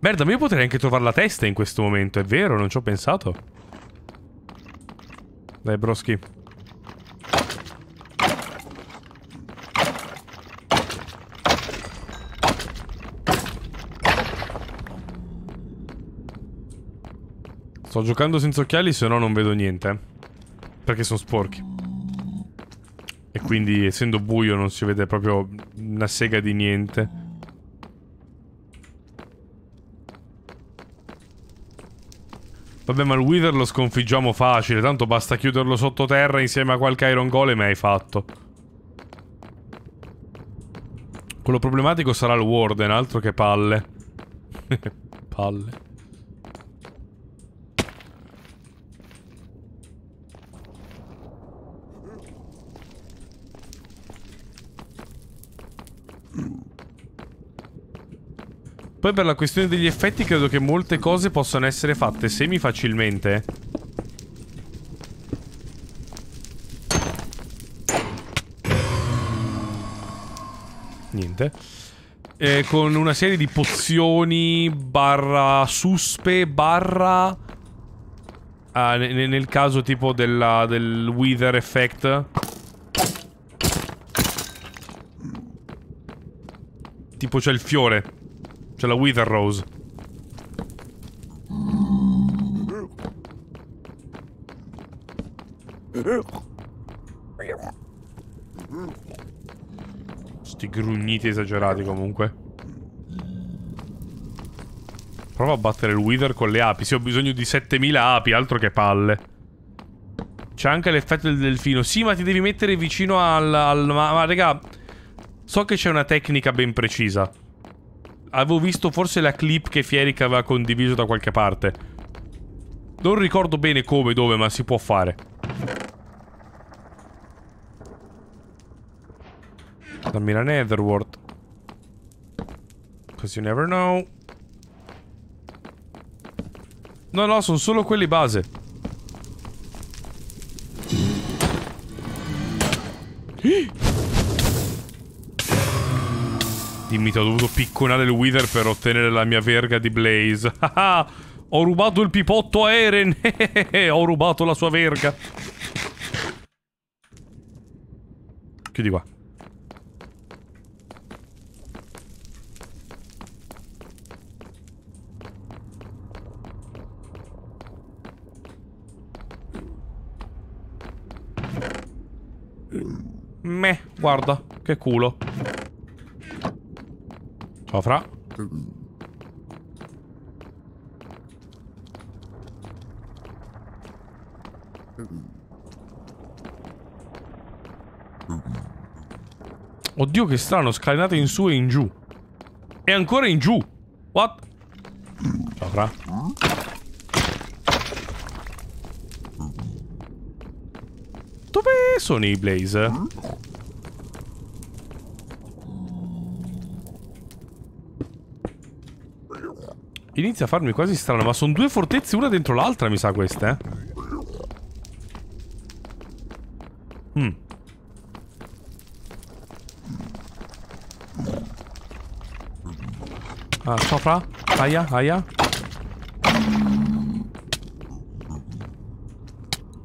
Merda, ma io potrei anche trovare la testa in questo momento, è vero, non ci ho pensato. Dai, broski. Sto giocando senza occhiali, se no non vedo niente. Perché sono sporchi. E quindi, essendo buio, non si vede proprio una sega di niente. Vabbè, ma il Wither lo sconfiggiamo facile. Tanto basta chiuderlo sottoterra insieme a qualche Iron Golem e hai fatto. Quello problematico sarà il Warden, altro che palle. palle. Poi per la questione degli effetti credo che molte cose possano essere fatte semi facilmente. Niente. Eh, con una serie di pozioni barra suspe barra... Ah, nel caso tipo della, del wither effect. tipo c'è il fiore. C'è la Wither Rose. Sti grugniti esagerati comunque. Prova a battere il Wither con le api. Sì, ho bisogno di 7000 api, altro che palle. C'è anche l'effetto del delfino. Sì, ma ti devi mettere vicino al... al ma, ma raga... So che c'è una tecnica ben precisa. Avevo visto forse la clip che Fierica aveva condiviso da qualche parte. Non ricordo bene come e dove, ma si può fare. Dammi la Netherworld. Because you never know. No, no, sono solo quelli base. Finito, ho dovuto picconare il Wither per ottenere la mia verga di Blaze. Ah, ah, ho rubato il pipotto a Eren. Eh, ho rubato la sua verga. Chiudi qua. Meh, guarda, che culo. Ciao Fra. Oddio che strano, scalinate in su e in giù. E ancora in giù. What? Ciao Fra. Dove sono i blaze? Inizia a farmi quasi strano, ma sono due fortezze una dentro l'altra, mi sa queste, eh. Mm. Ah, sopra. Aia, aia.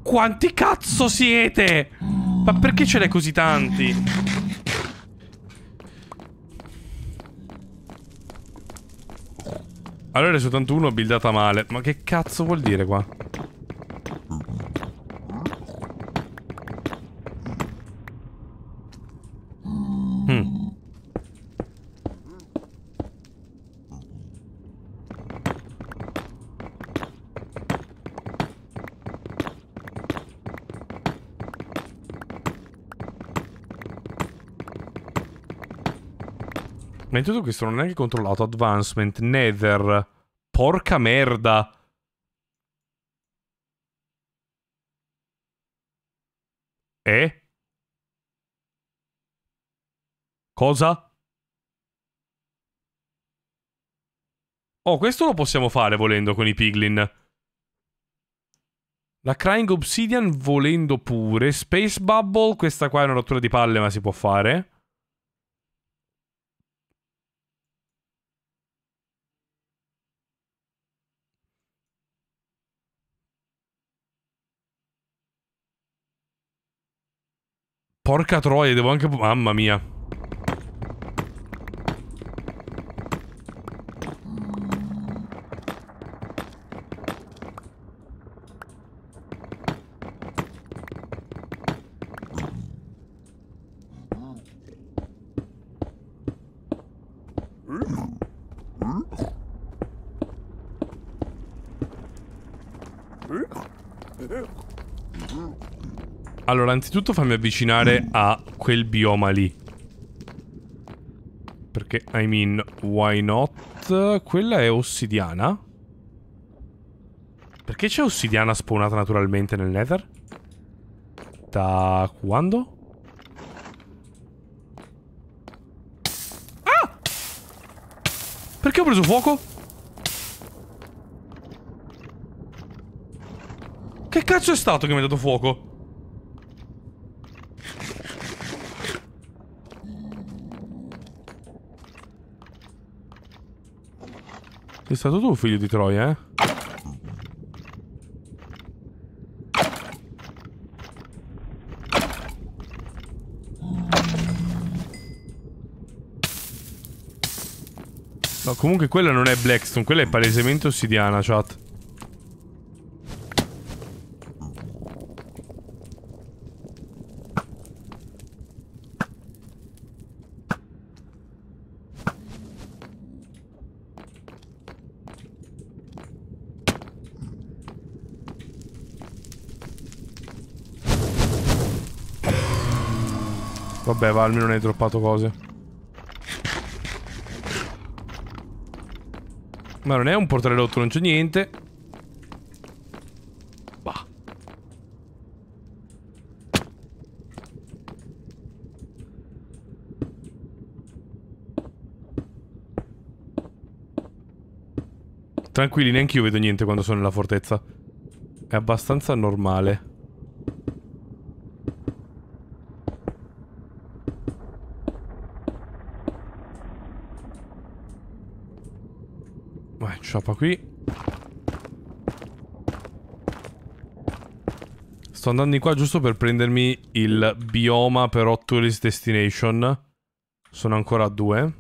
Quanti cazzo siete? Ma perché ce n'è così tanti? Allora è soltanto uno buildata male. Ma che cazzo vuol dire qua? Ma intanto questo non è neanche controllato. Advancement, nether. Porca merda. Eh? Cosa? Oh, questo lo possiamo fare volendo con i piglin. La Crying Obsidian volendo pure. Space Bubble, questa qua è una rottura di palle ma si può fare. Porca troia, devo anche... Mamma mia. Allora, anzitutto fammi avvicinare a quel bioma lì. Perché, I mean, why not? Quella è ossidiana? Perché c'è ossidiana spawnata naturalmente nel nether? Da quando? Ah! Perché ho preso fuoco? Che cazzo è stato che mi ha dato fuoco? Sei stato tu figlio di Troia, eh? No, comunque quella non è Blackstone, quella è palesemente ossidiana, chat. Vabbè, va, almeno non hai droppato cose. Ma non è un portale rotto, non c'è niente. Bah. Tranquilli, neanche io vedo niente quando sono nella fortezza. È abbastanza normale. mappa qui Sto andando di qua giusto per prendermi il bioma però Tourist Destination. Sono ancora a due.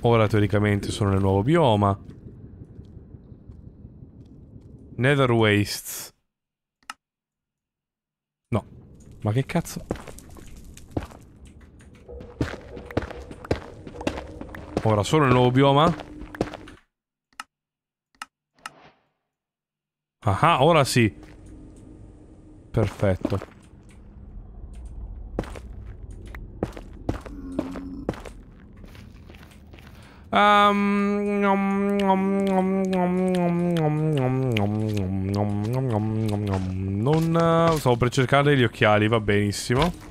Ora teoricamente sono nel nuovo bioma. Nether Wastes. No. Ma che cazzo? Ora solo nel nuovo bioma. Ah, ora sì. Perfetto. Um, nom, nom, nom, non... stavo per cercare gli occhiali, va benissimo.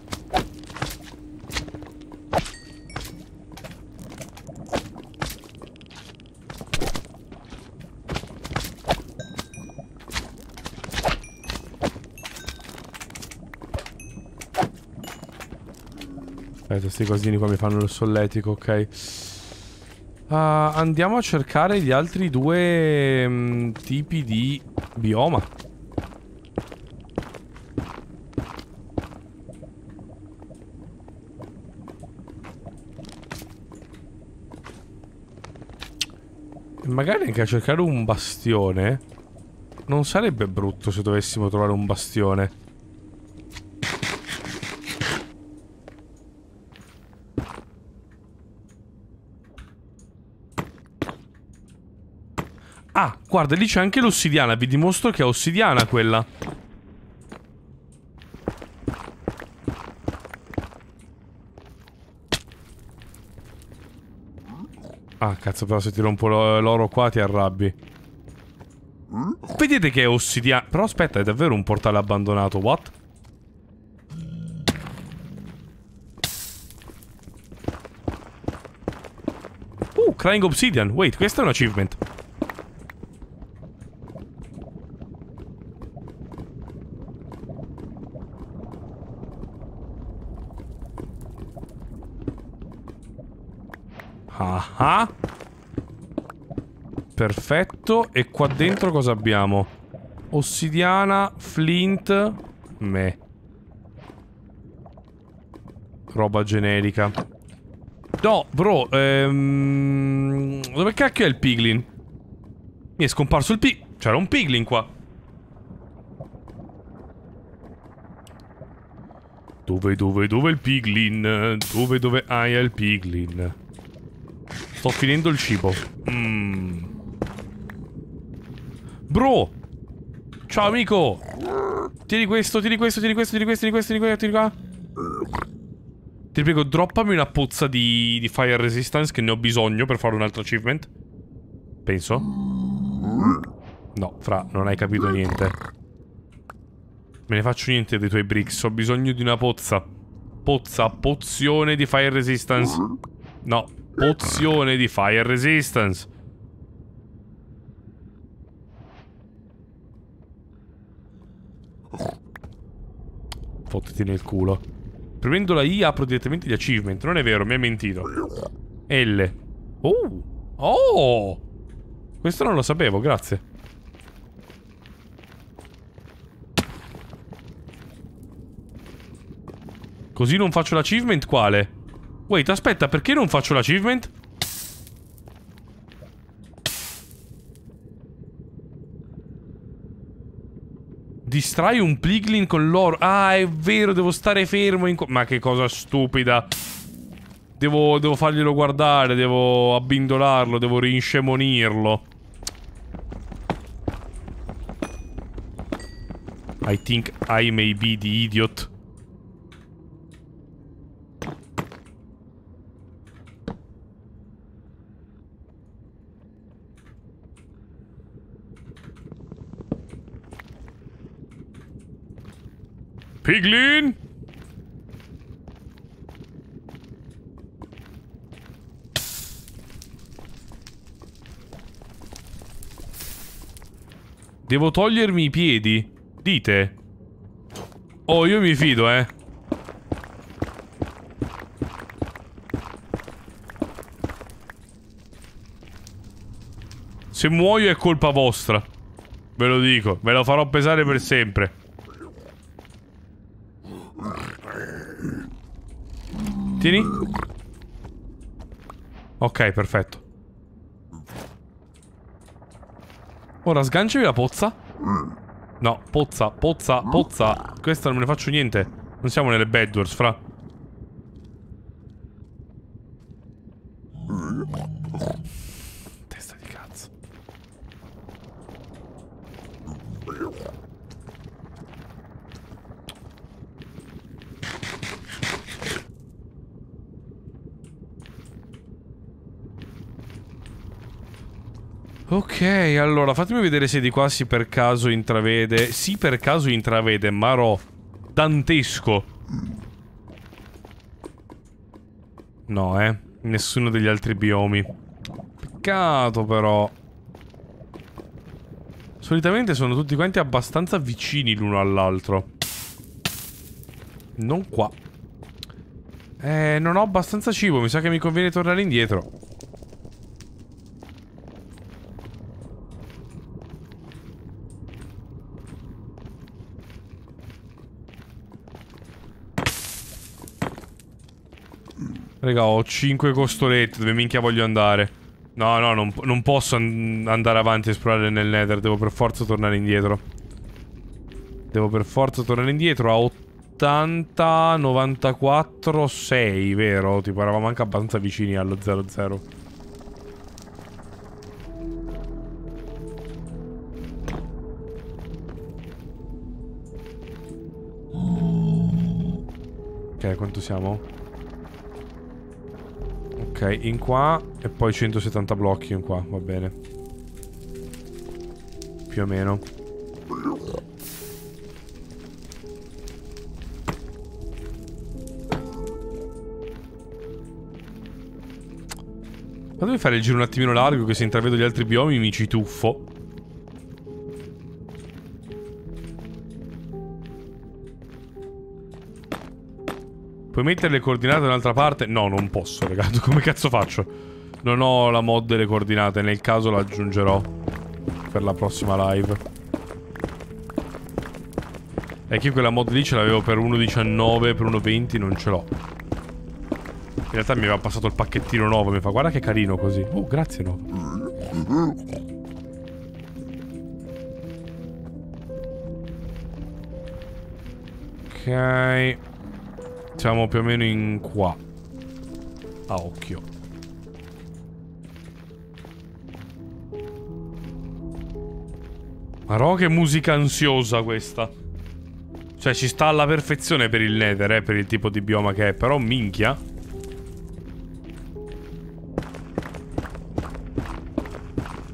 questi cosini qua mi fanno il solletico, ok. Uh, andiamo a cercare gli altri due mh, mm, tipi di bioma. magari anche a cercare un bastione. Non sarebbe brutto se dovessimo trovare un bastione. Guarda, lì c'è anche l'ossidiana. Vi dimostro che è ossidiana quella. Ah, cazzo, però se ti rompo l'oro qua ti arrabbi. Vedete che è ossidiana. Però aspetta, è davvero un portale abbandonato. What? Uh, Crying Obsidian. Wait, questo è un achievement. Ah. Perfetto. E qua dentro cosa abbiamo? Ossidiana, flint... Me. Roba generica. No, bro, ehm... Dove cacchio è il piglin? Mi è scomparso il pig... C'era un piglin qua. Dove, dove, dove il piglin? Dove, dove... Ah, è il piglin. Sto finendo il cibo. Mm. Bro! Ciao amico! Tieni questo, tieni questo, tieni questo, tieni questo, tieni questo, tieni questo, tieni qua. Ti prego, droppami una pozza di, di fire resistance che ne ho bisogno per fare un altro achievement. Penso. No, fra, non hai capito niente. Me ne faccio niente dei tuoi bricks, ho bisogno di una pozza. Pozza, pozione di fire resistance. No, pozione di fire resistance. Fottiti nel culo. Premendo la I apro direttamente gli achievement. Non è vero, mi hai mentito. L. Oh. Oh. Questo non lo sapevo, grazie. Così non faccio l'achievement quale? Wait, aspetta, perché non faccio l'achievement? Distrai un pliglin con l'oro. Ah, è vero, devo stare fermo in... Ma che cosa stupida. Devo, devo farglielo guardare, devo abbindolarlo, devo rinscemonirlo. I think I may be the idiot. Piglin! Devo togliermi i piedi. Dite. Oh, io mi fido, eh. Se muoio è colpa vostra. Ve lo dico, ve lo farò pesare per sempre. Tieni. Ok, perfetto. Ora sganciami la pozza. No, pozza, pozza, pozza. Questa non me ne faccio niente. Non siamo nelle Bedwars, fra. Ok, allora fatemi vedere se di qua si per caso intravede. Si per caso intravede, Marò. Dantesco. No, eh. Nessuno degli altri biomi. Peccato però. Solitamente sono tutti quanti abbastanza vicini l'uno all'altro. Non qua. Eh, non ho abbastanza cibo, mi sa che mi conviene tornare indietro. Raga, ho 5 costolette, dove minchia voglio andare? No, no, non, non posso an andare avanti a esplorare nel nether, devo per forza tornare indietro. Devo per forza tornare indietro a 80, 94, 6, vero? Tipo eravamo anche abbastanza vicini allo 00. Ok, quanto siamo? Ok, in qua e poi 170 blocchi in qua, va bene. Più o meno. Ma devi fare il giro un attimino largo che se intravedo gli altri biomi mi ci tuffo. Puoi mettere le coordinate da un'altra parte? No, non posso, ragazzi. Come cazzo faccio? Non ho la mod delle coordinate. Nel caso la aggiungerò per la prossima live. E che quella mod lì ce l'avevo per 1.19, per 1.20, non ce l'ho. In realtà mi aveva passato il pacchettino nuovo. Mi fa, guarda che carino così. Oh, grazie, no. Ok. Facciamo più o meno in qua. A occhio. Marò che musica ansiosa questa. Cioè ci sta alla perfezione per il nether, eh, per il tipo di bioma che è, però minchia.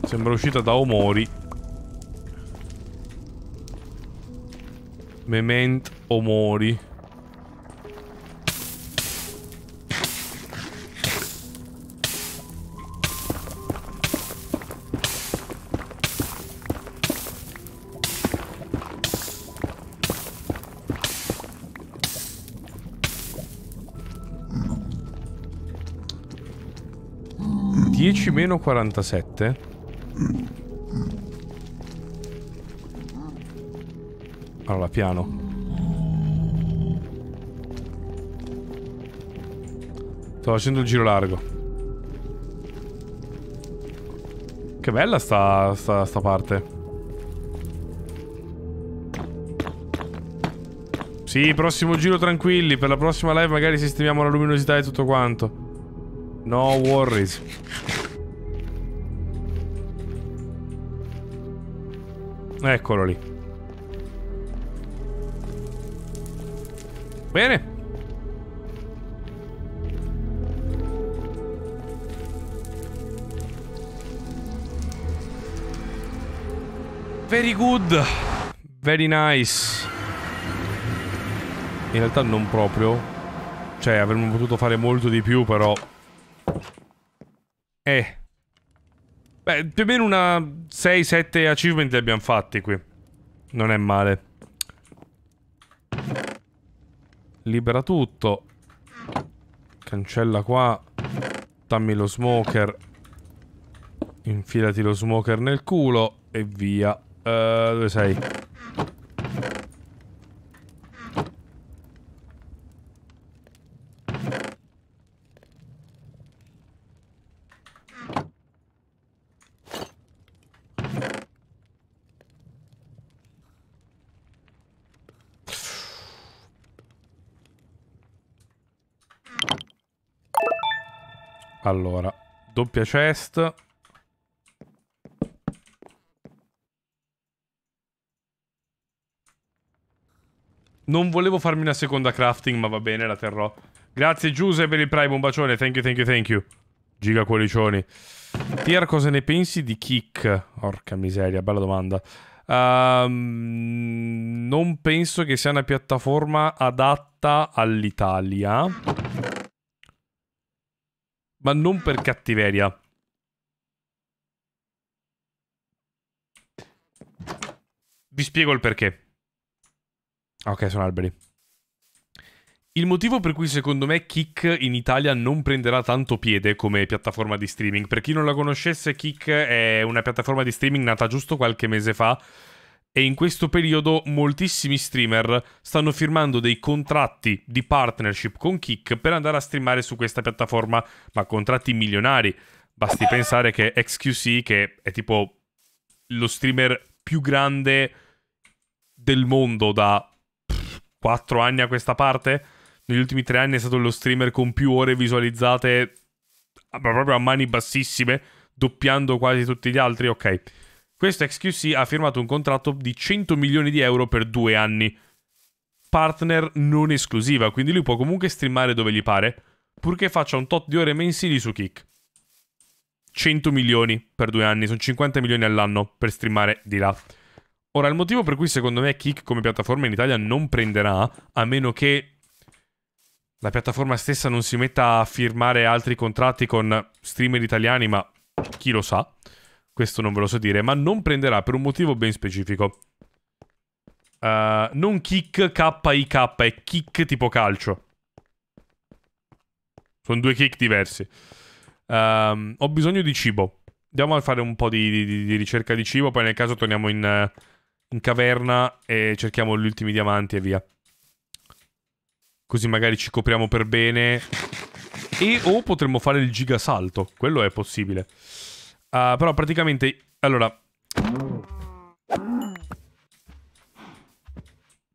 Sembra uscita da Omori. Mement Omori. meno 47 Allora piano Sto facendo il giro largo Che bella sta, sta, sta parte Sì, prossimo giro tranquilli. Per la prossima live magari sistemiamo la luminosità e tutto quanto. No worries. Eccolo lì. Bene. Very good. Very nice. In realtà non proprio. Cioè, avremmo potuto fare molto di più, però... Eh... Beh, più o meno una 6-7 achievement li abbiamo fatti qui. Non è male. Libera tutto. Cancella qua. Dammi lo smoker. Infilati lo smoker nel culo e via. Uh, dove sei? Allora, doppia chest. Non volevo farmi una seconda crafting, ma va bene, la terrò. Grazie Giuse per il prime, un bacione. Thank you, thank you, thank you. Giga cuoricioni. Tier, cosa ne pensi di kick? Orca miseria, bella domanda. Um, non penso che sia una piattaforma adatta all'Italia ma non per cattiveria. Vi spiego il perché. Ok, sono alberi. Il motivo per cui secondo me Kick in Italia non prenderà tanto piede come piattaforma di streaming. Per chi non la conoscesse, Kick è una piattaforma di streaming nata giusto qualche mese fa e in questo periodo moltissimi streamer stanno firmando dei contratti di partnership con Kick per andare a streamare su questa piattaforma, ma contratti milionari. Basti pensare che XQC, che è tipo lo streamer più grande del mondo da 4 anni a questa parte, negli ultimi 3 anni è stato lo streamer con più ore visualizzate proprio a mani bassissime, doppiando quasi tutti gli altri, ok questo XQC ha firmato un contratto di 100 milioni di euro per due anni. Partner non esclusiva, quindi lui può comunque streamare dove gli pare, purché faccia un tot di ore mensili su Kick. 100 milioni per due anni, sono 50 milioni all'anno per streamare di là. Ora, il motivo per cui secondo me Kick come piattaforma in Italia non prenderà, a meno che la piattaforma stessa non si metta a firmare altri contratti con streamer italiani, ma chi lo sa, questo non ve lo so dire, ma non prenderà per un motivo ben specifico. Uh, non kick KIK, è kick tipo calcio. Sono due kick diversi. Uh, ho bisogno di cibo. Andiamo a fare un po' di, di, di ricerca di cibo, poi nel caso torniamo in, in caverna e cerchiamo gli ultimi diamanti e via. Così magari ci copriamo per bene. E o potremmo fare il gigasalto. Quello è possibile. Uh, però praticamente... Allora...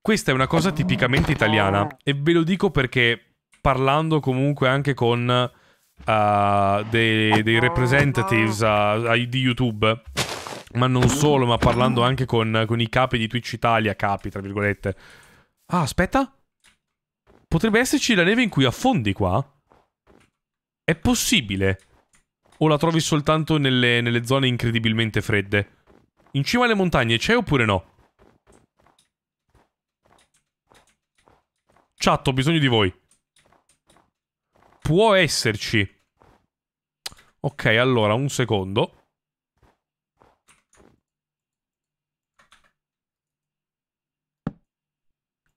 Questa è una cosa tipicamente italiana. E ve lo dico perché parlando comunque anche con... Uh, ah, dei, dei, representatives uh, di YouTube, ma non solo, ma parlando anche con, con, i capi di Twitch Italia, capi tra virgolette. Ah, aspetta. Potrebbe esserci la neve in cui affondi qua? È possibile o la trovi soltanto nelle, nelle zone incredibilmente fredde? In cima alle montagne c'è oppure no? Chat, ho bisogno di voi. Può esserci. Ok, allora, un secondo.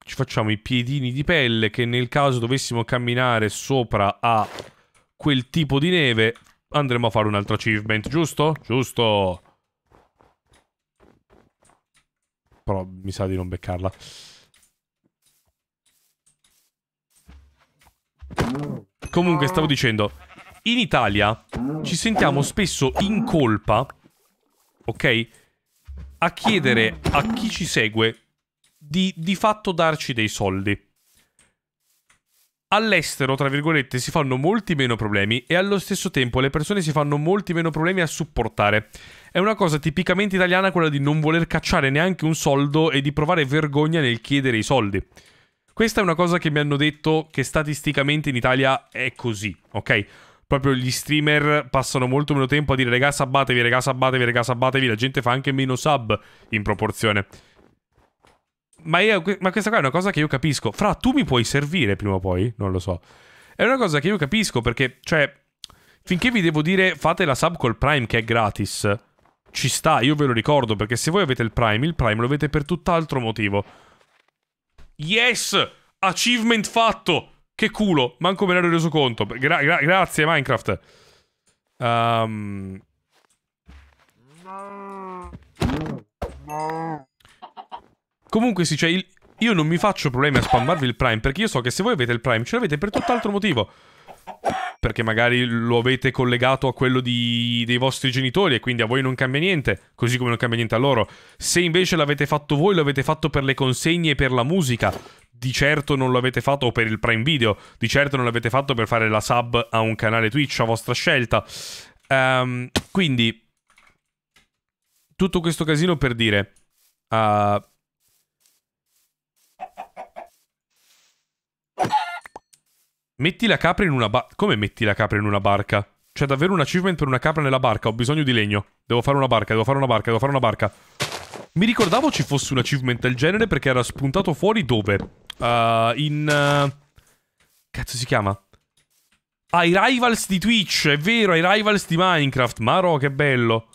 Ci facciamo i piedini di pelle che nel caso dovessimo camminare sopra a quel tipo di neve andremo a fare un altro achievement, giusto? Giusto. Però mi sa di non beccarla. Comunque, stavo dicendo, in Italia ci sentiamo spesso in colpa, ok? A chiedere a chi ci segue di di fatto darci dei soldi. All'estero, tra virgolette, si fanno molti meno problemi e allo stesso tempo le persone si fanno molti meno problemi a supportare. È una cosa tipicamente italiana quella di non voler cacciare neanche un soldo e di provare vergogna nel chiedere i soldi. Questa è una cosa che mi hanno detto che statisticamente in Italia è così, ok? Proprio gli streamer passano molto meno tempo a dire regà sabbatevi, regà sabbatevi, regà sabbatevi, la gente fa anche meno sub in proporzione. Ma, io, ma questa qua è una cosa che io capisco. Fra, tu mi puoi servire prima o poi? Non lo so. È una cosa che io capisco perché, cioè, finché vi devo dire fate la sub col Prime che è gratis, ci sta, io ve lo ricordo, perché se voi avete il Prime, il Prime lo avete per tutt'altro motivo. Yes! Achievement fatto! Che culo! Manco me ne ero reso conto. Gra gra grazie, Minecraft. Um... No. No. Comunque sì, cioè, il... io non mi faccio problemi a spammarvi il Prime, perché io so che se voi avete il Prime, ce l'avete per tutt'altro motivo. Perché magari lo avete collegato a quello di... dei vostri genitori e quindi a voi non cambia niente, così come non cambia niente a loro. Se invece l'avete fatto voi, l'avete fatto per le consegne e per la musica, di certo non l'avete fatto o per il Prime Video, di certo non l'avete fatto per fare la sub a un canale Twitch a vostra scelta. Um, quindi, tutto questo casino per dire... Uh, Metti la capra in una barca. Come metti la capra in una barca? C'è davvero un achievement per una capra nella barca. Ho bisogno di legno. Devo fare una barca, devo fare una barca, devo fare una barca. Mi ricordavo ci fosse un achievement del genere perché era spuntato fuori dove? Uh, in... Uh... Cazzo si chiama? Ai rivals di Twitch, è vero, ai rivals di Minecraft. Maro, che bello.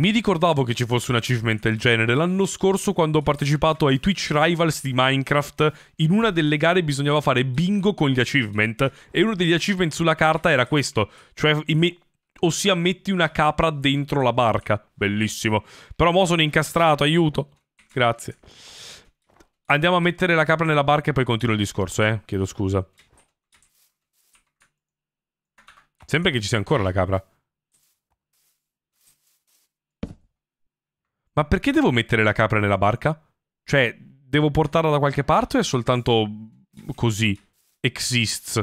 Mi ricordavo che ci fosse un achievement del genere l'anno scorso quando ho partecipato ai Twitch Rivals di Minecraft. In una delle gare bisognava fare bingo con gli achievement e uno degli achievement sulla carta era questo, cioè ossia metti una capra dentro la barca. Bellissimo. Però mo sono incastrato, aiuto. Grazie. Andiamo a mettere la capra nella barca e poi continuo il discorso, eh. Chiedo scusa. Sembra che ci sia ancora la capra. Ma perché devo mettere la capra nella barca? Cioè, devo portarla da qualche parte o è soltanto così? Exists.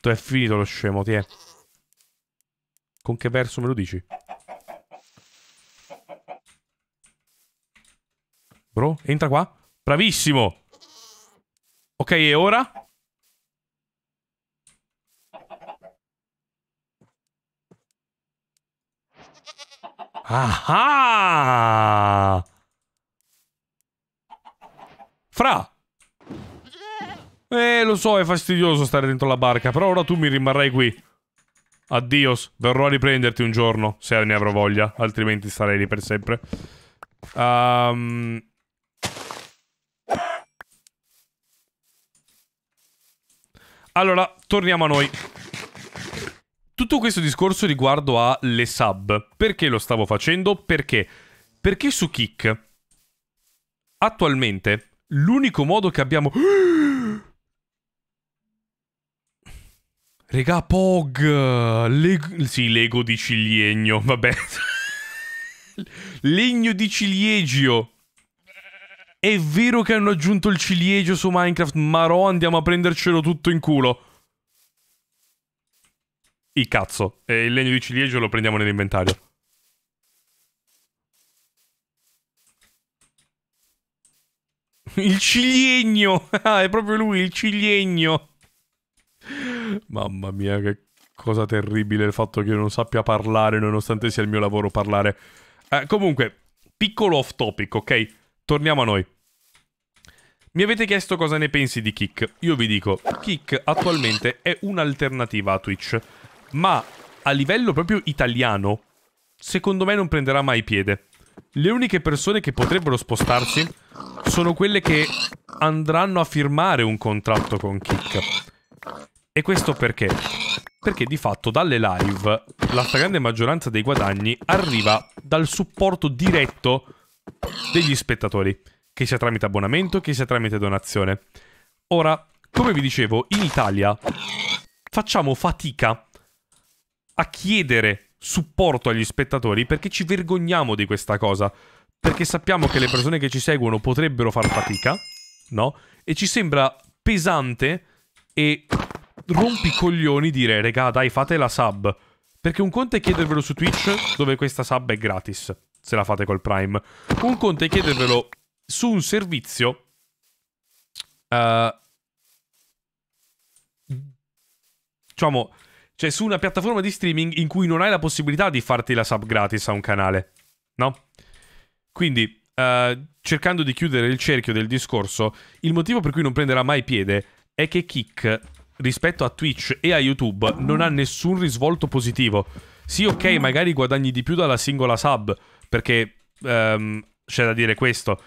È finito lo scemo, ti è. Con che verso me lo dici? Bro, entra qua. Bravissimo! Ok, e ora? Ah, ah! Fra! Eh, lo so, è fastidioso stare dentro la barca, però ora tu mi rimarrai qui. Addios, verrò a riprenderti un giorno, se ne avrò voglia, altrimenti starei lì per sempre. Um... Allora, torniamo a noi. Tutto questo discorso riguardo alle sub. Perché lo stavo facendo? Perché? Perché su Kick attualmente l'unico modo che abbiamo... Regà, Pog! Leg... Sì, Lego di ciliegno, vabbè. Legno di ciliegio. È vero che hanno aggiunto il ciliegio su Minecraft, ma no, andiamo a prendercelo tutto in culo. I cazzo. E il legno di ciliegio lo prendiamo nell'inventario. Il ciliegno! Ah, è proprio lui, il ciliegno! Mamma mia, che cosa terribile il fatto che io non sappia parlare, nonostante sia il mio lavoro parlare. Eh, comunque, piccolo off topic, ok? Torniamo a noi. Mi avete chiesto cosa ne pensi di Kik. Io vi dico, Kik attualmente è un'alternativa a Twitch ma a livello proprio italiano, secondo me non prenderà mai piede. Le uniche persone che potrebbero spostarsi sono quelle che andranno a firmare un contratto con Kick. E questo perché? Perché di fatto dalle live la stragrande maggioranza dei guadagni arriva dal supporto diretto degli spettatori, che sia tramite abbonamento, che sia tramite donazione. Ora, come vi dicevo, in Italia facciamo fatica a chiedere supporto agli spettatori perché ci vergogniamo di questa cosa. Perché sappiamo che le persone che ci seguono potrebbero far fatica, no? E ci sembra pesante e rompicoglioni dire, regà, dai, fate la sub. Perché un conto è chiedervelo su Twitch, dove questa sub è gratis, se la fate col Prime. Un conto è chiedervelo su un servizio... Uh, diciamo, cioè, su una piattaforma di streaming in cui non hai la possibilità di farti la sub gratis a un canale. No? Quindi, uh, cercando di chiudere il cerchio del discorso, il motivo per cui non prenderà mai piede è che Kick, rispetto a Twitch e a YouTube, non ha nessun risvolto positivo. Sì, ok, magari guadagni di più dalla singola sub, perché um, c'è da dire questo.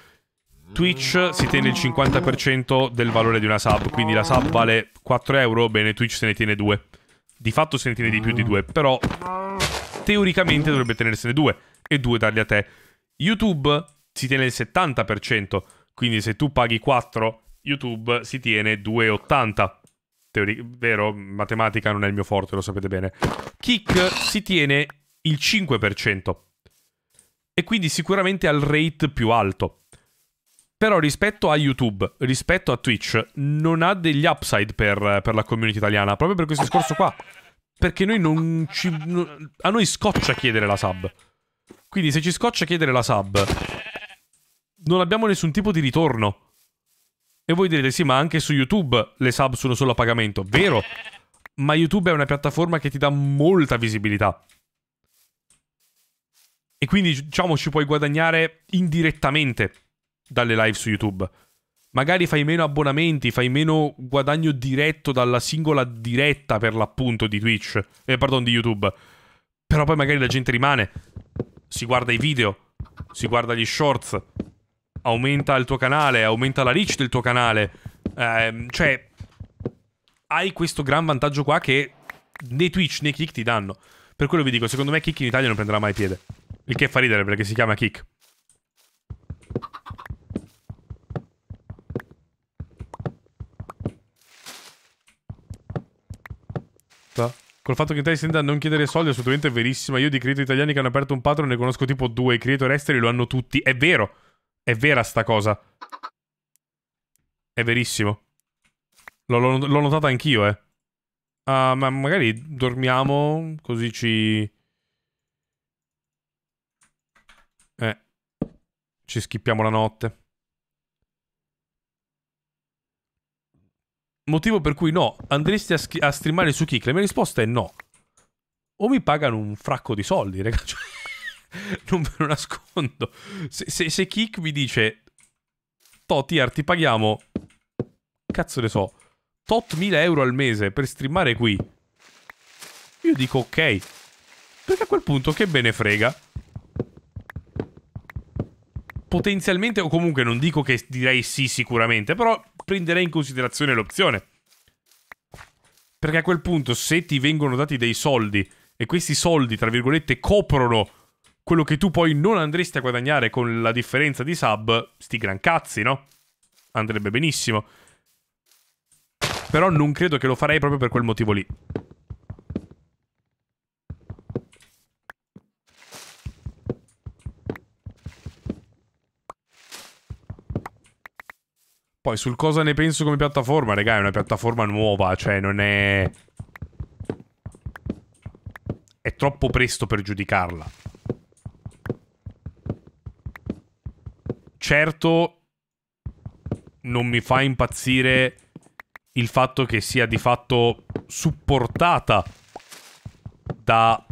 Twitch si tiene il 50% del valore di una sub, quindi la sub vale 4 euro, bene, Twitch se ne tiene 2 di fatto se ne tiene di più di mm. due, però teoricamente dovrebbe tenersene due e due darli a te. YouTube si tiene il 70%, quindi se tu paghi 4, YouTube si tiene 2,80. Teori- vero, matematica non è il mio forte, lo sapete bene. Kick si tiene il 5%. E quindi sicuramente al rate più alto. Però rispetto a YouTube, rispetto a Twitch, non ha degli upside per, per la community italiana, proprio per questo discorso qua. Perché noi non ci... Non, a noi scoccia chiedere la sub. Quindi se ci scoccia chiedere la sub, non abbiamo nessun tipo di ritorno. E voi direte, sì, ma anche su YouTube le sub sono solo a pagamento. Vero, ma YouTube è una piattaforma che ti dà molta visibilità. E quindi, diciamo, ci puoi guadagnare indirettamente dalle live su YouTube. Magari fai meno abbonamenti, fai meno guadagno diretto dalla singola diretta per l'appunto di Twitch, eh, pardon, di YouTube. Però poi magari la gente rimane, si guarda i video, si guarda gli shorts, aumenta il tuo canale, aumenta la reach del tuo canale. Eh, cioè, hai questo gran vantaggio qua che né Twitch né Kick ti danno. Per quello vi dico, secondo me Kick in Italia non prenderà mai piede. Il che fa ridere perché si chiama Kick. No. Col fatto che te tenda a non chiedere soldi è assolutamente verissima. Io di creator italiani che hanno aperto un patron ne conosco tipo due. I creator esteri lo hanno tutti. È vero. È vera sta cosa. È verissimo. L'ho notata anch'io, eh. Uh, ma magari dormiamo così ci... Eh. Ci schippiamo la notte. motivo per cui no, andresti a, a streamare su Kick? La mia risposta è no. O mi pagano un fracco di soldi, ragazzi. Cioè, non ve lo nascondo. Se, se, se Kick mi dice, Totier, ti paghiamo, cazzo ne so, tot mila euro al mese per streamare qui, io dico ok. Perché a quel punto che me ne frega potenzialmente, o comunque non dico che direi sì sicuramente, però prenderei in considerazione l'opzione. Perché a quel punto, se ti vengono dati dei soldi, e questi soldi, tra virgolette, coprono quello che tu poi non andresti a guadagnare con la differenza di sub, sti gran cazzi, no? Andrebbe benissimo. Però non credo che lo farei proprio per quel motivo lì. Poi sul cosa ne penso come piattaforma, raga, è una piattaforma nuova, cioè non è... È troppo presto per giudicarla. Certo, non mi fa impazzire il fatto che sia di fatto supportata da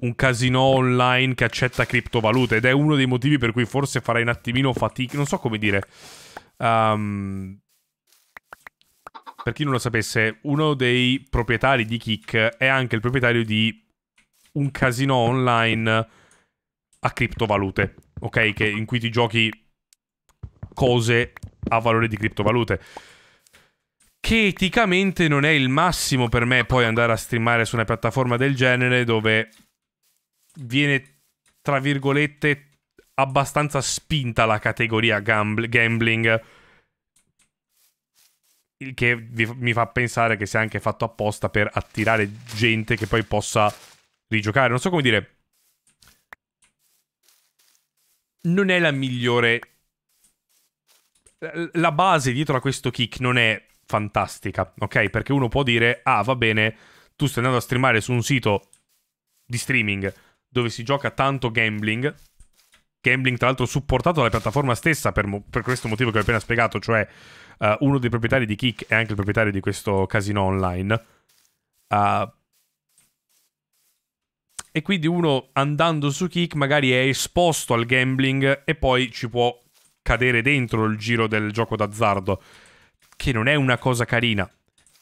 un casino online che accetta criptovalute ed è uno dei motivi per cui forse farei un attimino fatica, non so come dire Um, per chi non lo sapesse, uno dei proprietari di Kick è anche il proprietario di un casino online a criptovalute, ok? Che, in cui ti giochi cose a valore di criptovalute. Che eticamente non è il massimo per me poi andare a streamare su una piattaforma del genere dove viene, tra virgolette, abbastanza spinta la categoria gambl gambling. Il che mi fa pensare che sia anche fatto apposta per attirare gente che poi possa rigiocare. Non so come dire. Non è la migliore. La base dietro a questo kick non è fantastica, ok? Perché uno può dire, ah, va bene, tu stai andando a streamare su un sito di streaming dove si gioca tanto gambling, gambling tra l'altro supportato dalla piattaforma stessa per, mo- per questo motivo che ho appena spiegato, cioè uh, uno dei proprietari di Kick è anche il proprietario di questo casino online. Uh, e quindi uno andando su Kick magari è esposto al gambling e poi ci può cadere dentro il giro del gioco d'azzardo, che non è una cosa carina.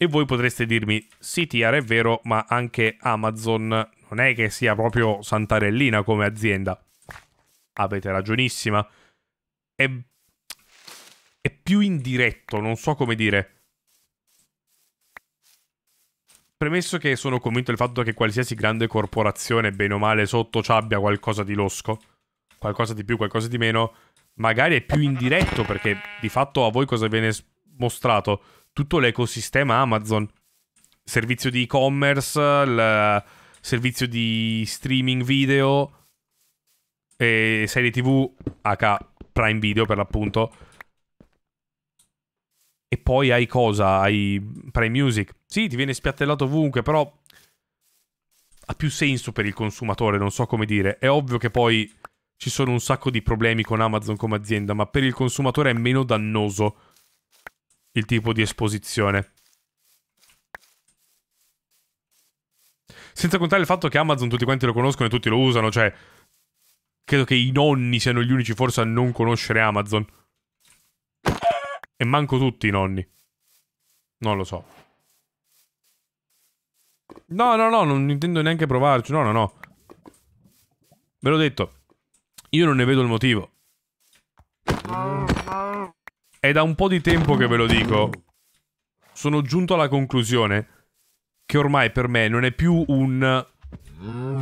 E voi potreste dirmi, sì TR è vero, ma anche Amazon non è che sia proprio santarellina come azienda avete ragionissima. È, è più indiretto, non so come dire. Premesso che sono convinto del fatto che qualsiasi grande corporazione, bene o male, sotto ci abbia qualcosa di losco, qualcosa di più, qualcosa di meno, magari è più indiretto perché di fatto a voi cosa viene mostrato? Tutto l'ecosistema Amazon, servizio di e-commerce, il servizio di streaming video, e serie TV H Prime Video per l'appunto. E poi hai cosa? Hai Prime Music. Sì, ti viene spiattellato ovunque, però ha più senso per il consumatore, non so come dire. È ovvio che poi ci sono un sacco di problemi con Amazon come azienda, ma per il consumatore è meno dannoso il tipo di esposizione. Senza contare il fatto che Amazon tutti quanti lo conoscono e tutti lo usano, cioè Credo che i nonni siano gli unici forse a non conoscere Amazon. E manco tutti i nonni. Non lo so. No, no, no, non intendo neanche provarci. No, no, no. Ve l'ho detto. Io non ne vedo il motivo. È da un po' di tempo che ve lo dico. Sono giunto alla conclusione che ormai per me non è più un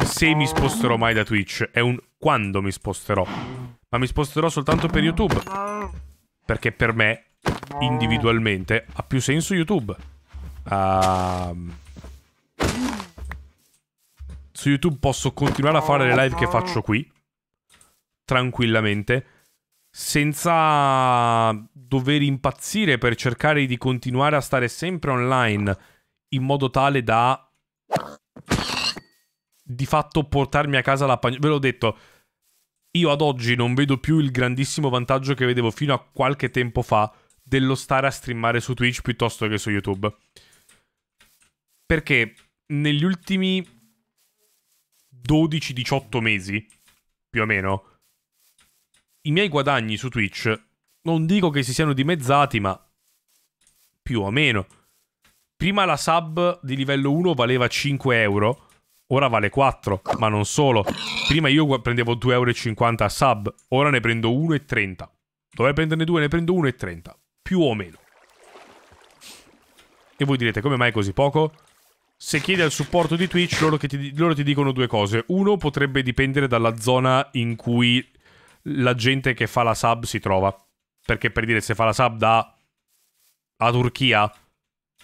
se mi sposterò mai da Twitch, è un quando mi sposterò. Ma mi sposterò soltanto per YouTube. Perché per me, individualmente, ha più senso YouTube. Uh... Su YouTube posso continuare a fare le live che faccio qui. Tranquillamente. Senza dover impazzire per cercare di continuare a stare sempre online. In modo tale da di fatto portarmi a casa la pagnotta. Ve l'ho detto, io ad oggi non vedo più il grandissimo vantaggio che vedevo fino a qualche tempo fa dello stare a streamare su Twitch piuttosto che su YouTube. Perché negli ultimi 12-18 mesi, più o meno, i miei guadagni su Twitch non dico che si siano dimezzati, ma più o meno. Prima la sub di livello 1 valeva 5 euro ora vale 4, ma non solo. Prima io prendevo 2,50 euro a sub, ora ne prendo 1,30. Dovrei prenderne 2, ne prendo 1,30. Più o meno. E voi direte, come mai così poco? Se chiedi al supporto di Twitch, loro ti, loro ti dicono due cose. Uno, potrebbe dipendere dalla zona in cui la gente che fa la sub si trova. Perché per dire, se fa la sub da... a Turchia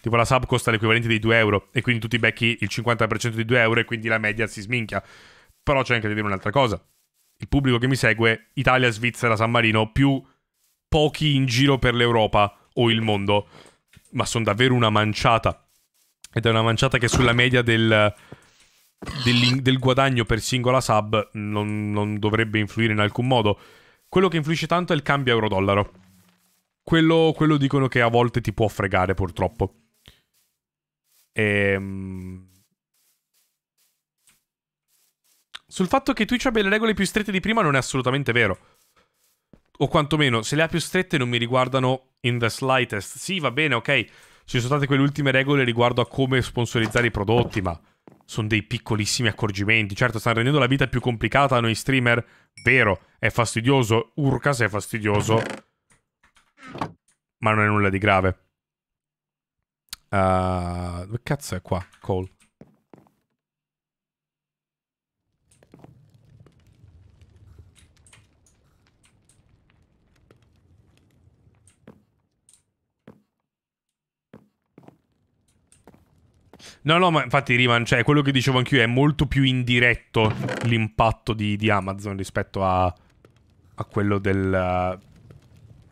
Tipo la sub costa l'equivalente di 2 euro e quindi tu ti becchi il 50% di 2 euro e quindi la media si sminchia. Però c'è anche da dire un'altra cosa. Il pubblico che mi segue, Italia, Svizzera, San Marino, più pochi in giro per l'Europa o il mondo, ma sono davvero una manciata. Ed è una manciata che sulla media del, del, del guadagno per singola sub non, non dovrebbe influire in alcun modo. Quello che influisce tanto è il cambio euro-dollaro. Quello, quello, dicono che a volte ti può fregare purtroppo. Ehm... Sul fatto che Twitch abbia le regole più strette di prima non è assolutamente vero. O quantomeno, se le ha più strette non mi riguardano in the slightest. Sì, va bene, ok. Ci sono state quelle ultime regole riguardo a come sponsorizzare i prodotti, ma sono dei piccolissimi accorgimenti. Certo, stanno rendendo la vita più complicata a noi streamer. Vero, è fastidioso. Urca se è fastidioso. Ma non è nulla di grave. Uh, eh, dove cazzo è qua? Cole. No, no, ma infatti Riman, cioè, quello che dicevo anch'io è molto più indiretto l'impatto di, di, Amazon rispetto a, a quello del, uh,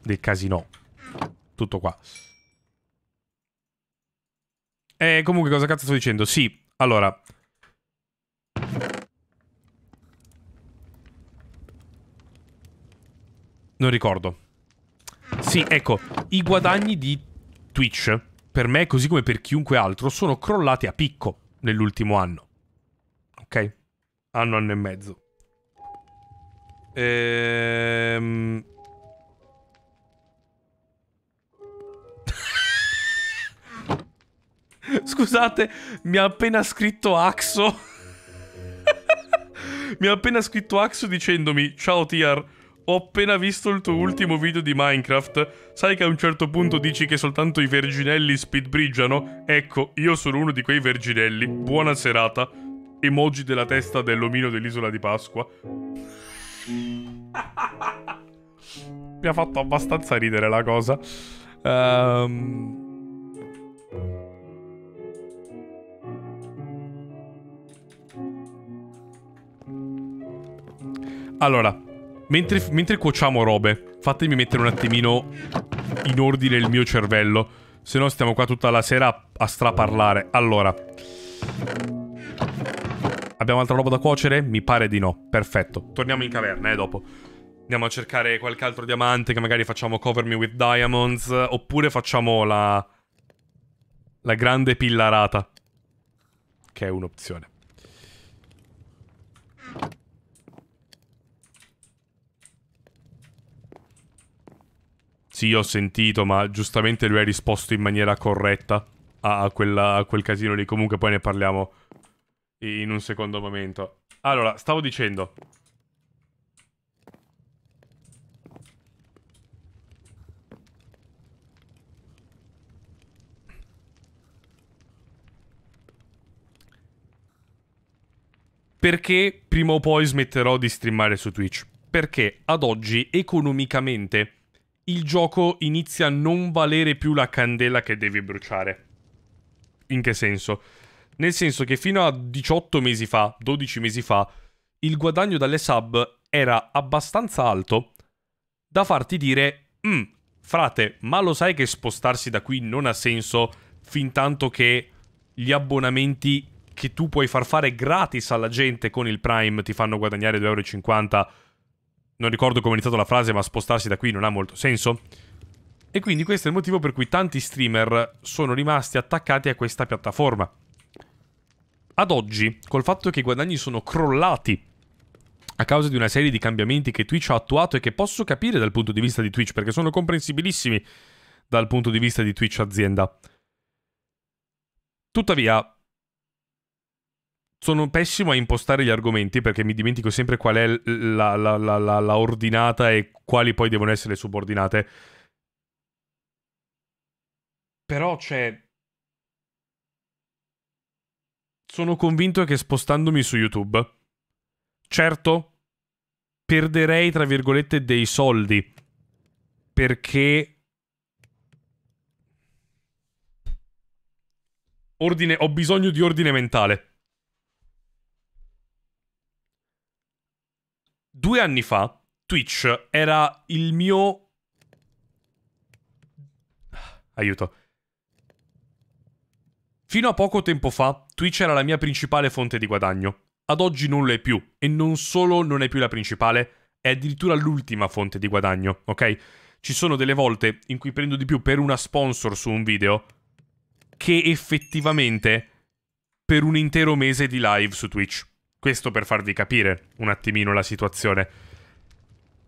del casino. Tutto qua. Eh, comunque, cosa cazzo sto dicendo? Sì, allora... Non ricordo. Sì, ecco, i guadagni di Twitch, per me così come per chiunque altro, sono crollati a picco nell'ultimo anno. Ok? Anno, anno e mezzo. Ehm... Scusate, mi ha appena scritto Axo. mi ha appena scritto Axo dicendomi, ciao Tiar, ho appena visto il tuo ultimo video di Minecraft. Sai che a un certo punto dici che soltanto i verginelli speedbridgiano? Ecco, io sono uno di quei verginelli. Buona serata. Emoji della testa dell'omino dell'isola di Pasqua. mi ha fatto abbastanza ridere la cosa. Ehm... Um... Allora, mentre, mentre cuociamo robe, fatemi mettere un attimino in ordine il mio cervello. Se no stiamo qua tutta la sera a straparlare. Allora. Abbiamo altra roba da cuocere? Mi pare di no. Perfetto. Torniamo in caverna, eh, dopo. Andiamo a cercare qualche altro diamante che magari facciamo cover me with diamonds. Oppure facciamo la... La grande pillarata. Che è un'opzione. Sì, ho sentito, ma giustamente lui ha risposto in maniera corretta a, quella, a quel casino lì. Comunque poi ne parliamo in un secondo momento. Allora, stavo dicendo... Perché prima o poi smetterò di streamare su Twitch? Perché ad oggi economicamente il gioco inizia a non valere più la candela che devi bruciare. In che senso? Nel senso che fino a 18 mesi fa, 12 mesi fa, il guadagno dalle sub era abbastanza alto da farti dire, mm, frate, ma lo sai che spostarsi da qui non ha senso fin tanto che gli abbonamenti che tu puoi far fare gratis alla gente con il Prime ti fanno guadagnare 2,50€ non ricordo come ho iniziato la frase, ma spostarsi da qui non ha molto senso. E quindi questo è il motivo per cui tanti streamer sono rimasti attaccati a questa piattaforma. Ad oggi, col fatto che i guadagni sono crollati a causa di una serie di cambiamenti che Twitch ha attuato e che posso capire dal punto di vista di Twitch, perché sono comprensibilissimi dal punto di vista di Twitch azienda. Tuttavia, sono pessimo a impostare gli argomenti perché mi dimentico sempre qual è la, la, la, la ordinata e quali poi devono essere subordinate. Però, cioè... Sono convinto che spostandomi su YouTube, certo, perderei, tra virgolette, dei soldi. Perché Ordine, ho bisogno di ordine mentale. due anni fa Twitch era il mio... Aiuto. Fino a poco tempo fa, Twitch era la mia principale fonte di guadagno. Ad oggi non lo è più, e non solo non è più la principale, è addirittura l'ultima fonte di guadagno, ok? Ci sono delle volte in cui prendo di più per una sponsor su un video che effettivamente per un intero mese di live su Twitch. Questo per farvi capire un attimino la situazione.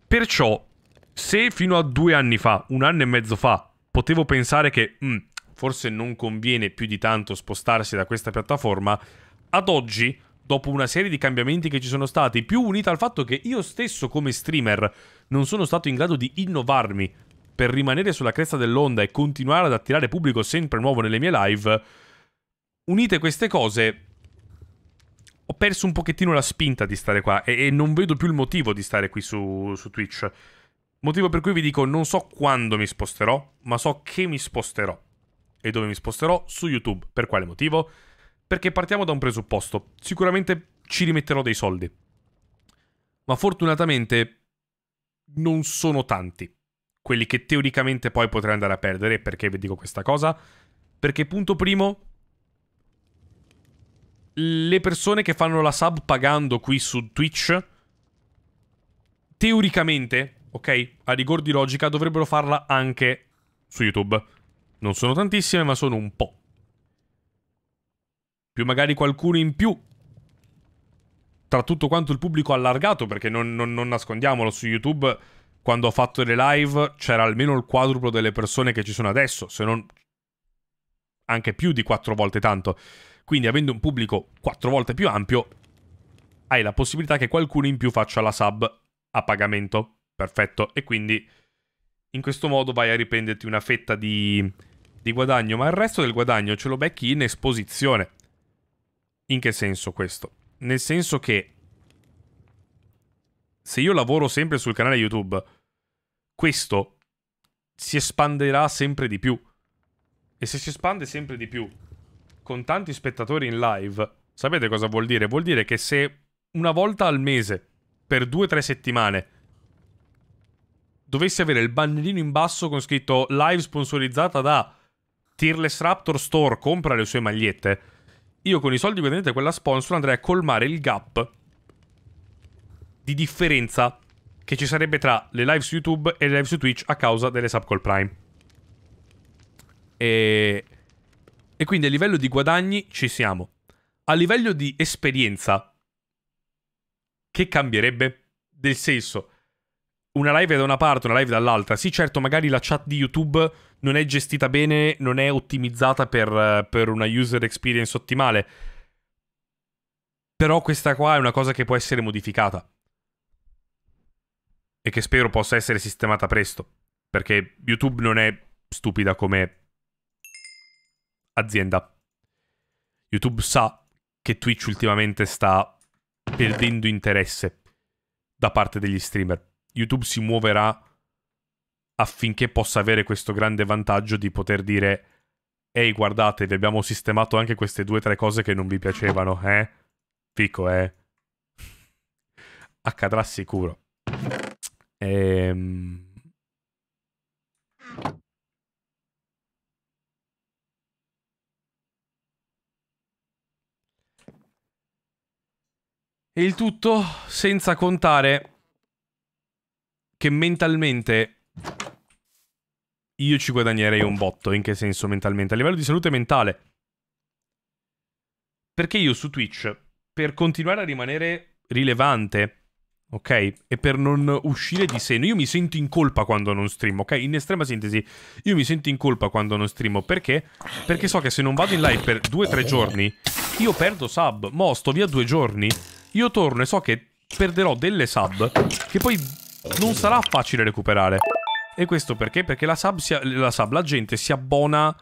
Perciò, se fino a due anni fa, un anno e mezzo fa, potevo pensare che mh, mm, forse non conviene più di tanto spostarsi da questa piattaforma, ad oggi, dopo una serie di cambiamenti che ci sono stati, più unita al fatto che io stesso come streamer non sono stato in grado di innovarmi per rimanere sulla cresta dell'onda e continuare ad attirare pubblico sempre nuovo nelle mie live, unite queste cose, ho perso un pochettino la spinta di stare qua e, e non vedo più il motivo di stare qui su, su Twitch. Motivo per cui vi dico non so quando mi sposterò, ma so che mi sposterò. E dove mi sposterò? Su YouTube. Per quale motivo? Perché partiamo da un presupposto. Sicuramente ci rimetterò dei soldi. Ma fortunatamente non sono tanti. Quelli che teoricamente poi potrei andare a perdere. Perché vi dico questa cosa? Perché punto primo, le persone che fanno la sub pagando qui su Twitch, teoricamente, ok, a rigor di logica, dovrebbero farla anche su YouTube. Non sono tantissime, ma sono un po'. Più magari qualcuno in più. Tra tutto quanto il pubblico allargato, perché non, non, non nascondiamolo, su YouTube quando ho fatto le live c'era almeno il quadruplo delle persone che ci sono adesso, se non anche più di quattro volte tanto. Quindi avendo un pubblico quattro volte più ampio, hai la possibilità che qualcuno in più faccia la sub a pagamento. Perfetto. E quindi in questo modo vai a riprenderti una fetta di, di guadagno, ma il resto del guadagno ce lo becchi in esposizione. In che senso questo? Nel senso che se io lavoro sempre sul canale YouTube, questo si espanderà sempre di più. E se si espande sempre di più, con tanti spettatori in live, sapete cosa vuol dire? Vuol dire che se una volta al mese, per due o tre settimane, dovessi avere il bandierino in basso con scritto live sponsorizzata da Tearless Raptor Store, compra le sue magliette, io con i soldi che vedete quella sponsor andrei a colmare il gap di differenza che ci sarebbe tra le live su YouTube e le live su Twitch a causa delle subcall Prime. E e quindi a livello di guadagni ci siamo. A livello di esperienza, che cambierebbe? Del senso, una live da una parte, una live dall'altra. Sì, certo, magari la chat di YouTube non è gestita bene, non è ottimizzata per, per una user experience ottimale. Però questa qua è una cosa che può essere modificata. E che spero possa essere sistemata presto. Perché YouTube non è stupida come azienda. YouTube sa che Twitch ultimamente sta perdendo interesse da parte degli streamer. YouTube si muoverà affinché possa avere questo grande vantaggio di poter dire ehi guardate vi abbiamo sistemato anche queste due o tre cose che non vi piacevano eh fico eh accadrà sicuro ehm E il tutto senza contare che mentalmente io ci guadagnerei un botto. In che senso mentalmente? A livello di salute mentale. Perché io su Twitch, per continuare a rimanere rilevante, ok? E per non uscire di seno, io mi sento in colpa quando non stream, ok? In estrema sintesi, io mi sento in colpa quando non stream. Perché? Perché so che se non vado in live per due o tre giorni, io perdo sub. Mo, sto via due giorni io torno e so che perderò delle sub che poi non sarà facile recuperare. E questo perché? Perché la sub, si, la, sub la gente si abbona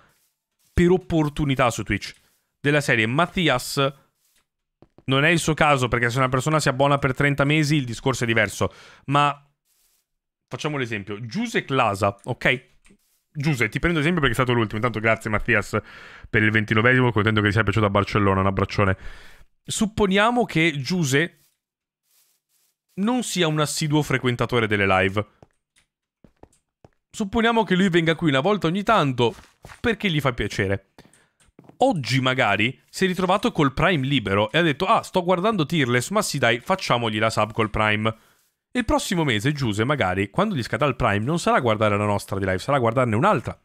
per opportunità su Twitch. Della serie Mattias non è il suo caso perché se una persona si abbona per 30 mesi il discorso è diverso, ma facciamo l'esempio, Giuse Clasa, ok? Giuse, ti prendo esempio perché è stato l'ultimo. Intanto grazie Mattias per il ventinovesimo, contento che ti sia piaciuto a Barcellona, un abbraccione. Supponiamo che Giuse non sia un assiduo frequentatore delle live. Supponiamo che lui venga qui una volta ogni tanto perché gli fa piacere. Oggi magari si è ritrovato col Prime libero e ha detto ah sto guardando Tearless, ma sì dai facciamogli la sub col Prime. Il prossimo mese Giuse magari quando gli scadrà il Prime non sarà a guardare la nostra di live sarà a guardarne un'altra.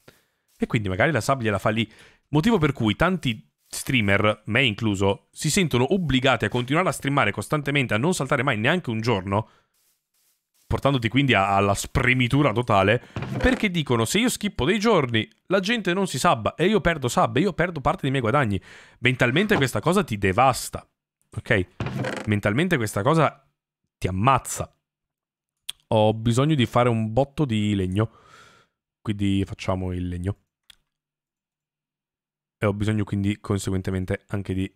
E quindi magari la sub gliela fa lì. Motivo per cui tanti streamer, me incluso, si sentono obbligati a continuare a streamare costantemente, a non saltare mai neanche un giorno, portandoti quindi alla spremitura totale, perché dicono se io schippo dei giorni la gente non si sabba e io perdo sub e io perdo parte dei miei guadagni. Mentalmente questa cosa ti devasta, ok? Mentalmente questa cosa ti ammazza. Ho bisogno di fare un botto di legno, quindi facciamo il legno e ho bisogno quindi conseguentemente anche di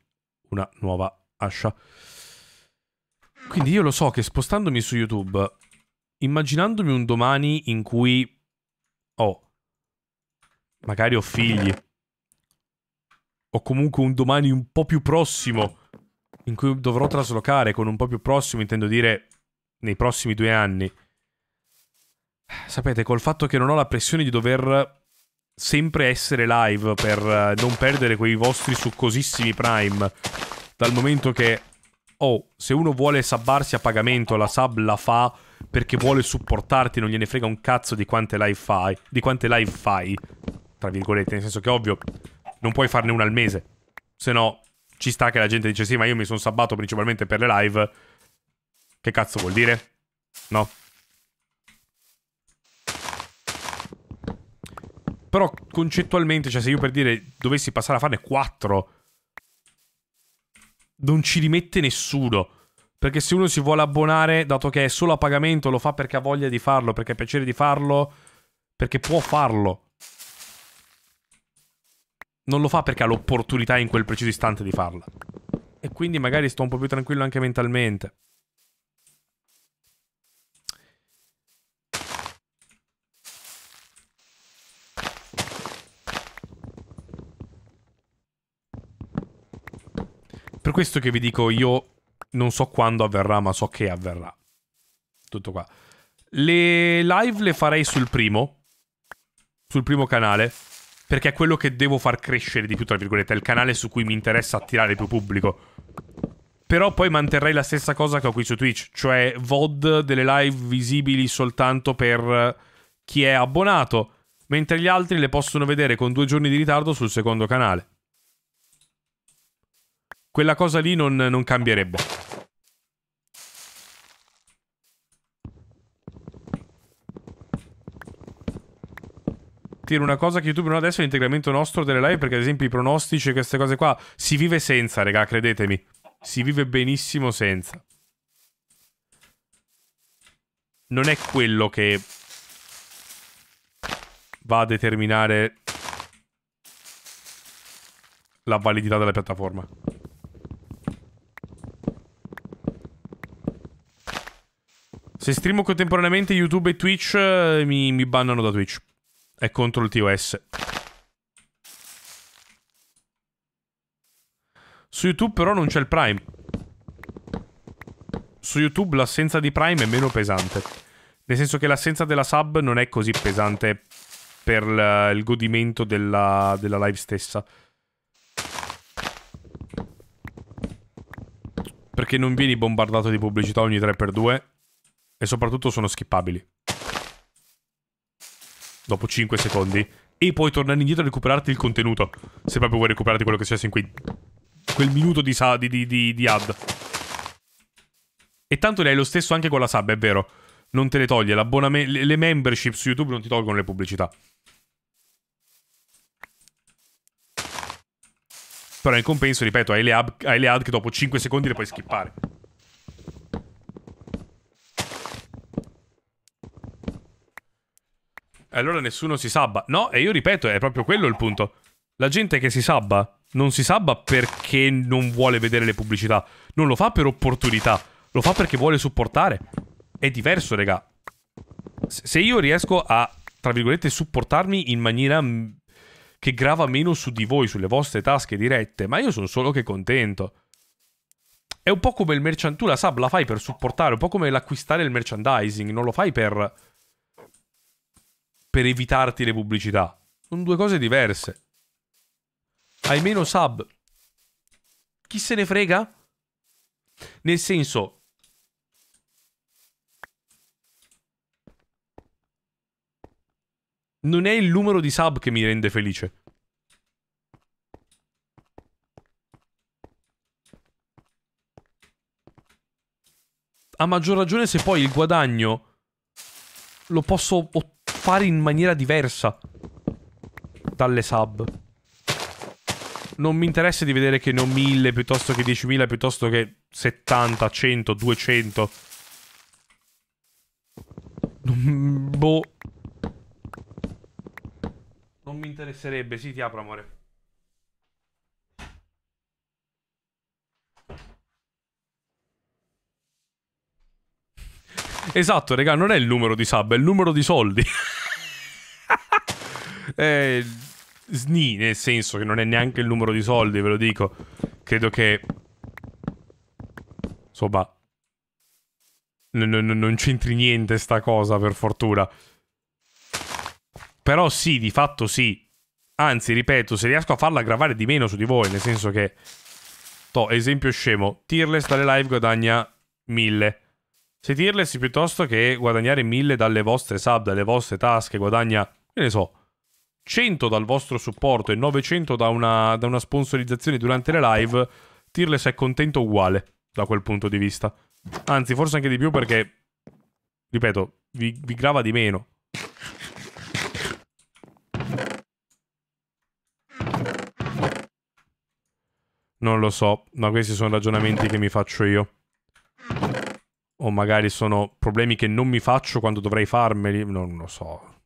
una nuova ascia. Quindi io lo so che spostandomi su YouTube, immaginandomi un domani in cui... Oh, magari ho figli. O comunque un domani un po' più prossimo, in cui dovrò traslocare, con un po' più prossimo intendo dire nei prossimi due anni. Sapete, col fatto che non ho la pressione di dover sempre essere live per eh, non perdere quei vostri succosissimi Prime. Dal momento che, oh, se uno vuole sabbarsi a pagamento, la sub la fa perché vuole supportarti, non gliene frega un cazzo di quante live fai. Di quante live fai, tra virgolette, nel senso che ovvio, non puoi farne una al mese. Se no, ci sta che la gente dice sì, ma io mi sono sabbato principalmente per le live. Che cazzo vuol dire? No. Però concettualmente, cioè se io per dire dovessi passare a farne 4, non ci rimette nessuno. Perché se uno si vuole abbonare, dato che è solo a pagamento, lo fa perché ha voglia di farlo, perché ha piacere di farlo, perché può farlo. Non lo fa perché ha l'opportunità in quel preciso istante di farla. E quindi magari sto un po' più tranquillo anche mentalmente. Per questo che vi dico io non so quando avverrà, ma so che avverrà. Tutto qua. Le live le farei sul primo, sul primo canale, perché è quello che devo far crescere di più, tra virgolette, è il canale su cui mi interessa attirare più pubblico. Però poi manterrei la stessa cosa che ho qui su Twitch, cioè VOD delle live visibili soltanto per chi è abbonato, mentre gli altri le possono vedere con due giorni di ritardo sul secondo canale. Quella cosa lì non, non cambierebbe. Tiro una cosa che YouTube non ha adesso è l'integramento nostro delle live, perché ad esempio i pronostici e queste cose qua, si vive senza, raga, credetemi. Si vive benissimo senza. Non è quello che va a determinare la validità della piattaforma. Se streamo contemporaneamente YouTube e Twitch, eh, mi, mi bannano da Twitch. È contro il TOS. Su YouTube però non c'è il Prime. Su YouTube l'assenza di Prime è meno pesante. Nel senso che l'assenza della sub non è così pesante per il godimento della, della live stessa. Perché non vieni bombardato di pubblicità ogni 3x2 e soprattutto sono skippabili. Dopo 5 secondi. E puoi tornare indietro e recuperarti il contenuto. Se proprio vuoi recuperarti quello che è successo in qui. Quel minuto di, sa, di, di, di ad. E tanto lei è lo stesso anche con la sub, è vero. Non te le toglie. Le membership su YouTube non ti tolgono le pubblicità. Però in compenso, ripeto, hai le, hai le ad che dopo 5 secondi le puoi skippare. Allora nessuno si sabba. No, e io ripeto, è proprio quello il punto. La gente che si sabba non si sabba perché non vuole vedere le pubblicità. Non lo fa per opportunità. Lo fa perché vuole supportare. È diverso, regà. Se io riesco a, tra virgolette, supportarmi in maniera mm, che grava meno su di voi, sulle vostre tasche dirette, ma io sono solo che contento. È un po' come il la sub la fai per supportare, un po' come l'acquistare il merchandising, non lo fai per per evitarti le pubblicità. Sono due cose diverse. Hai meno sub. Chi se ne frega? Nel senso... Non è il numero di sub che mi rende felice. A maggior ragione se poi il guadagno lo posso ottenere fare in maniera diversa dalle sub. Non mi interessa di vedere che ne ho 1000 piuttosto che 10.000 piuttosto che 70, 100, 200. Non, boh. Non mi interesserebbe. Sì, ti apro, amore. Esatto, regà, non è il numero di sub, è il numero di soldi. eh, sni, nel senso che non è neanche il numero di soldi, ve lo dico. Credo che... Insomma... non c'entri niente sta cosa, per fortuna. Però sì, di fatto sì. Anzi, ripeto, se riesco a farla gravare di meno su di voi, nel senso che... To, esempio scemo. Tirless dalle live guadagna 1000. Se Tirless piuttosto che guadagnare 1000 dalle vostre sub, dalle vostre tasche, guadagna, che ne so, 100 dal vostro supporto e 900 da una, da una sponsorizzazione durante le live, Tirless è contento uguale da quel punto di vista. Anzi, forse anche di più perché, ripeto, vi, vi grava di meno. Non lo so, ma questi sono ragionamenti che mi faccio io. O magari sono problemi che non mi faccio quando dovrei farmeli, non lo so.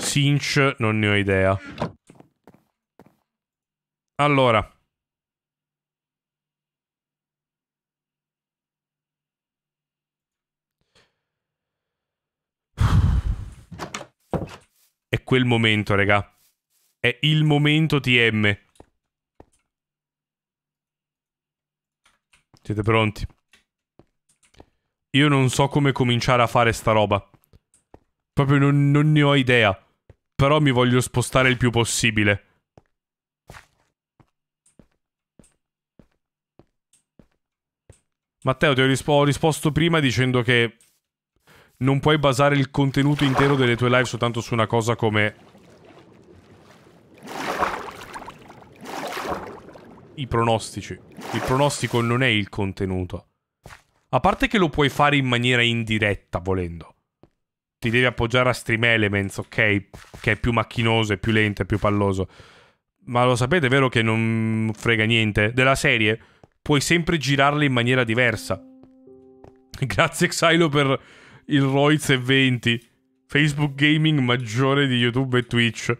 Sinch non ne ho idea. Allora. È quel momento, raga. È il momento TM. Siete pronti? Io non so come cominciare a fare sta roba. Proprio non, non ne ho idea però mi voglio spostare il più possibile. Matteo, ti ho, rispo ho risposto prima dicendo che non puoi basare il contenuto intero delle tue live soltanto su una cosa come i pronostici. Il pronostico non è il contenuto. A parte che lo puoi fare in maniera indiretta, volendo ti devi appoggiare a Stream Elements, ok? Che è più macchinoso, è più lento, è più palloso. Ma lo sapete, è vero che non frega niente? Della serie puoi sempre girarle in maniera diversa. Grazie Xylo per il Roiz e 20. Facebook gaming maggiore di YouTube e Twitch.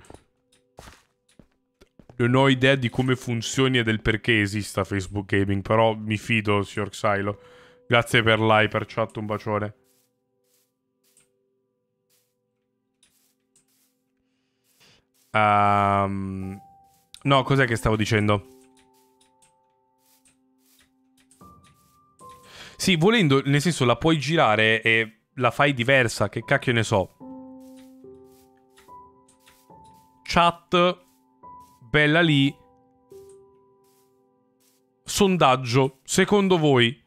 Non ho idea di come funzioni e del perché esista Facebook Gaming, però mi fido, signor Xylo. Grazie per l'hyper chat, un bacione. Um, no, cos'è che stavo dicendo? Sì, volendo, nel senso la puoi girare e la fai diversa, che cacchio ne so. Chat, bella lì. Sondaggio, secondo voi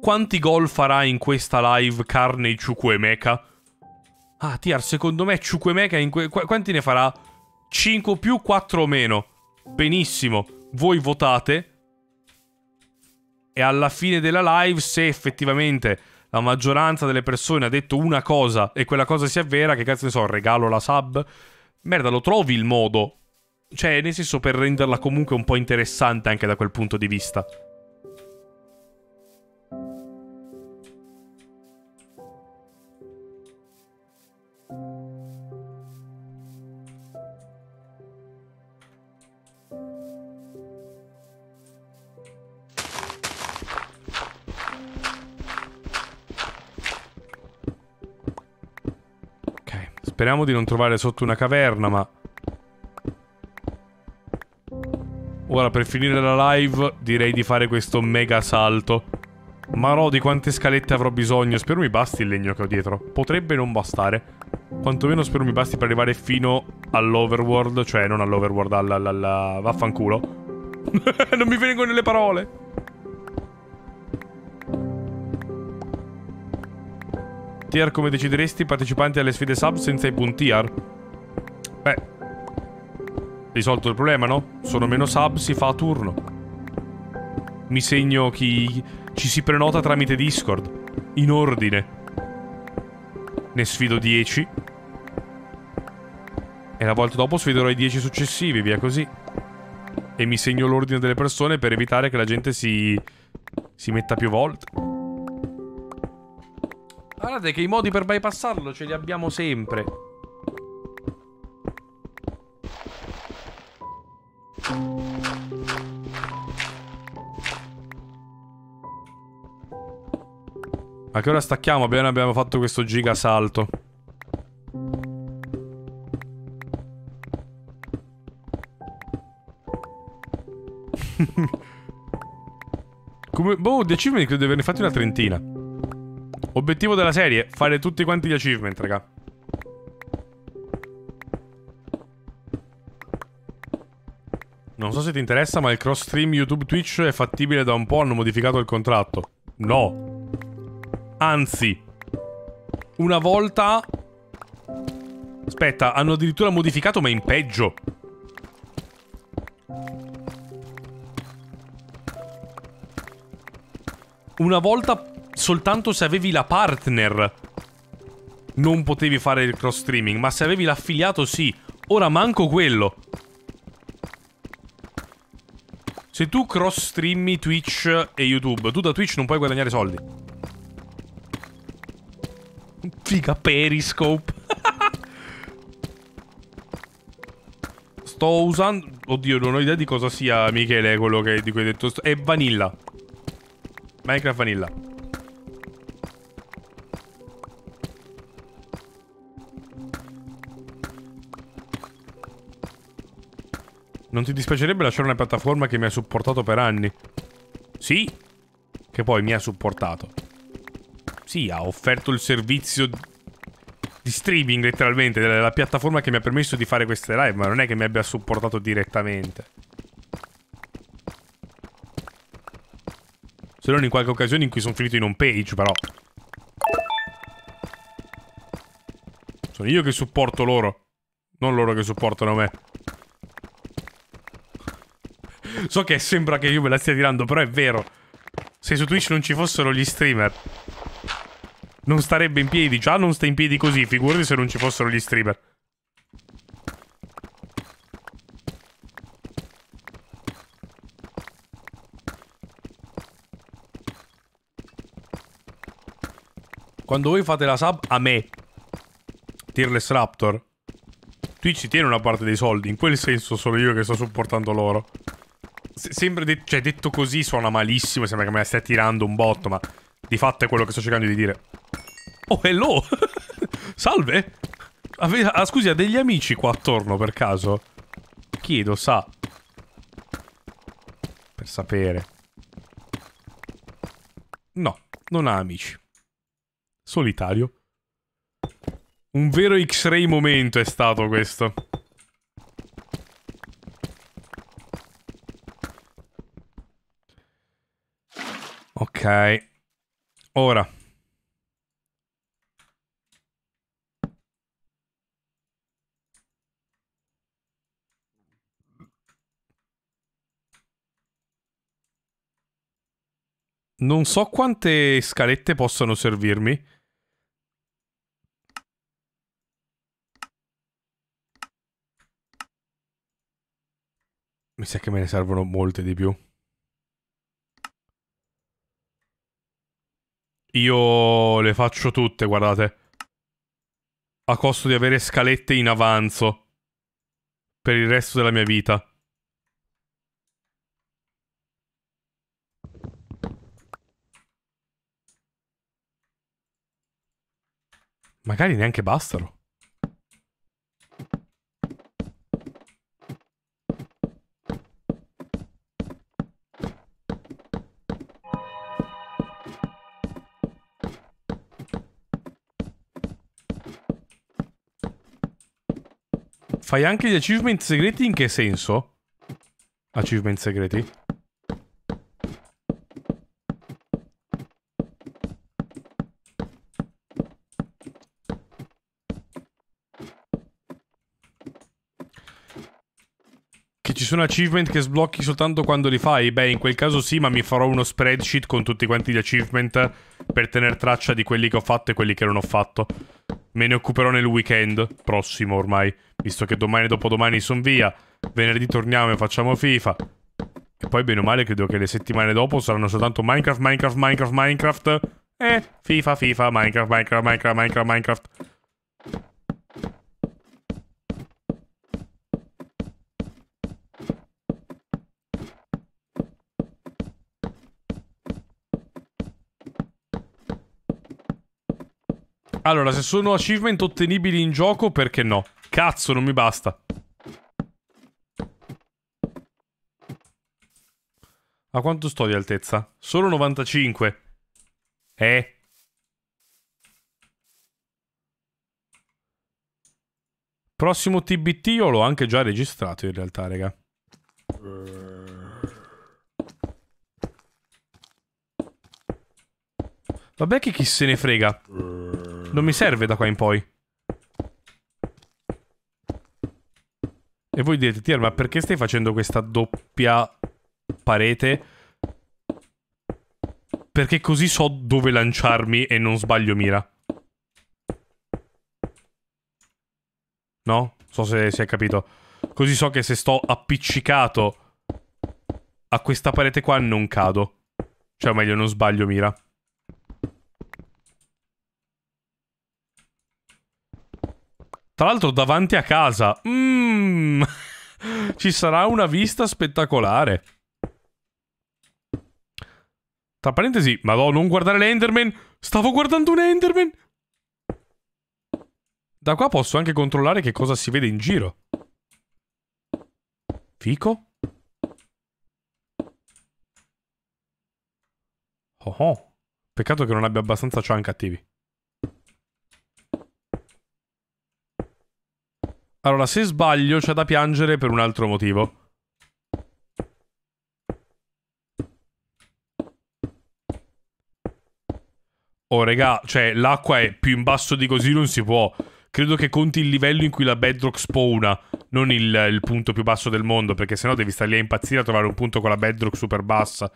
quanti gol farà in questa live Carney Ciuquemeca? Ah, Tiar, secondo me Ciuquemeca in que- qu quanti ne farà? 5 più, 4 meno. Benissimo. Voi votate. E alla fine della live, se effettivamente la maggioranza delle persone ha detto una cosa e quella cosa si avvera, che cazzo ne so, regalo la sub. Merda, lo trovi il modo. Cioè, nel senso per renderla comunque un po' interessante anche da quel punto di vista. Speriamo di non trovare sotto una caverna, ma... Ora, per finire la live, direi di fare questo mega salto. Marò, di quante scalette avrò bisogno? Spero mi basti il legno che ho dietro. Potrebbe non bastare. Quantomeno spero mi basti per arrivare fino all'overworld. Cioè, non all'overworld, alla... alla, Vaffanculo. non mi vengono le parole. tier come decideresti i partecipanti alle sfide sub senza i punti tier? Beh, risolto il problema, no? Sono meno sub, si fa a turno. Mi segno chi ci si prenota tramite Discord, in ordine. Ne sfido 10. E la volta dopo sfiderò i 10 successivi, via così. E mi segno l'ordine delle persone per evitare che la gente si... si metta più volte. Guardate che i modi per bypassarlo ce li abbiamo sempre. A che ora stacchiamo? Bene, abbiamo fatto questo giga salto. Come... Boh, decimi di averne fatti una trentina. Obiettivo della serie, fare tutti quanti gli achievement, raga. Non so se ti interessa, ma il cross stream YouTube Twitch è fattibile da un po', hanno modificato il contratto. No. Anzi. Una volta... Aspetta, hanno addirittura modificato, ma in peggio. Una volta soltanto se avevi la partner non potevi fare il cross streaming, ma se avevi l'affiliato sì. Ora manco quello. Se tu cross streami Twitch e YouTube, tu da Twitch non puoi guadagnare soldi. Figa Periscope. Sto usando... Oddio, non ho idea di cosa sia Michele quello che, di cui hai detto. È Vanilla. Minecraft Vanilla. Non ti dispiacerebbe lasciare una piattaforma che mi ha supportato per anni? Sì. Che poi mi ha supportato. Sì, ha offerto il servizio di streaming letteralmente, La piattaforma che mi ha permesso di fare queste live, ma non è che mi abbia supportato direttamente. Se non in qualche occasione in cui sono finito in home page, però. Sono io che supporto loro, non loro che supportano me. So che sembra che io me la stia tirando, però è vero. Se su Twitch non ci fossero gli streamer, non starebbe in piedi. Già non sta in piedi così, figurati se non ci fossero gli streamer. Quando voi fate la sub a me, Tearless Raptor, Twitch tiene una parte dei soldi. In quel senso sono io che sto supportando loro se sembra de cioè, detto così suona malissimo, sembra che me la stia tirando un botto, ma di fatto è quello che sto cercando di dire. Oh, hello! Salve! Ave ah, scusi, ha degli amici qua attorno per caso? Chiedo, sa. Per sapere. No, non ha amici. Solitario. Un vero X-Ray momento è stato questo. Ok. Ora. Non so quante scalette possono servirmi. Mi sa che me ne servono molte di più. Io le faccio tutte, guardate. A costo di avere scalette in avanzo. Per il resto della mia vita. Magari neanche bastano. Fai anche gli achievement segreti in che senso? Achievement segreti? ci sono achievement che sblocchi soltanto quando li fai? Beh, in quel caso sì, ma mi farò uno spreadsheet con tutti quanti gli achievement per tenere traccia di quelli che ho fatto e quelli che non ho fatto. Me ne occuperò nel weekend prossimo ormai, visto che domani e dopodomani sono via. Venerdì torniamo e facciamo FIFA. E poi, bene o male, credo che le settimane dopo saranno soltanto Minecraft, Minecraft, Minecraft, Minecraft. Eh, FIFA, FIFA, Minecraft, Minecraft, Minecraft, Minecraft, Minecraft. Allora, se sono achievement ottenibili in gioco, perché no? Cazzo, non mi basta. A quanto sto di altezza? Solo 95. Eh. Prossimo TBT io l'ho anche già registrato in realtà, raga. Vabbè che chi se ne frega. Non mi serve da qua in poi. E voi direte, Tier, ma perché stai facendo questa doppia parete? Perché così so dove lanciarmi e non sbaglio mira. No? So se si è capito. Così so che se sto appiccicato a questa parete qua non cado. Cioè, o meglio, non sbaglio mira. Tra l'altro davanti a casa. Mm. Ci sarà una vista spettacolare. Tra parentesi, ma no, non guardare l'Enderman. Stavo guardando un Enderman. Da qua posso anche controllare che cosa si vede in giro. Fico? Oh oh. Peccato che non abbia abbastanza chunk attivi. Allora, se sbaglio c'è da piangere per un altro motivo. Oh, regà, cioè, l'acqua è più in basso di così, non si può. Credo che conti il livello in cui la bedrock spawna, non il, il punto più basso del mondo, perché sennò devi stare lì a impazzire a trovare un punto con la bedrock super bassa.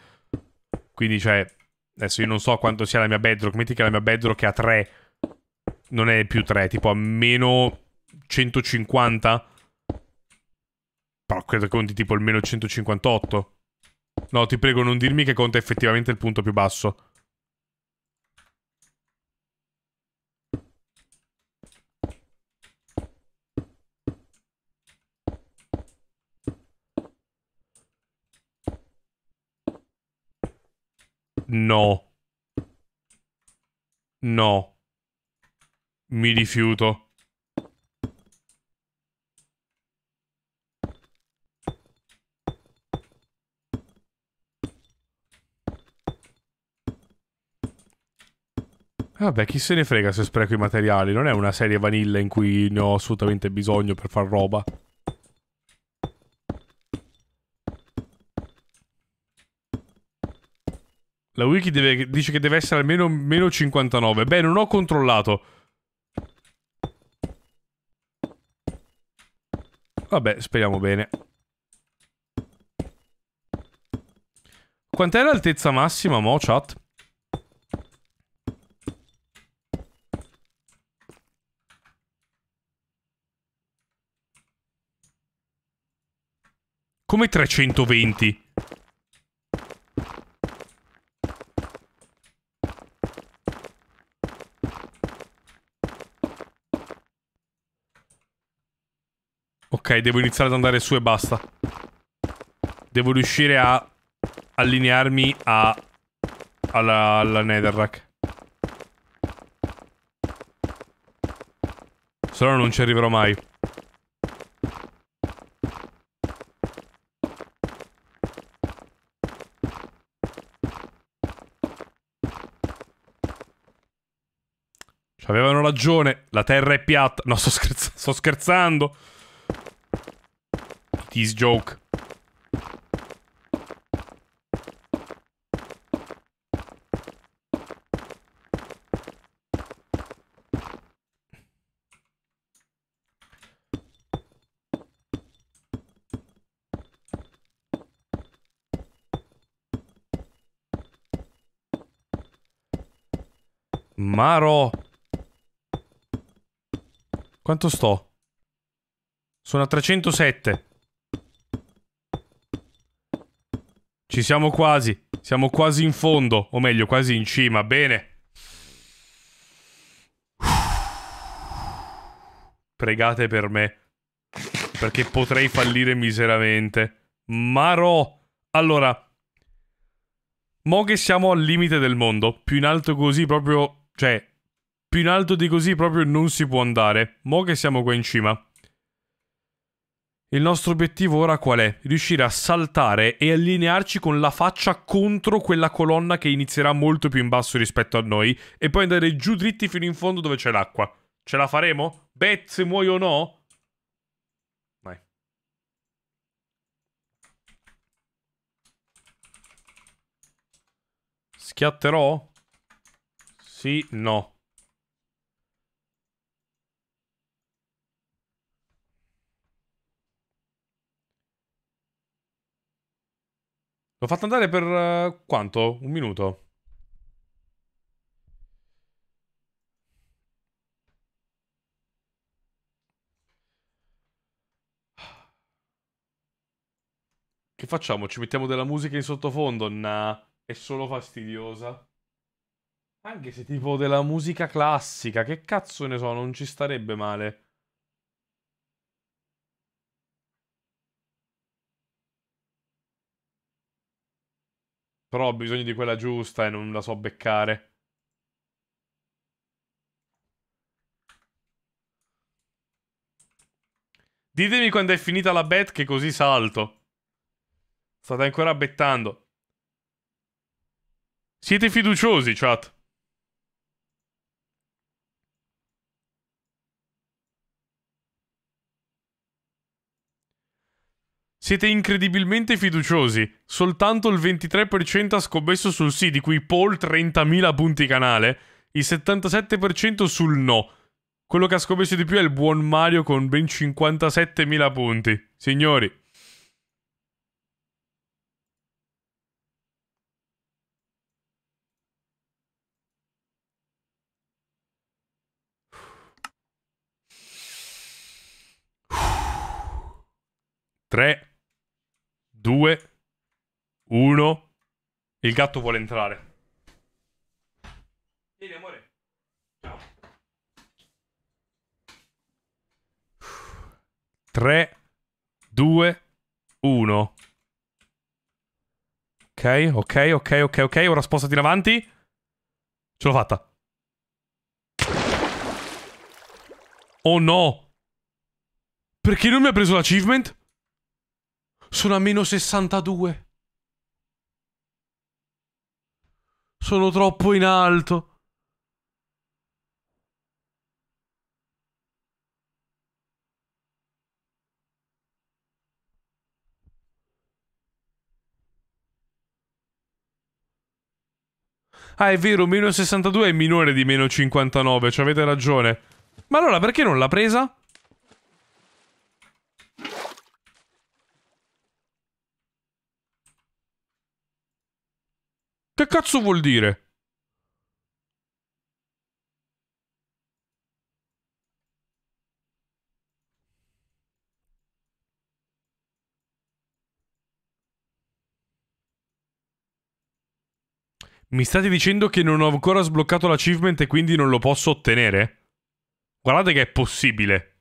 Quindi, cioè, adesso io non so quanto sia la mia bedrock, metti che la mia bedrock è a 3. Non è più 3, tipo a meno 150. Però credo che conti tipo almeno 158. No, ti prego, non dirmi che conta effettivamente il punto più basso. No. No. Mi rifiuto. Vabbè, chi se ne frega se spreco i materiali. Non è una serie vanilla in cui ne ho assolutamente bisogno per far roba. La wiki deve, dice che deve essere almeno meno 59. Beh, non ho controllato. Vabbè, speriamo bene. Quant'è l'altezza massima, mo, chat? Come 320? Ok, devo iniziare ad andare su e basta. Devo riuscire a allinearmi a... alla, alla Netherrack. Se no non ci arriverò mai. ragione. La terra è piatta. No, sto, scherz sto scherzando. This joke. Maro quanto sto? Sono a 307. Ci siamo quasi. Siamo quasi in fondo. O meglio, quasi in cima. Bene. Pregate per me. Perché potrei fallire miseramente. Maro. Allora. Mo che siamo al limite del mondo. Più in alto così proprio... Cioè, più in alto di così proprio non si può andare. Mo che siamo qua in cima. Il nostro obiettivo ora qual è? Riuscire a saltare e allinearci con la faccia contro quella colonna che inizierà molto più in basso rispetto a noi e poi andare giù dritti fino in fondo dove c'è l'acqua. Ce la faremo? Bet, se muoio o no? Vai. Schiatterò? Sì, no. L'ho fatto andare per uh, quanto? Un minuto. Che facciamo? Ci mettiamo della musica in sottofondo? Nah, è solo fastidiosa. Anche se tipo della musica classica, che cazzo ne so, non ci starebbe male. Però ho bisogno di quella giusta e non la so beccare. Ditemi quando è finita la bet che così salto. State ancora bettando. Siete fiduciosi, chat. Siete incredibilmente fiduciosi. Soltanto il 23% ha scommesso sul sì, di cui Paul 30.000 punti canale, il 77% sul no. Quello che ha scommesso di più è il buon Mario con ben 57.000 punti. Signori. Tre. 2, 1. Il gatto vuole entrare. Vieni, amore. Ciao. 3, 2, 1. Ok, ok, ok, ok, ok. Ora spostati in avanti. Ce l'ho fatta. Oh no! Perché non mi ha preso l'achievement? Sono a meno 62. Sono troppo in alto. Ah, è vero, meno 62 è minore di meno 59, cioè avete ragione. Ma allora perché non l'ha presa? Che cazzo vuol dire? Mi state dicendo che non ho ancora sbloccato l'achievement e quindi non lo posso ottenere? Guardate che è possibile.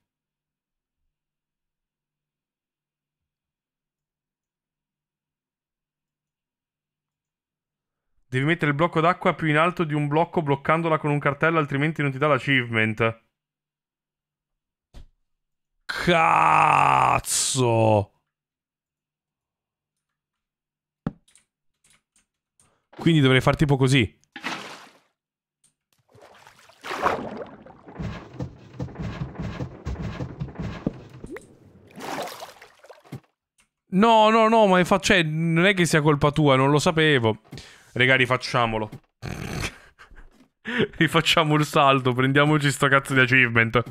Devi mettere il blocco d'acqua più in alto di un blocco bloccandola con un cartello, altrimenti non ti dà l'achievement. Cazzo! Quindi dovrei far tipo così. No, no, no, ma fa... cioè, non è che sia colpa tua, non lo sapevo. Regà, rifacciamolo. rifacciamo il salto, prendiamoci sto cazzo di achievement.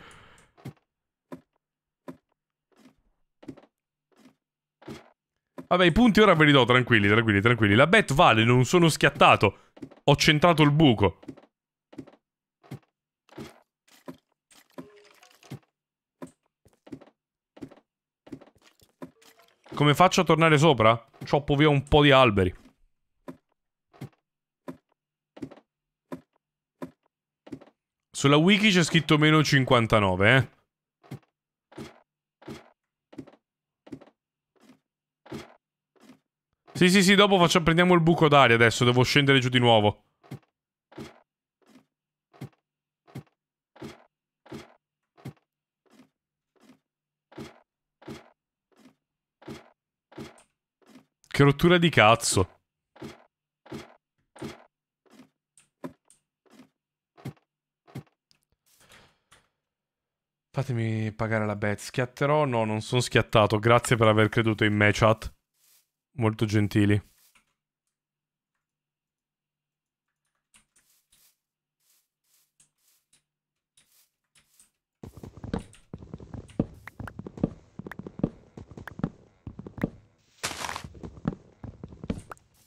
Vabbè, i punti ora ve li do, tranquilli, tranquilli, tranquilli. La bet vale, non sono schiattato. Ho centrato il buco. Come faccio a tornare sopra? Cioppo via un po' di alberi. Sulla wiki c'è scritto meno 59, eh. Sì, sì, sì, dopo facciamo, prendiamo il buco d'aria adesso, devo scendere giù di nuovo. Che rottura di cazzo. Fatemi pagare la bet. Schiatterò? No, non sono schiattato. Grazie per aver creduto in me, chat. Molto gentili.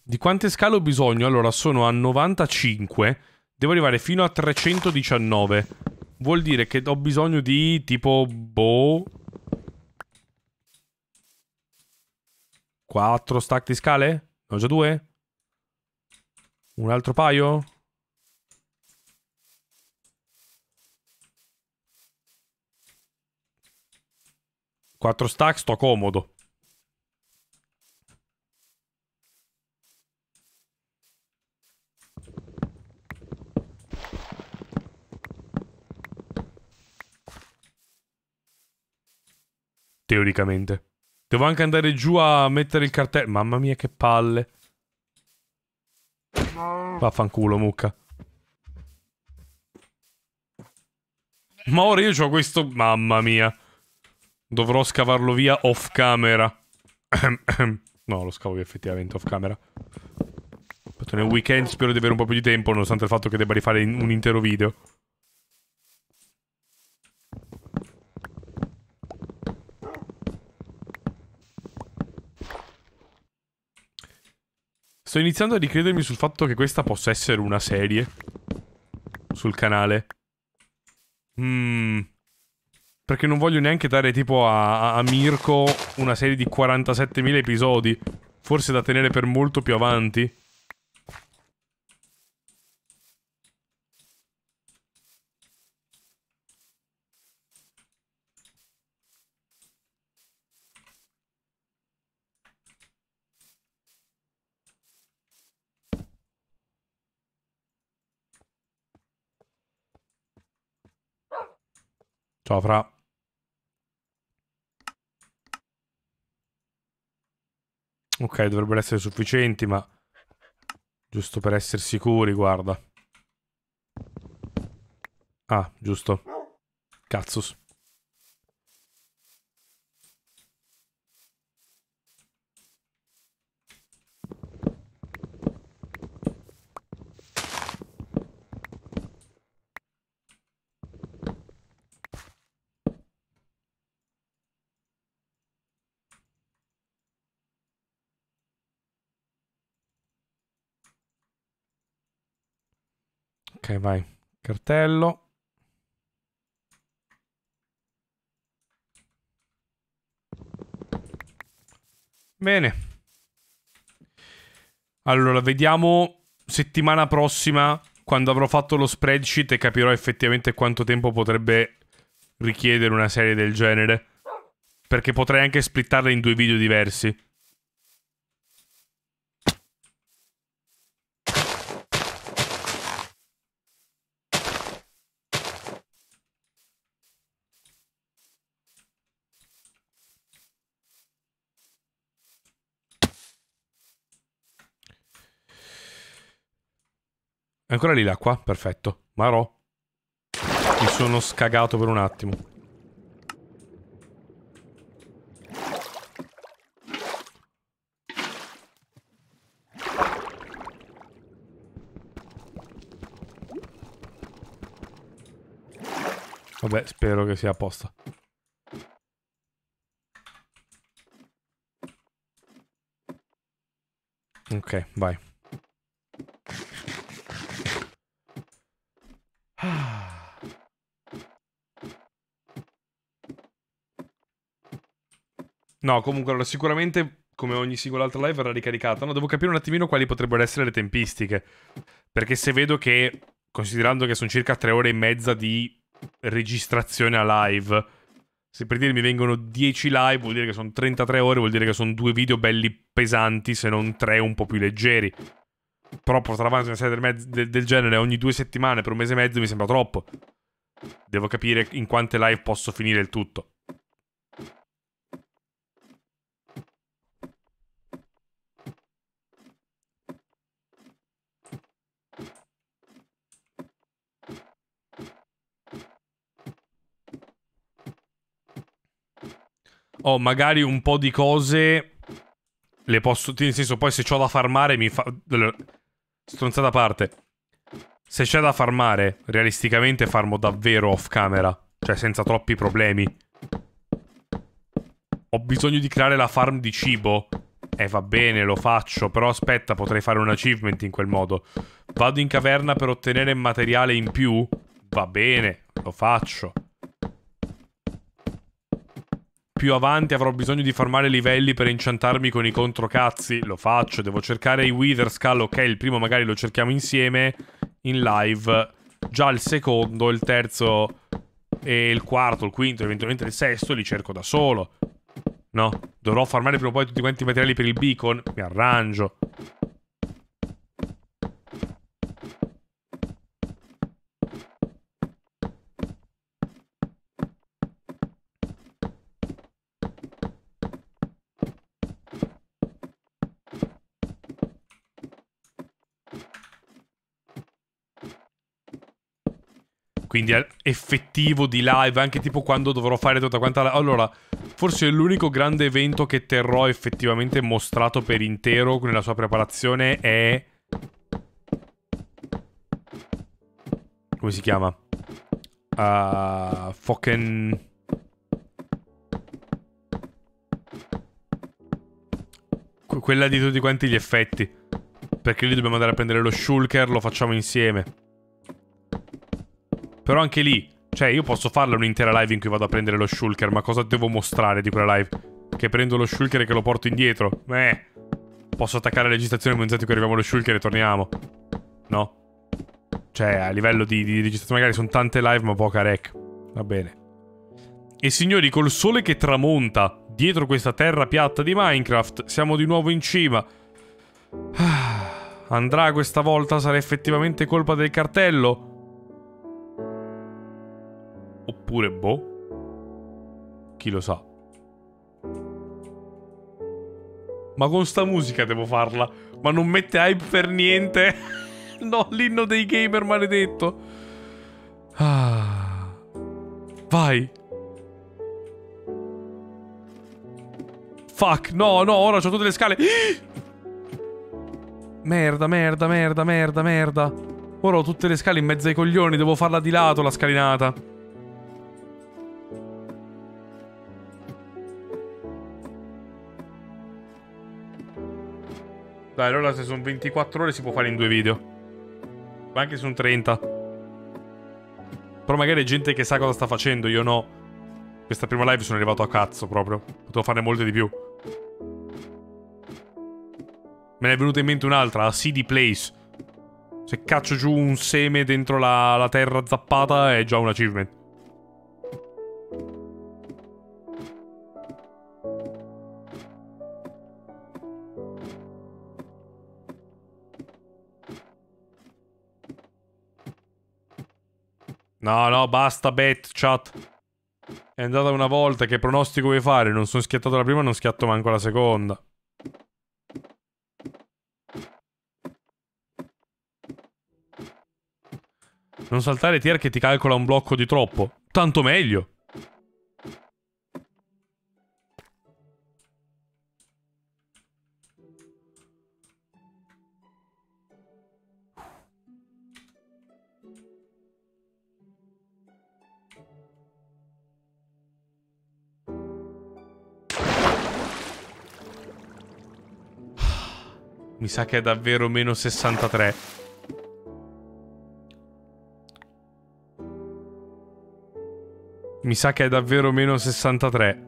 Di quante scale ho bisogno? Allora, sono a 95. Devo arrivare fino a 319 vuol dire che ho bisogno di tipo boh 4 stack di scale? Ne ho già due? Un altro paio? Quattro stack sto comodo Teoricamente. Devo anche andare giù a mettere il cartello. Mamma mia, che palle. Vaffanculo, mucca. Ma ora io ho questo... Mamma mia. Dovrò scavarlo via off camera. no, lo scavo via effettivamente off camera. nel weekend spero di avere un po' più di tempo, nonostante il fatto che debba rifare un intero video. Sto iniziando a ricredermi sul fatto che questa possa essere una serie. Sul canale. Mmm... Perché non voglio neanche dare tipo a, a Mirko una serie di 47.000 episodi. Forse da tenere per molto più avanti. Ciao Fra. Ok, dovrebbero essere sufficienti, ma... Giusto per essere sicuri, guarda. Ah, giusto. Cazzus. Ok, vai. Cartello. Bene. Allora, vediamo settimana prossima, quando avrò fatto lo spreadsheet e capirò effettivamente quanto tempo potrebbe richiedere una serie del genere. Perché potrei anche splittarla in due video diversi. È ancora lì l'acqua? Perfetto. Marò. Mi sono scagato per un attimo. Vabbè, spero che sia a posto. Ok, vai. No, comunque, allora, sicuramente come ogni singola altra live verrà ricaricata. No, devo capire un attimino quali potrebbero essere le tempistiche. Perché se vedo che, considerando che sono circa tre ore e mezza di registrazione a live, se per dire mi vengono 10 live vuol dire che sono 33 ore, vuol dire che sono due video belli pesanti, se non tre un po' più leggeri. Però portare avanti una serie del, del, del genere ogni due settimane per un mese e mezzo mi sembra troppo. Devo capire in quante live posso finire il tutto. ho magari un po' di cose, le posso... Nel senso, poi se ho da farmare mi fa... Stronzata a parte. Se c'è da farmare, realisticamente farmo davvero off camera. Cioè, senza troppi problemi. Ho bisogno di creare la farm di cibo. Eh, va bene, lo faccio. Però aspetta, potrei fare un achievement in quel modo. Vado in caverna per ottenere materiale in più? Va bene, lo faccio più avanti avrò bisogno di farmare livelli per inciantarmi con i controcazzi, lo faccio, devo cercare i Wither Skull, ok, il primo magari lo cerchiamo insieme in live, già il secondo, il terzo e il quarto, il quinto, eventualmente il sesto li cerco da solo. No, dovrò farmare prima o poi tutti quanti i materiali per il beacon, mi arrangio. Quindi effettivo di live, anche tipo quando dovrò fare tutta quanta la... Allora, forse l'unico grande evento che terrò effettivamente mostrato per intero nella sua preparazione è... Come si chiama? Uh, fucking... Quella di tutti quanti gli effetti. Perché lì dobbiamo andare a prendere lo shulker, lo facciamo insieme. Però anche lì, cioè io posso farle un'intera live in cui vado a prendere lo shulker, ma cosa devo mostrare di quella live? Che prendo lo shulker e che lo porto indietro? Eh, posso attaccare la registrazione nel momento in cui arriviamo allo shulker e torniamo. No? Cioè, a livello di, di registrazione magari sono tante live ma poca rec. Va bene. E signori, col sole che tramonta dietro questa terra piatta di Minecraft, siamo di nuovo in cima. Ah, andrà questa volta? Sarà effettivamente colpa del cartello? Oppure boh. Chi lo sa. Ma con sta musica devo farla. Ma non mette hype per niente. no, l'inno dei gamer maledetto. Ah. Vai. Fuck, no, no, ora ho tutte le scale. Merda, merda, merda, merda, merda. Ora ho tutte le scale in mezzo ai coglioni, devo farla di lato la scalinata. Dai, allora se sono 24 ore si può fare in due video. Ma anche se sono 30. Però magari è gente che sa cosa sta facendo, io no. Questa prima live sono arrivato a cazzo proprio. Potevo farne molte di più. Me ne è venuta in mente un'altra, la CD Place. Se caccio giù un seme dentro la, la terra zappata è già un achievement. No, no, basta bet, chat. È andata una volta, che pronostico vuoi fare? Non sono schiattato la prima, non schiatto manco la seconda. Non saltare tier che ti calcola un blocco di troppo. Tanto meglio. Mi sa che è davvero meno 63. Mi sa che è davvero meno 63.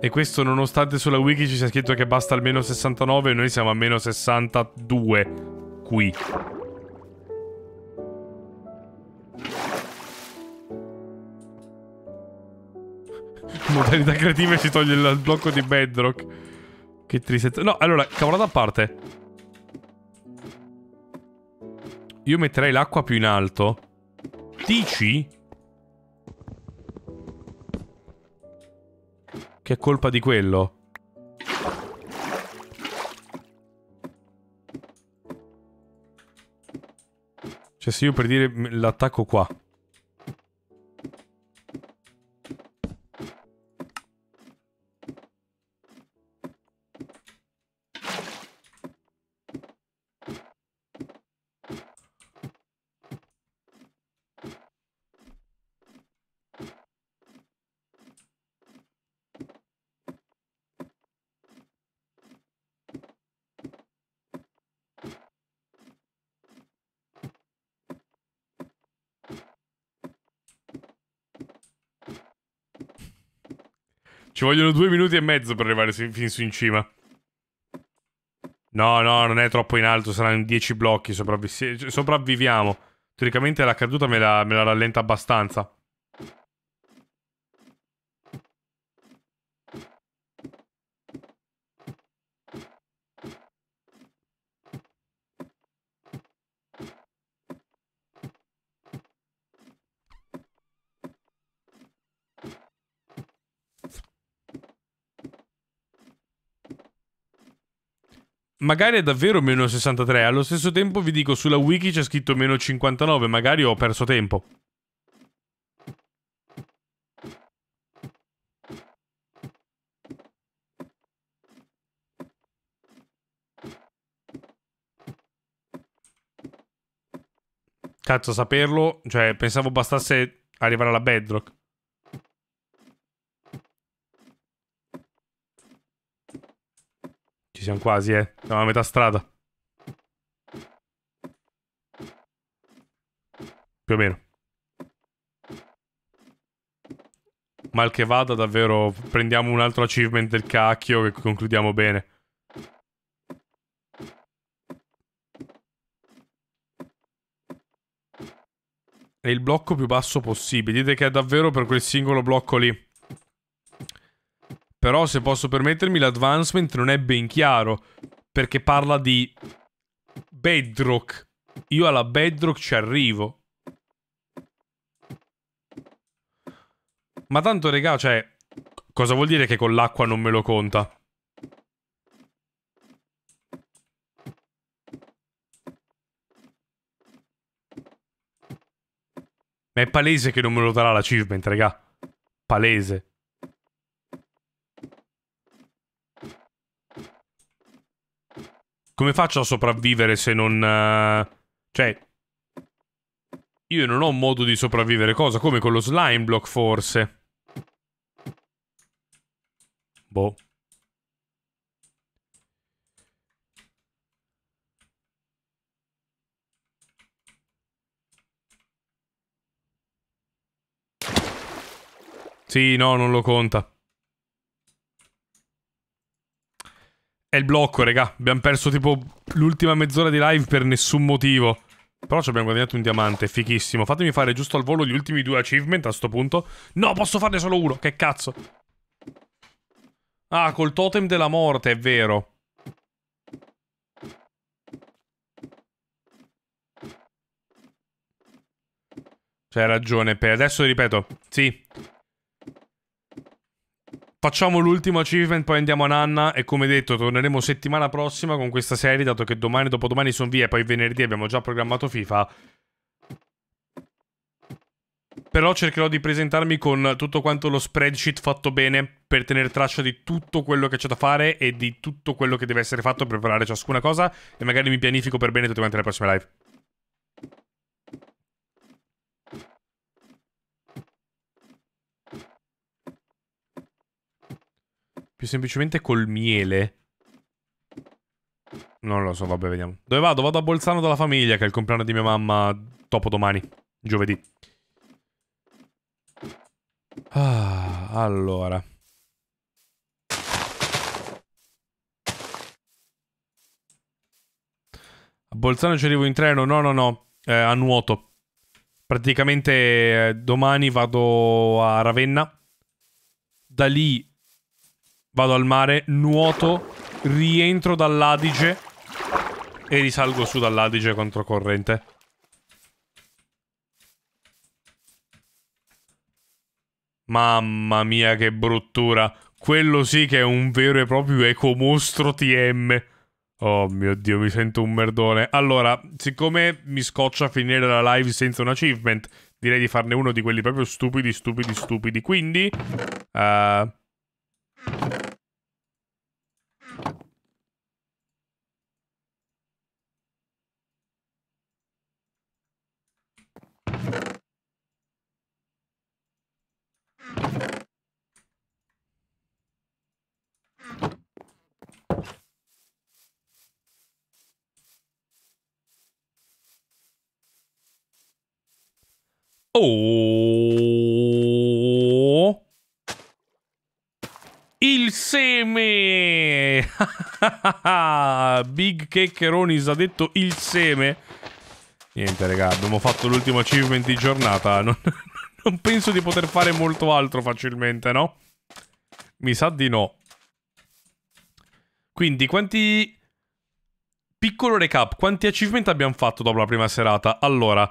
E questo nonostante sulla wiki ci sia scritto che basta almeno 69 e noi siamo a meno 62 qui. Modalità creativa ci toglie il blocco di bedrock. Che tristezza. No, allora, cavolata a parte. Io metterei l'acqua più in alto. Dici? Che è colpa di quello? Cioè, se io per dire l'attacco qua. Ci vogliono due minuti e mezzo per arrivare fin su in cima. No, no, non è troppo in alto, saranno dieci blocchi, sopravvi cioè, sopravviviamo. Teoricamente la caduta me la, me la rallenta abbastanza. Magari è davvero meno 63, allo stesso tempo vi dico sulla wiki c'è scritto meno 59, magari ho perso tempo. Cazzo, saperlo, cioè pensavo bastasse arrivare alla bedrock. siamo quasi, eh. Siamo a metà strada. Più o meno. Mal che vada, davvero, prendiamo un altro achievement del cacchio e concludiamo bene. E il blocco più basso possibile. Dite che è davvero per quel singolo blocco lì. Però se posso permettermi l'advancement non è ben chiaro. Perché parla di bedrock. Io alla bedrock ci arrivo. Ma tanto, regà, cioè... Cosa vuol dire che con l'acqua non me lo conta? Ma è palese che non me lo darà l'achievement, regà. Palese. Come faccio a sopravvivere se non... Eh, cioè... Io non ho modo di sopravvivere. Cosa? Come con lo slime block, forse. Boh. Sì, no, non lo conta. È il blocco, raga. Abbiamo perso tipo l'ultima mezz'ora di live per nessun motivo. Però ci abbiamo guadagnato un diamante, fichissimo. Fatemi fare giusto al volo gli ultimi due achievement a sto punto. No, posso farne solo uno, che cazzo. Ah, col totem della morte, è vero. C'hai ragione, per adesso ripeto, sì, Facciamo l'ultimo achievement, poi andiamo a Nanna e come detto torneremo settimana prossima con questa serie, dato che domani e dopodomani sono via e poi venerdì abbiamo già programmato FIFA. Però cercherò di presentarmi con tutto quanto lo spreadsheet fatto bene per tenere traccia di tutto quello che c'è da fare e di tutto quello che deve essere fatto per preparare ciascuna cosa e magari mi pianifico per bene tutte quante le prossime live. Più semplicemente col miele. Non lo so, vabbè, vediamo. Dove vado? Vado a Bolzano dalla famiglia, che è il compleanno di mia mamma dopo domani, giovedì. Ah, allora. A Bolzano ci arrivo in treno? No, no, no, eh, a nuoto. Praticamente eh, domani vado a Ravenna. Da lì Vado al mare, nuoto, rientro dall'Adige e risalgo su dall'Adige controcorrente. Mamma mia che bruttura. Quello sì che è un vero e proprio ecomostro TM. Oh mio Dio, mi sento un merdone. Allora, siccome mi scoccia finire la live senza un achievement, direi di farne uno di quelli proprio stupidi, stupidi, stupidi. Quindi... Uh... Oh! Il seme! Big Checcheronis ha detto il seme. Niente, raga, abbiamo fatto l'ultimo achievement di giornata. Non, non penso di poter fare molto altro facilmente, no? Mi sa di no. Quindi, quanti... Piccolo recap, quanti achievement abbiamo fatto dopo la prima serata? Allora...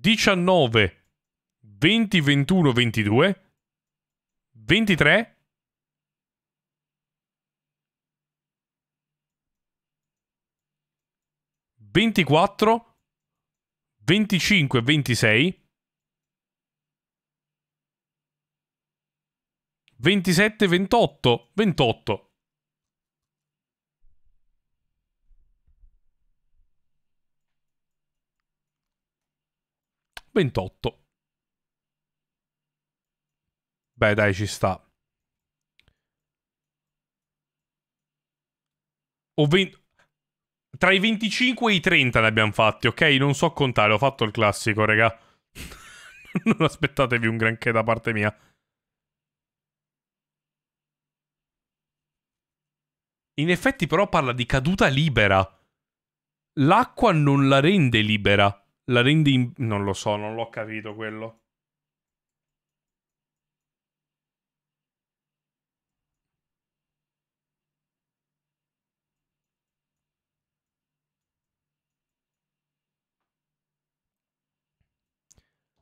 19, 20, 21, 22, 23, 24, 25, 26, 27, 28, 28. 28. Beh, dai, ci sta. O 20... Tra i 25 e i 30 ne abbiamo fatti, ok? Non so contare, ho fatto il classico, raga. non aspettatevi un granché da parte mia. In effetti però parla di caduta libera. L'acqua non la rende libera. La rendi in... Non lo so, non l'ho capito quello.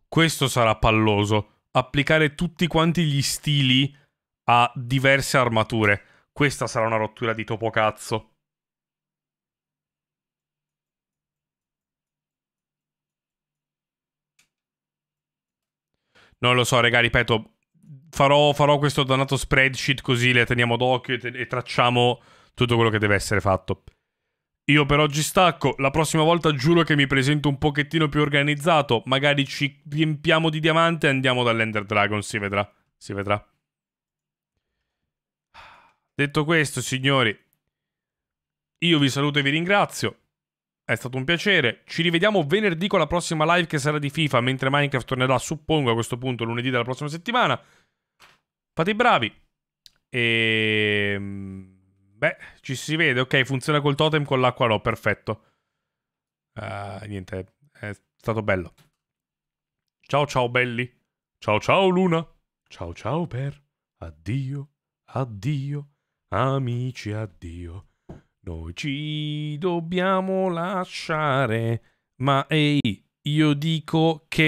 Questo sarà palloso. Applicare tutti quanti gli stili a diverse armature. Questa sarà una rottura di topo cazzo. Non lo so, raga, ripeto, farò, farò questo dannato spreadsheet così le teniamo d'occhio e, te- e tracciamo tutto quello che deve essere fatto. Io per oggi stacco, la prossima volta giuro che mi presento un pochettino più organizzato, magari ci riempiamo di diamante e andiamo dall'Ender Dragon, si vedrà, si vedrà. Detto questo, signori, io vi saluto e vi ringrazio. È stato un piacere. Ci rivediamo venerdì con la prossima live che sarà di FIFA, mentre Minecraft tornerà, suppongo, a questo punto lunedì della prossima settimana. Fate i bravi. E... Ehm, beh, ci si vede. Ok, funziona col totem, con l'acqua no, perfetto. Uh, niente, è stato bello. Ciao ciao belli. Ciao ciao Luna. Ciao ciao Per. Addio, addio, amici, addio. Noi ci dobbiamo lasciare, ma ehi, io dico che